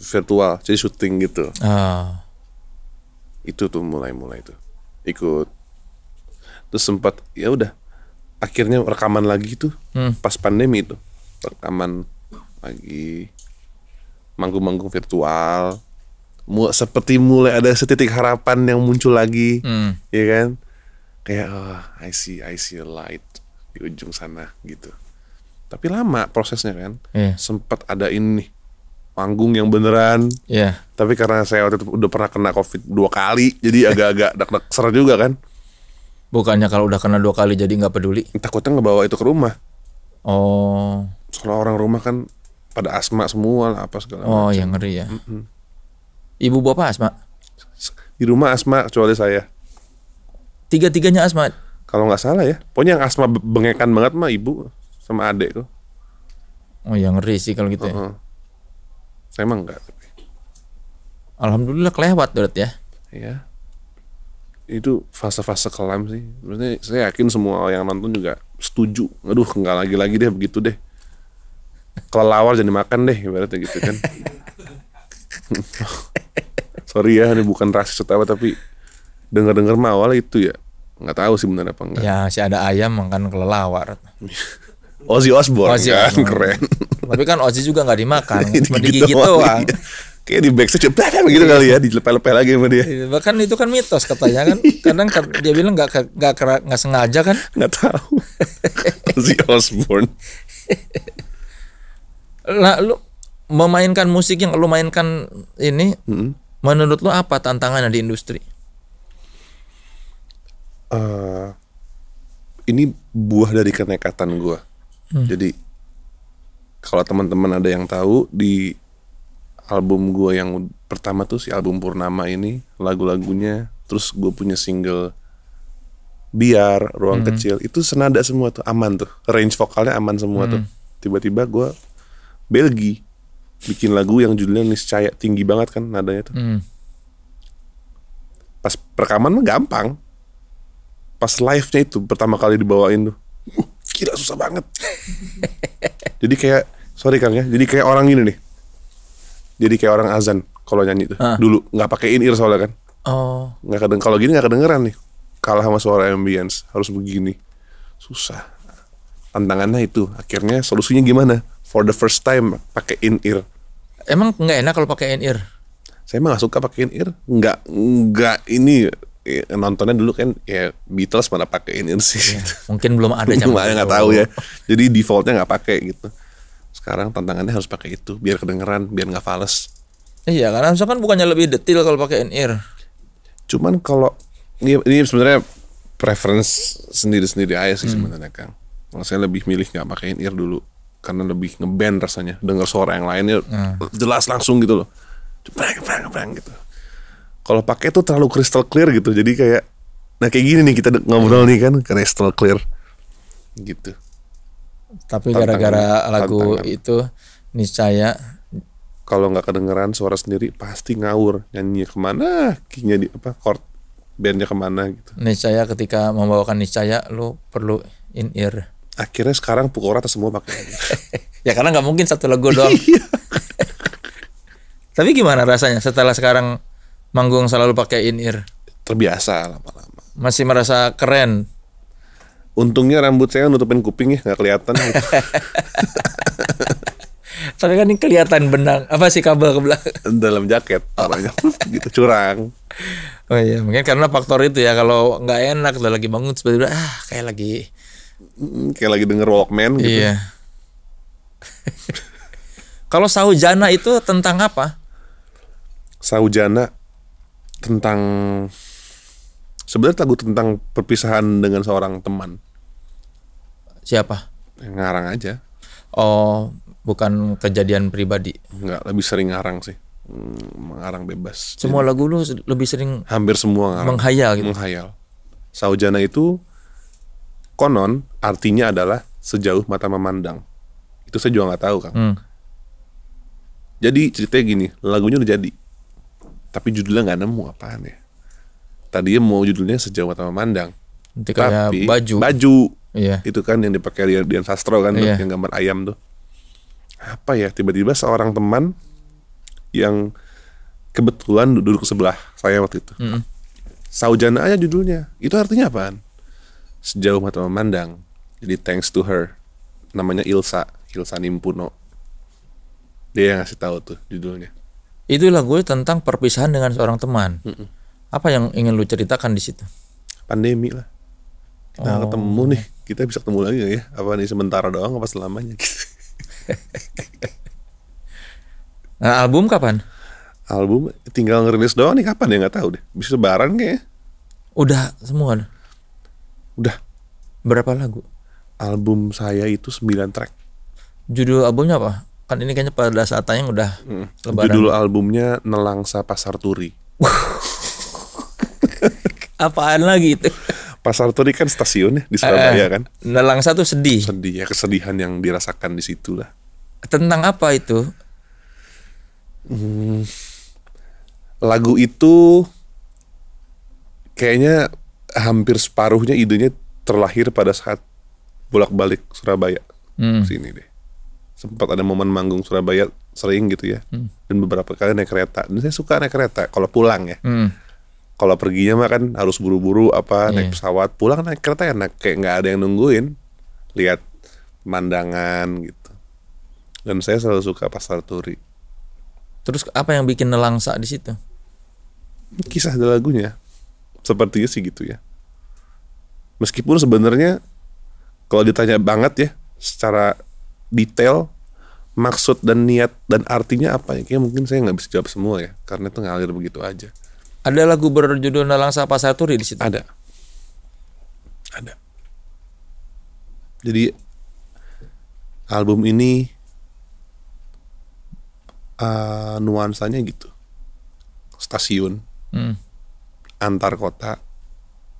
B: virtual jadi syuting gitu
D: ah.
B: itu tuh mulai mulai tuh ikut terus sempat ya udah akhirnya rekaman lagi tuh hmm. pas pandemi itu rekaman lagi manggung-manggung virtual mu seperti mulai ada setitik harapan yang muncul lagi hmm. ya kan kayak oh, I see I see a light di ujung sana gitu tapi lama prosesnya kan yeah. sempat ada ini panggung yang beneran yeah. tapi karena saya waktu itu udah pernah kena covid dua kali jadi agak-agak dak-dak ser juga kan bukannya kalau udah kena dua kali jadi nggak peduli takutnya ngebawa itu ke rumah oh soalnya orang rumah kan pada asma semua lah apa segala oh macam. yang
A: ngeri ya mm -hmm.
B: ibu bapak asma di rumah asma kecuali saya tiga tiganya asma kalau nggak salah ya pokoknya yang asma bengekan banget mah ibu sama adek tuh oh yang ngeri sih kalau gitu uh -huh. ya saya emang enggak alhamdulillah kelewat berat ya iya itu fase-fase kelam sih. Maksudnya saya yakin semua yang nonton juga setuju. Aduh, nggak lagi-lagi deh begitu deh kelelawar jadi makan deh ibaratnya gitu kan sorry ya ini bukan rasis atau apa tapi dengar-dengar mawar itu ya nggak tahu sih benar apa enggak
A: ya si ada ayam makan kelelawar
B: Ozzy Osbourne Ozzy kan Osbourne. keren
A: tapi kan Ozzy juga nggak dimakan cuma digigit doang iya. kayak di
B: backstage belakang begitu kali ya iya. dilepel-lepel lagi sama dia iya,
A: bahkan itu kan mitos katanya kan kadang dia bilang nggak nggak nggak sengaja kan
E: nggak tahu Ozzy Osbourne
A: lalu memainkan musik yang lu mainkan ini hmm. menurut lu apa tantangannya di industri
B: uh, ini buah dari kenekatan gua hmm. jadi kalau teman-teman ada yang tahu di album gua yang pertama tuh si album Purnama ini lagu-lagunya terus gue punya single biar ruang hmm. kecil itu senada semua tuh aman tuh range vokalnya aman semua hmm. tuh tiba-tiba gue Belgi bikin lagu yang judulnya Niscaya tinggi banget kan nadanya tuh. Hmm. Pas perekaman mah gampang. Pas live-nya itu pertama kali dibawain tuh. Uh, kira susah banget. jadi kayak sorry Kang ya, jadi kayak orang gini nih. Jadi kayak orang azan kalau nyanyi tuh. Ah. Dulu nggak pakai in ear soalnya kan. Oh. Nggak kedeng, kalau gini nggak kedengeran nih. Kalah sama suara ambience, harus begini. Susah tantangannya itu akhirnya solusinya gimana for the first time pakai in ear
A: emang nggak enak kalau pakai in ear
B: saya emang gak suka pakai in ear nggak nggak ini ya, nontonnya dulu kan ya Beatles mana pakai in ear sih ya, mungkin belum ada yang nggak tahu ya jadi defaultnya nggak pakai gitu sekarang tantangannya harus pakai itu biar kedengeran biar nggak fales iya
A: karena misalkan kan bukannya lebih detail kalau pakai in ear
B: cuman kalau ini, ini sebenarnya preference sendiri-sendiri aja sih hmm. sebenarnya Kang saya lebih milih nggak pakai in ear dulu karena lebih ngeband rasanya dengar suara yang lainnya hmm. jelas langsung gitu loh cepreng cepreng cepreng gitu kalau pakai tuh terlalu crystal clear gitu jadi kayak nah kayak gini nih kita ngobrol nih kan crystal clear gitu
A: tapi gara-gara
B: lagu tantangan. itu niscaya kalau nggak kedengeran suara sendiri pasti ngawur nyanyi kemana kinya di apa chord bandnya kemana gitu
A: niscaya ketika
B: membawakan niscaya lu perlu in ear akhirnya sekarang pukul rata semua
A: pakai ya karena nggak mungkin satu lagu doang iya. tapi gimana rasanya setelah sekarang manggung selalu pakai in ear
B: terbiasa lama-lama masih merasa keren untungnya rambut saya nutupin kuping ya nggak kelihatan tapi kan ini kelihatan benang apa sih kabel ke belakang dalam
A: jaket orangnya oh. gitu curang oh iya mungkin karena faktor itu ya kalau nggak enak udah lagi bangun sebetulnya ah kayak lagi
B: kayak lagi denger Walkman gitu. Iya.
A: Kalau Sahujana itu tentang apa?
B: Sahujana tentang sebenarnya lagu tentang perpisahan dengan seorang teman. Siapa? Yang ngarang aja. Oh, bukan kejadian pribadi. Enggak, lebih sering ngarang sih. Hmm, mengarang bebas. Semua
A: Jadi, lagu lu lebih sering
B: hampir semua ngarang. Menghayal gitu. Menghayal. Sahujana itu Konon artinya adalah sejauh mata memandang. Itu saya juga nggak tahu kang. Hmm. Jadi ceritanya gini, lagunya udah jadi, tapi judulnya nggak nemu apaan ya. Tadinya mau judulnya sejauh mata memandang,
D: Nanti tapi baju, baju iya.
B: itu kan yang dipakai Dian, Rian Sastro kan, iya. yang gambar ayam tuh. Apa ya? Tiba-tiba seorang teman yang kebetulan duduk sebelah saya waktu itu, mm -hmm. Saujana aja judulnya, itu artinya apaan? sejauh mata memandang. Jadi thanks to her. Namanya Ilsa, Ilsa Nimpuno. Dia yang ngasih tahu tuh judulnya. Itu lagu
A: tentang perpisahan dengan seorang teman. Mm -mm. Apa yang ingin lu ceritakan di situ? Pandemi
C: lah. Kita oh. ketemu
B: nih, kita bisa ketemu lagi gak ya? Apa nih sementara doang apa selamanya gitu. nah, album kapan? Album tinggal ngerilis doang nih kapan ya nggak tahu deh. Bisa lebaran kayaknya.
A: Udah semua
B: udah berapa lagu album saya itu 9 track
A: judul albumnya apa kan ini kayaknya pada saat tayang udah hmm. judul
B: albumnya Nelangsa Pasar Turi apaan lagi itu Pasar Turi kan stasiun ya di eh, Surabaya uh, kan Nelangsa tuh sedih sedih ya kesedihan yang dirasakan di situ lah tentang apa itu hmm, lagu itu kayaknya hampir separuhnya idenya terlahir pada saat bolak-balik Surabaya hmm. sini deh sempat ada momen manggung Surabaya sering gitu ya hmm. dan beberapa kali naik kereta dan saya suka naik kereta kalau pulang ya hmm. kalau perginya mah kan harus buru-buru apa yeah. naik pesawat pulang naik kereta enak ya, kayak nggak ada yang nungguin lihat pemandangan gitu dan saya selalu suka pasar turi terus apa yang bikin
A: nelangsa di situ
B: kisah lagunya Sepertinya sih gitu ya. Meskipun sebenarnya kalau ditanya banget ya secara detail maksud dan niat dan artinya apa ya kayaknya mungkin saya nggak bisa jawab semua ya karena itu ngalir begitu aja ada lagu berjudul Nalang Sapa Saturi di situ ada ada jadi album ini uh, nuansanya gitu stasiun hmm antar kota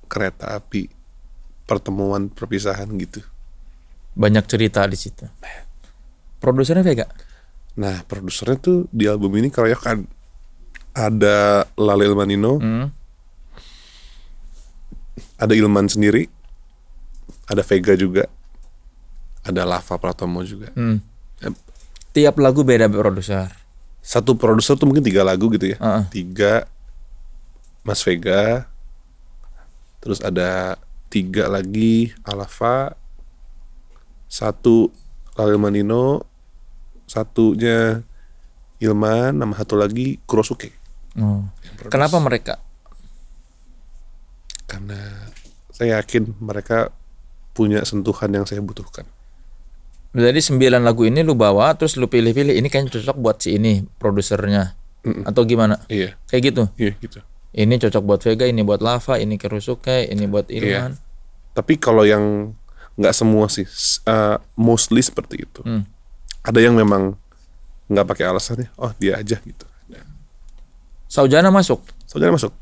B: kereta api pertemuan perpisahan gitu banyak cerita di situ produsernya Vega nah produsernya tuh di album ini keroyokan ada Lale Ilmanino hmm. ada Ilman sendiri ada Vega juga ada Lava Pratomo juga hmm. tiap lagu beda produser satu produser tuh mungkin tiga lagu gitu ya uh -uh. tiga Mas Vega terus ada tiga lagi Alafa, satu Lalil Manino satunya Ilman nama satu lagi Kurosuke
D: hmm.
A: kenapa mereka
B: karena saya yakin mereka punya sentuhan yang saya butuhkan
A: jadi sembilan lagu ini lu bawa terus lu pilih-pilih ini kayaknya cocok buat si ini produsernya mm -mm. atau gimana? Iya. Kayak gitu. Iya, gitu ini cocok buat Vega, ini buat Lava, ini Kerusuke, ini buat Irman.
B: Iya. Tapi kalau yang nggak semua sih, uh, mostly seperti itu. Hmm. Ada yang memang nggak pakai alasannya, oh dia aja gitu.
A: Saujana masuk. Saujana masuk.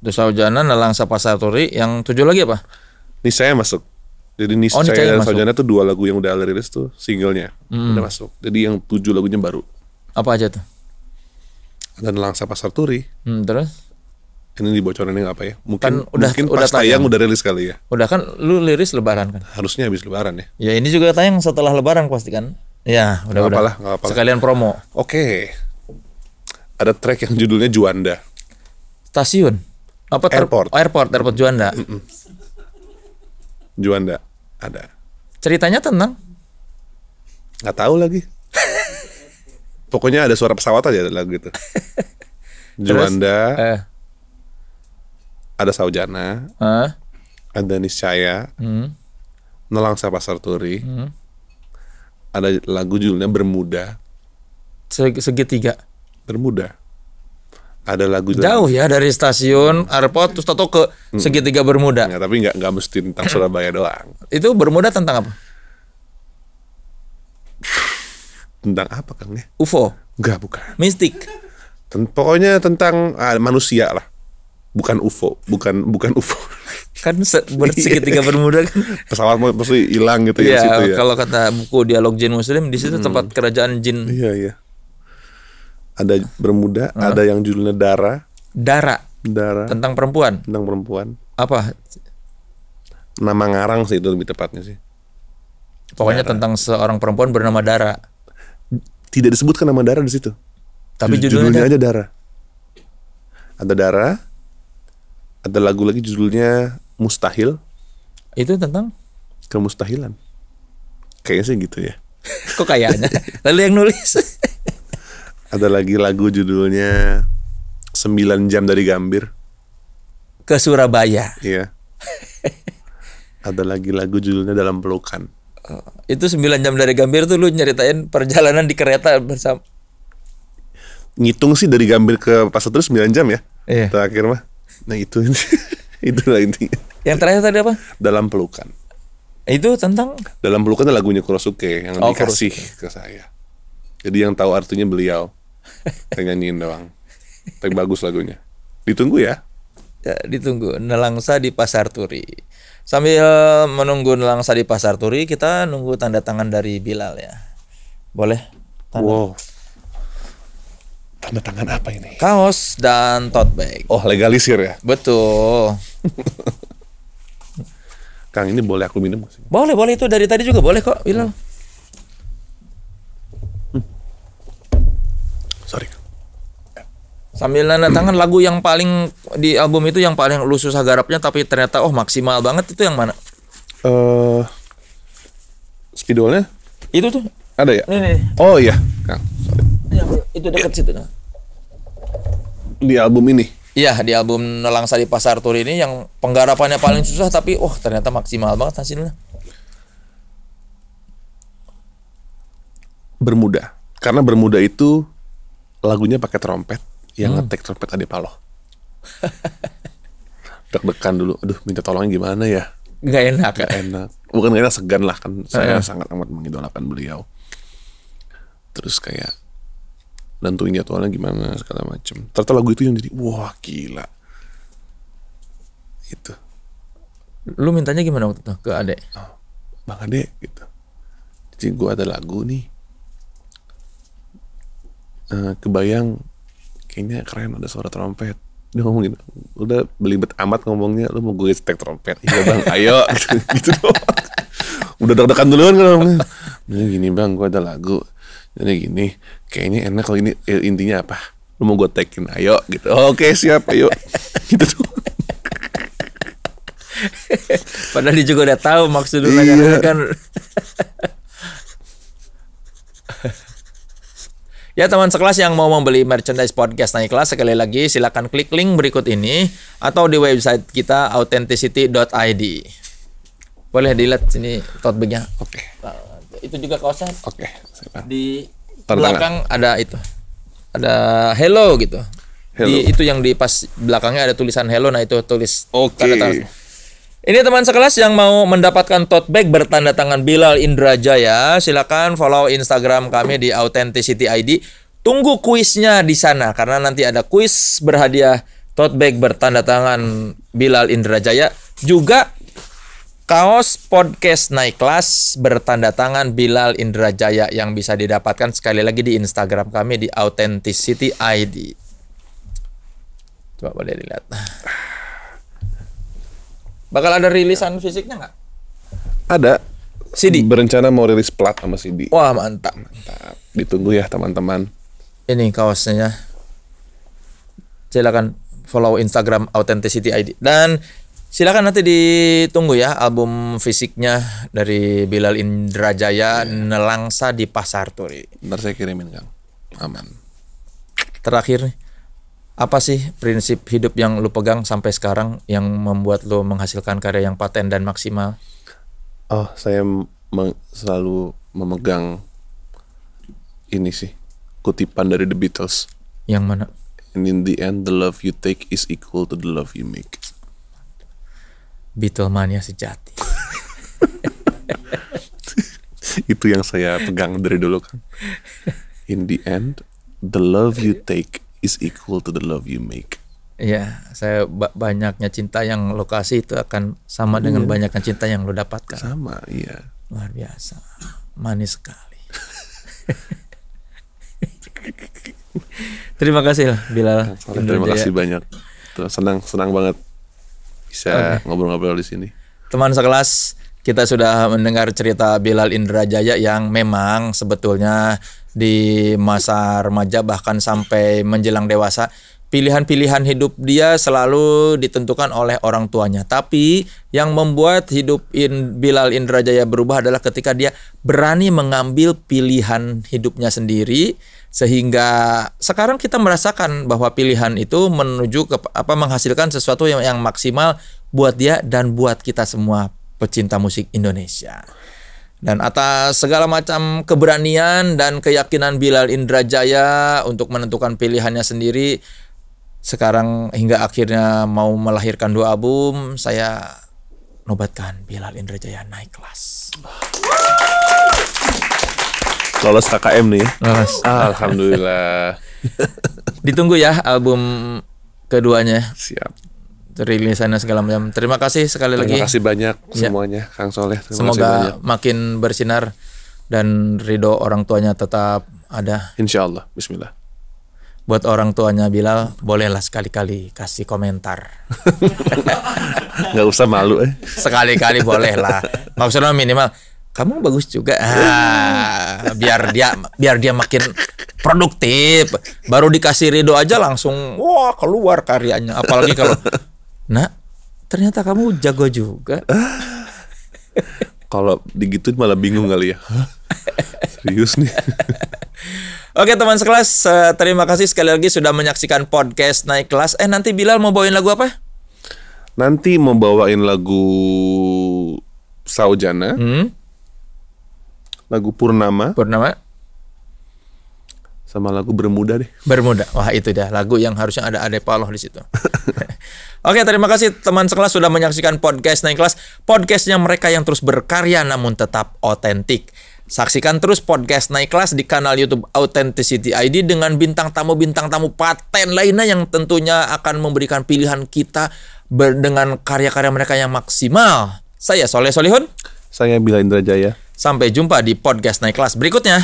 A: Itu Saujana, Nalangsa, Pasaturi, yang tujuh
B: lagi apa? Nisaya masuk. Jadi Nisaya oh, Nisaya dan Saujana tuh dua lagu yang udah rilis tuh singlenya hmm. udah masuk. Jadi yang tujuh lagunya baru. Apa aja tuh? langsa pasar Pasaturi.
A: Hmm, terus?
B: ini dibocorin apa ya? Mungkin kan udah, mungkin udah pas tayang, tayang udah rilis kali ya. Udah kan lu liris lebaran kan? Harusnya habis lebaran ya. Ya ini juga tayang setelah lebaran pasti
A: kan. Ya, udah gak udah. Apalah, gak apalah. Sekalian
B: promo. Oke. Okay. Ada track yang judulnya Juanda.
A: Stasiun. Apa airport. Oh, airport, airport Juanda. Mm
B: -mm. Juanda ada.
A: Ceritanya tentang
B: Gak tahu lagi. Pokoknya ada suara pesawat aja lagu gitu. Juanda. Terus, eh ada Saujana, uh. ada Niscaya, hmm. Nelangsa Pasar Turi, hmm. ada lagu judulnya Bermuda. segitiga. Bermuda.
A: Ada lagu jauh ya dari stasiun airport terus tato ke hmm. segitiga Bermuda. Ya,
B: tapi nggak nggak mesti tentang hmm. Surabaya doang. Itu Bermuda tentang apa? tentang apa Kang ya? UFO. Nggak bukan. Mistik. pokoknya tentang ah, manusia lah bukan UFO, bukan bukan UFO. Kan
A: iya. segitiga bermuda kan
B: pesawat pasti hilang gitu ya, iya, situ ya.
A: Kalau kata buku dialog jin
B: muslim di situ hmm. tempat
A: kerajaan jin. Iya iya.
B: Ada bermuda, -huh. Ah. ada yang judulnya Dara. Dara. Dara. Tentang perempuan. Tentang perempuan. Apa? Nama ngarang sih itu lebih tepatnya sih.
A: Pokoknya Dara. tentang seorang perempuan
B: bernama Dara. Tidak disebutkan nama Dara di situ. Tapi judulnya, judulnya aja Dara. Ada Dara, ada lagu lagi judulnya Mustahil. Itu tentang kemustahilan. Kayaknya sih gitu ya.
A: Kok kayaknya?
B: Lalu yang nulis. ada lagi lagu judulnya 9 jam dari Gambir
A: ke Surabaya.
B: Iya. ada lagi lagu judulnya dalam pelukan. Oh,
A: itu 9 jam dari Gambir tuh lu nyeritain perjalanan di kereta bersama
B: ngitung sih dari Gambir ke Pasar terus 9 jam ya. Iya. Terakhir mah. Nah itu itu lah intinya. Yang terakhir tadi apa? Dalam pelukan. Itu tentang? Dalam pelukan ada lagunya Kurosuke yang oh, dikasih Kurosuke. ke saya. Jadi yang tahu artinya beliau. saya nyanyiin doang. Tapi bagus lagunya. Ditunggu ya.
A: ya ditunggu. Nelangsa di Pasar Turi. Sambil menunggu nelangsa di Pasar Turi, kita nunggu tanda tangan dari Bilal ya. Boleh?
B: Tanda. Wow. Tanda tangan apa
A: ini? Kaos dan
B: tote bag. Oh, legalisir ya? Betul. Kang, ini boleh aku minum? sih
A: Boleh, boleh. Itu dari tadi juga boleh kok, Bilal. Hmm. Sorry. Sambil nanda tangan lagu yang paling di album itu yang paling lu susah garapnya tapi ternyata oh maksimal banget itu yang mana?
B: Eh uh, spidolnya? Itu tuh. Ada ya? Nih, nih. Oh iya, Kang.
A: Iya, itu dekat iya. situ nah di album ini. Iya, di album Nelangsa di Pasar Turi ini yang penggarapannya paling susah tapi wah oh, ternyata maksimal banget hasilnya.
B: Bermuda. Karena Bermuda itu lagunya pakai trompet yang hmm. ngetek trompet Ade Paloh. Deg-degan dulu. Aduh, minta tolongnya gimana ya? Gak enak. Gak enak. Bukan gak enak, segan lah kan. Saya uh. sangat amat mengidolakan beliau. Terus kayak nentuin jadwalnya gimana segala macam ternyata lagu itu yang jadi wah gila
A: itu lu mintanya gimana waktu itu ke adek
B: oh, bang adek gitu jadi gua ada lagu nih uh, kebayang kayaknya keren ada suara trompet dia ngomong gitu udah belibet amat ngomongnya lu mau gue setek trompet iya bang ayo
D: gitu, gitu
B: udah deg-degan duluan kan ngomongnya nah, gini bang gua ada lagu jadi gini kayaknya enak kalau ini eh, intinya apa lu mau gue tekin ayo gitu oke okay, siap ayo gitu tuh
A: padahal dia juga udah tahu maksud lu iya. kan Ya teman sekelas yang mau membeli merchandise podcast naik kelas sekali lagi silakan klik link berikut ini atau di website kita authenticity.id. Boleh dilihat sini tote bagnya. Oke. Okay itu juga kaosnya. Oke. Okay. Di Tantangan. belakang ada itu. Ada hello gitu. Hello. Di, itu yang di pas belakangnya ada tulisan hello. Nah itu tulis. Oke. Okay. Ini teman sekelas yang mau mendapatkan tote bag bertanda tangan Bilal Indrajaya, silakan follow Instagram kami di Authenticity ID. Tunggu kuisnya di sana karena nanti ada kuis berhadiah tote bag bertanda tangan Bilal Indrajaya. Juga kaos podcast naik kelas bertanda tangan Bilal Indra Jaya yang bisa didapatkan sekali lagi di Instagram kami di Authenticity ID.
B: Coba boleh dilihat.
A: Bakal ada rilisan fisiknya nggak?
B: Ada. CD. Berencana mau rilis plat sama CD. Wah mantap. Mantap. Ditunggu ya teman-teman. Ini kaosnya. Ya.
A: Silakan follow Instagram Authenticity ID dan Silakan nanti ditunggu ya album fisiknya dari Bilal Indrajaya yeah. Nelangsa di Pasar Turi. Ntar saya kirimin Kang. Aman. Terakhir apa sih prinsip hidup yang lu pegang sampai sekarang yang membuat lu menghasilkan karya yang paten dan maksimal?
B: Oh, saya selalu memegang ini sih kutipan dari The Beatles. Yang mana? And in the end, the love you take is equal to the love you make.
A: Beatlemania sejati.
B: Itu yang saya pegang dari dulu kan. In the end, the love you take is equal to the love you make. Ya,
A: saya banyaknya cinta yang lokasi itu akan sama yeah. dengan iya. banyaknya cinta yang lo dapatkan. Sama, iya. Luar biasa, manis sekali. Terima kasih lah Bilal. Terima kasih
B: banyak. Senang senang banget bisa ngobrol-ngobrol okay. di sini.
A: Teman sekelas, kita sudah mendengar cerita Bilal Indrajaya yang memang sebetulnya di masa remaja bahkan sampai menjelang dewasa pilihan-pilihan hidup dia selalu ditentukan oleh orang tuanya. Tapi yang membuat hidup In Bilal Indrajaya berubah adalah ketika dia berani mengambil pilihan hidupnya sendiri sehingga sekarang kita merasakan bahwa pilihan itu menuju ke apa menghasilkan sesuatu yang yang maksimal buat dia dan buat kita semua pecinta musik Indonesia. Dan atas segala macam keberanian dan keyakinan Bilal Indrajaya untuk menentukan pilihannya sendiri sekarang hingga akhirnya mau melahirkan dua album saya nobatkan Bilal Indrajaya naik kelas.
B: Lolos KKM nih. Ya. Lolos. Alhamdulillah.
A: Ditunggu ya album keduanya. Siap rilisannya segala macam. Terima kasih sekali Terima lagi. Terima kasih banyak ya. semuanya, ya. Kang
B: Soleh. Terima Semoga kasih makin bersinar
A: dan ridho orang tuanya tetap ada.
B: Insya Allah. Bismillah.
A: Buat orang tuanya Bilal, bolehlah sekali-kali kasih komentar. Gak usah malu eh. Sekali-kali bolehlah. Maksudnya minimal kamu bagus juga ah, biar dia biar dia makin produktif baru dikasih ridho aja langsung wah keluar karyanya apalagi kalau nah ternyata kamu jago juga
B: kalau begitu malah bingung kali ya serius nih
A: Oke teman sekelas, eh, terima kasih sekali lagi sudah menyaksikan podcast naik kelas. Eh nanti Bilal mau bawain lagu apa?
B: Nanti mau bawain lagu Saujana. Hmm? lagu Purnama. Purnama. Sama lagu Bermuda deh.
A: Bermuda. Wah, itu dah lagu yang harusnya ada Ade Paloh di situ. Oke, terima kasih teman sekelas sudah menyaksikan podcast naik kelas. Podcastnya mereka yang terus berkarya namun tetap otentik. Saksikan terus podcast naik kelas di kanal YouTube Authenticity ID dengan bintang tamu bintang tamu paten lainnya yang tentunya akan memberikan pilihan kita dengan karya-karya mereka yang maksimal. Saya Soleh Solihun. Saya Bila Indrajaya. Jaya. Sampai jumpa di podcast naik kelas berikutnya.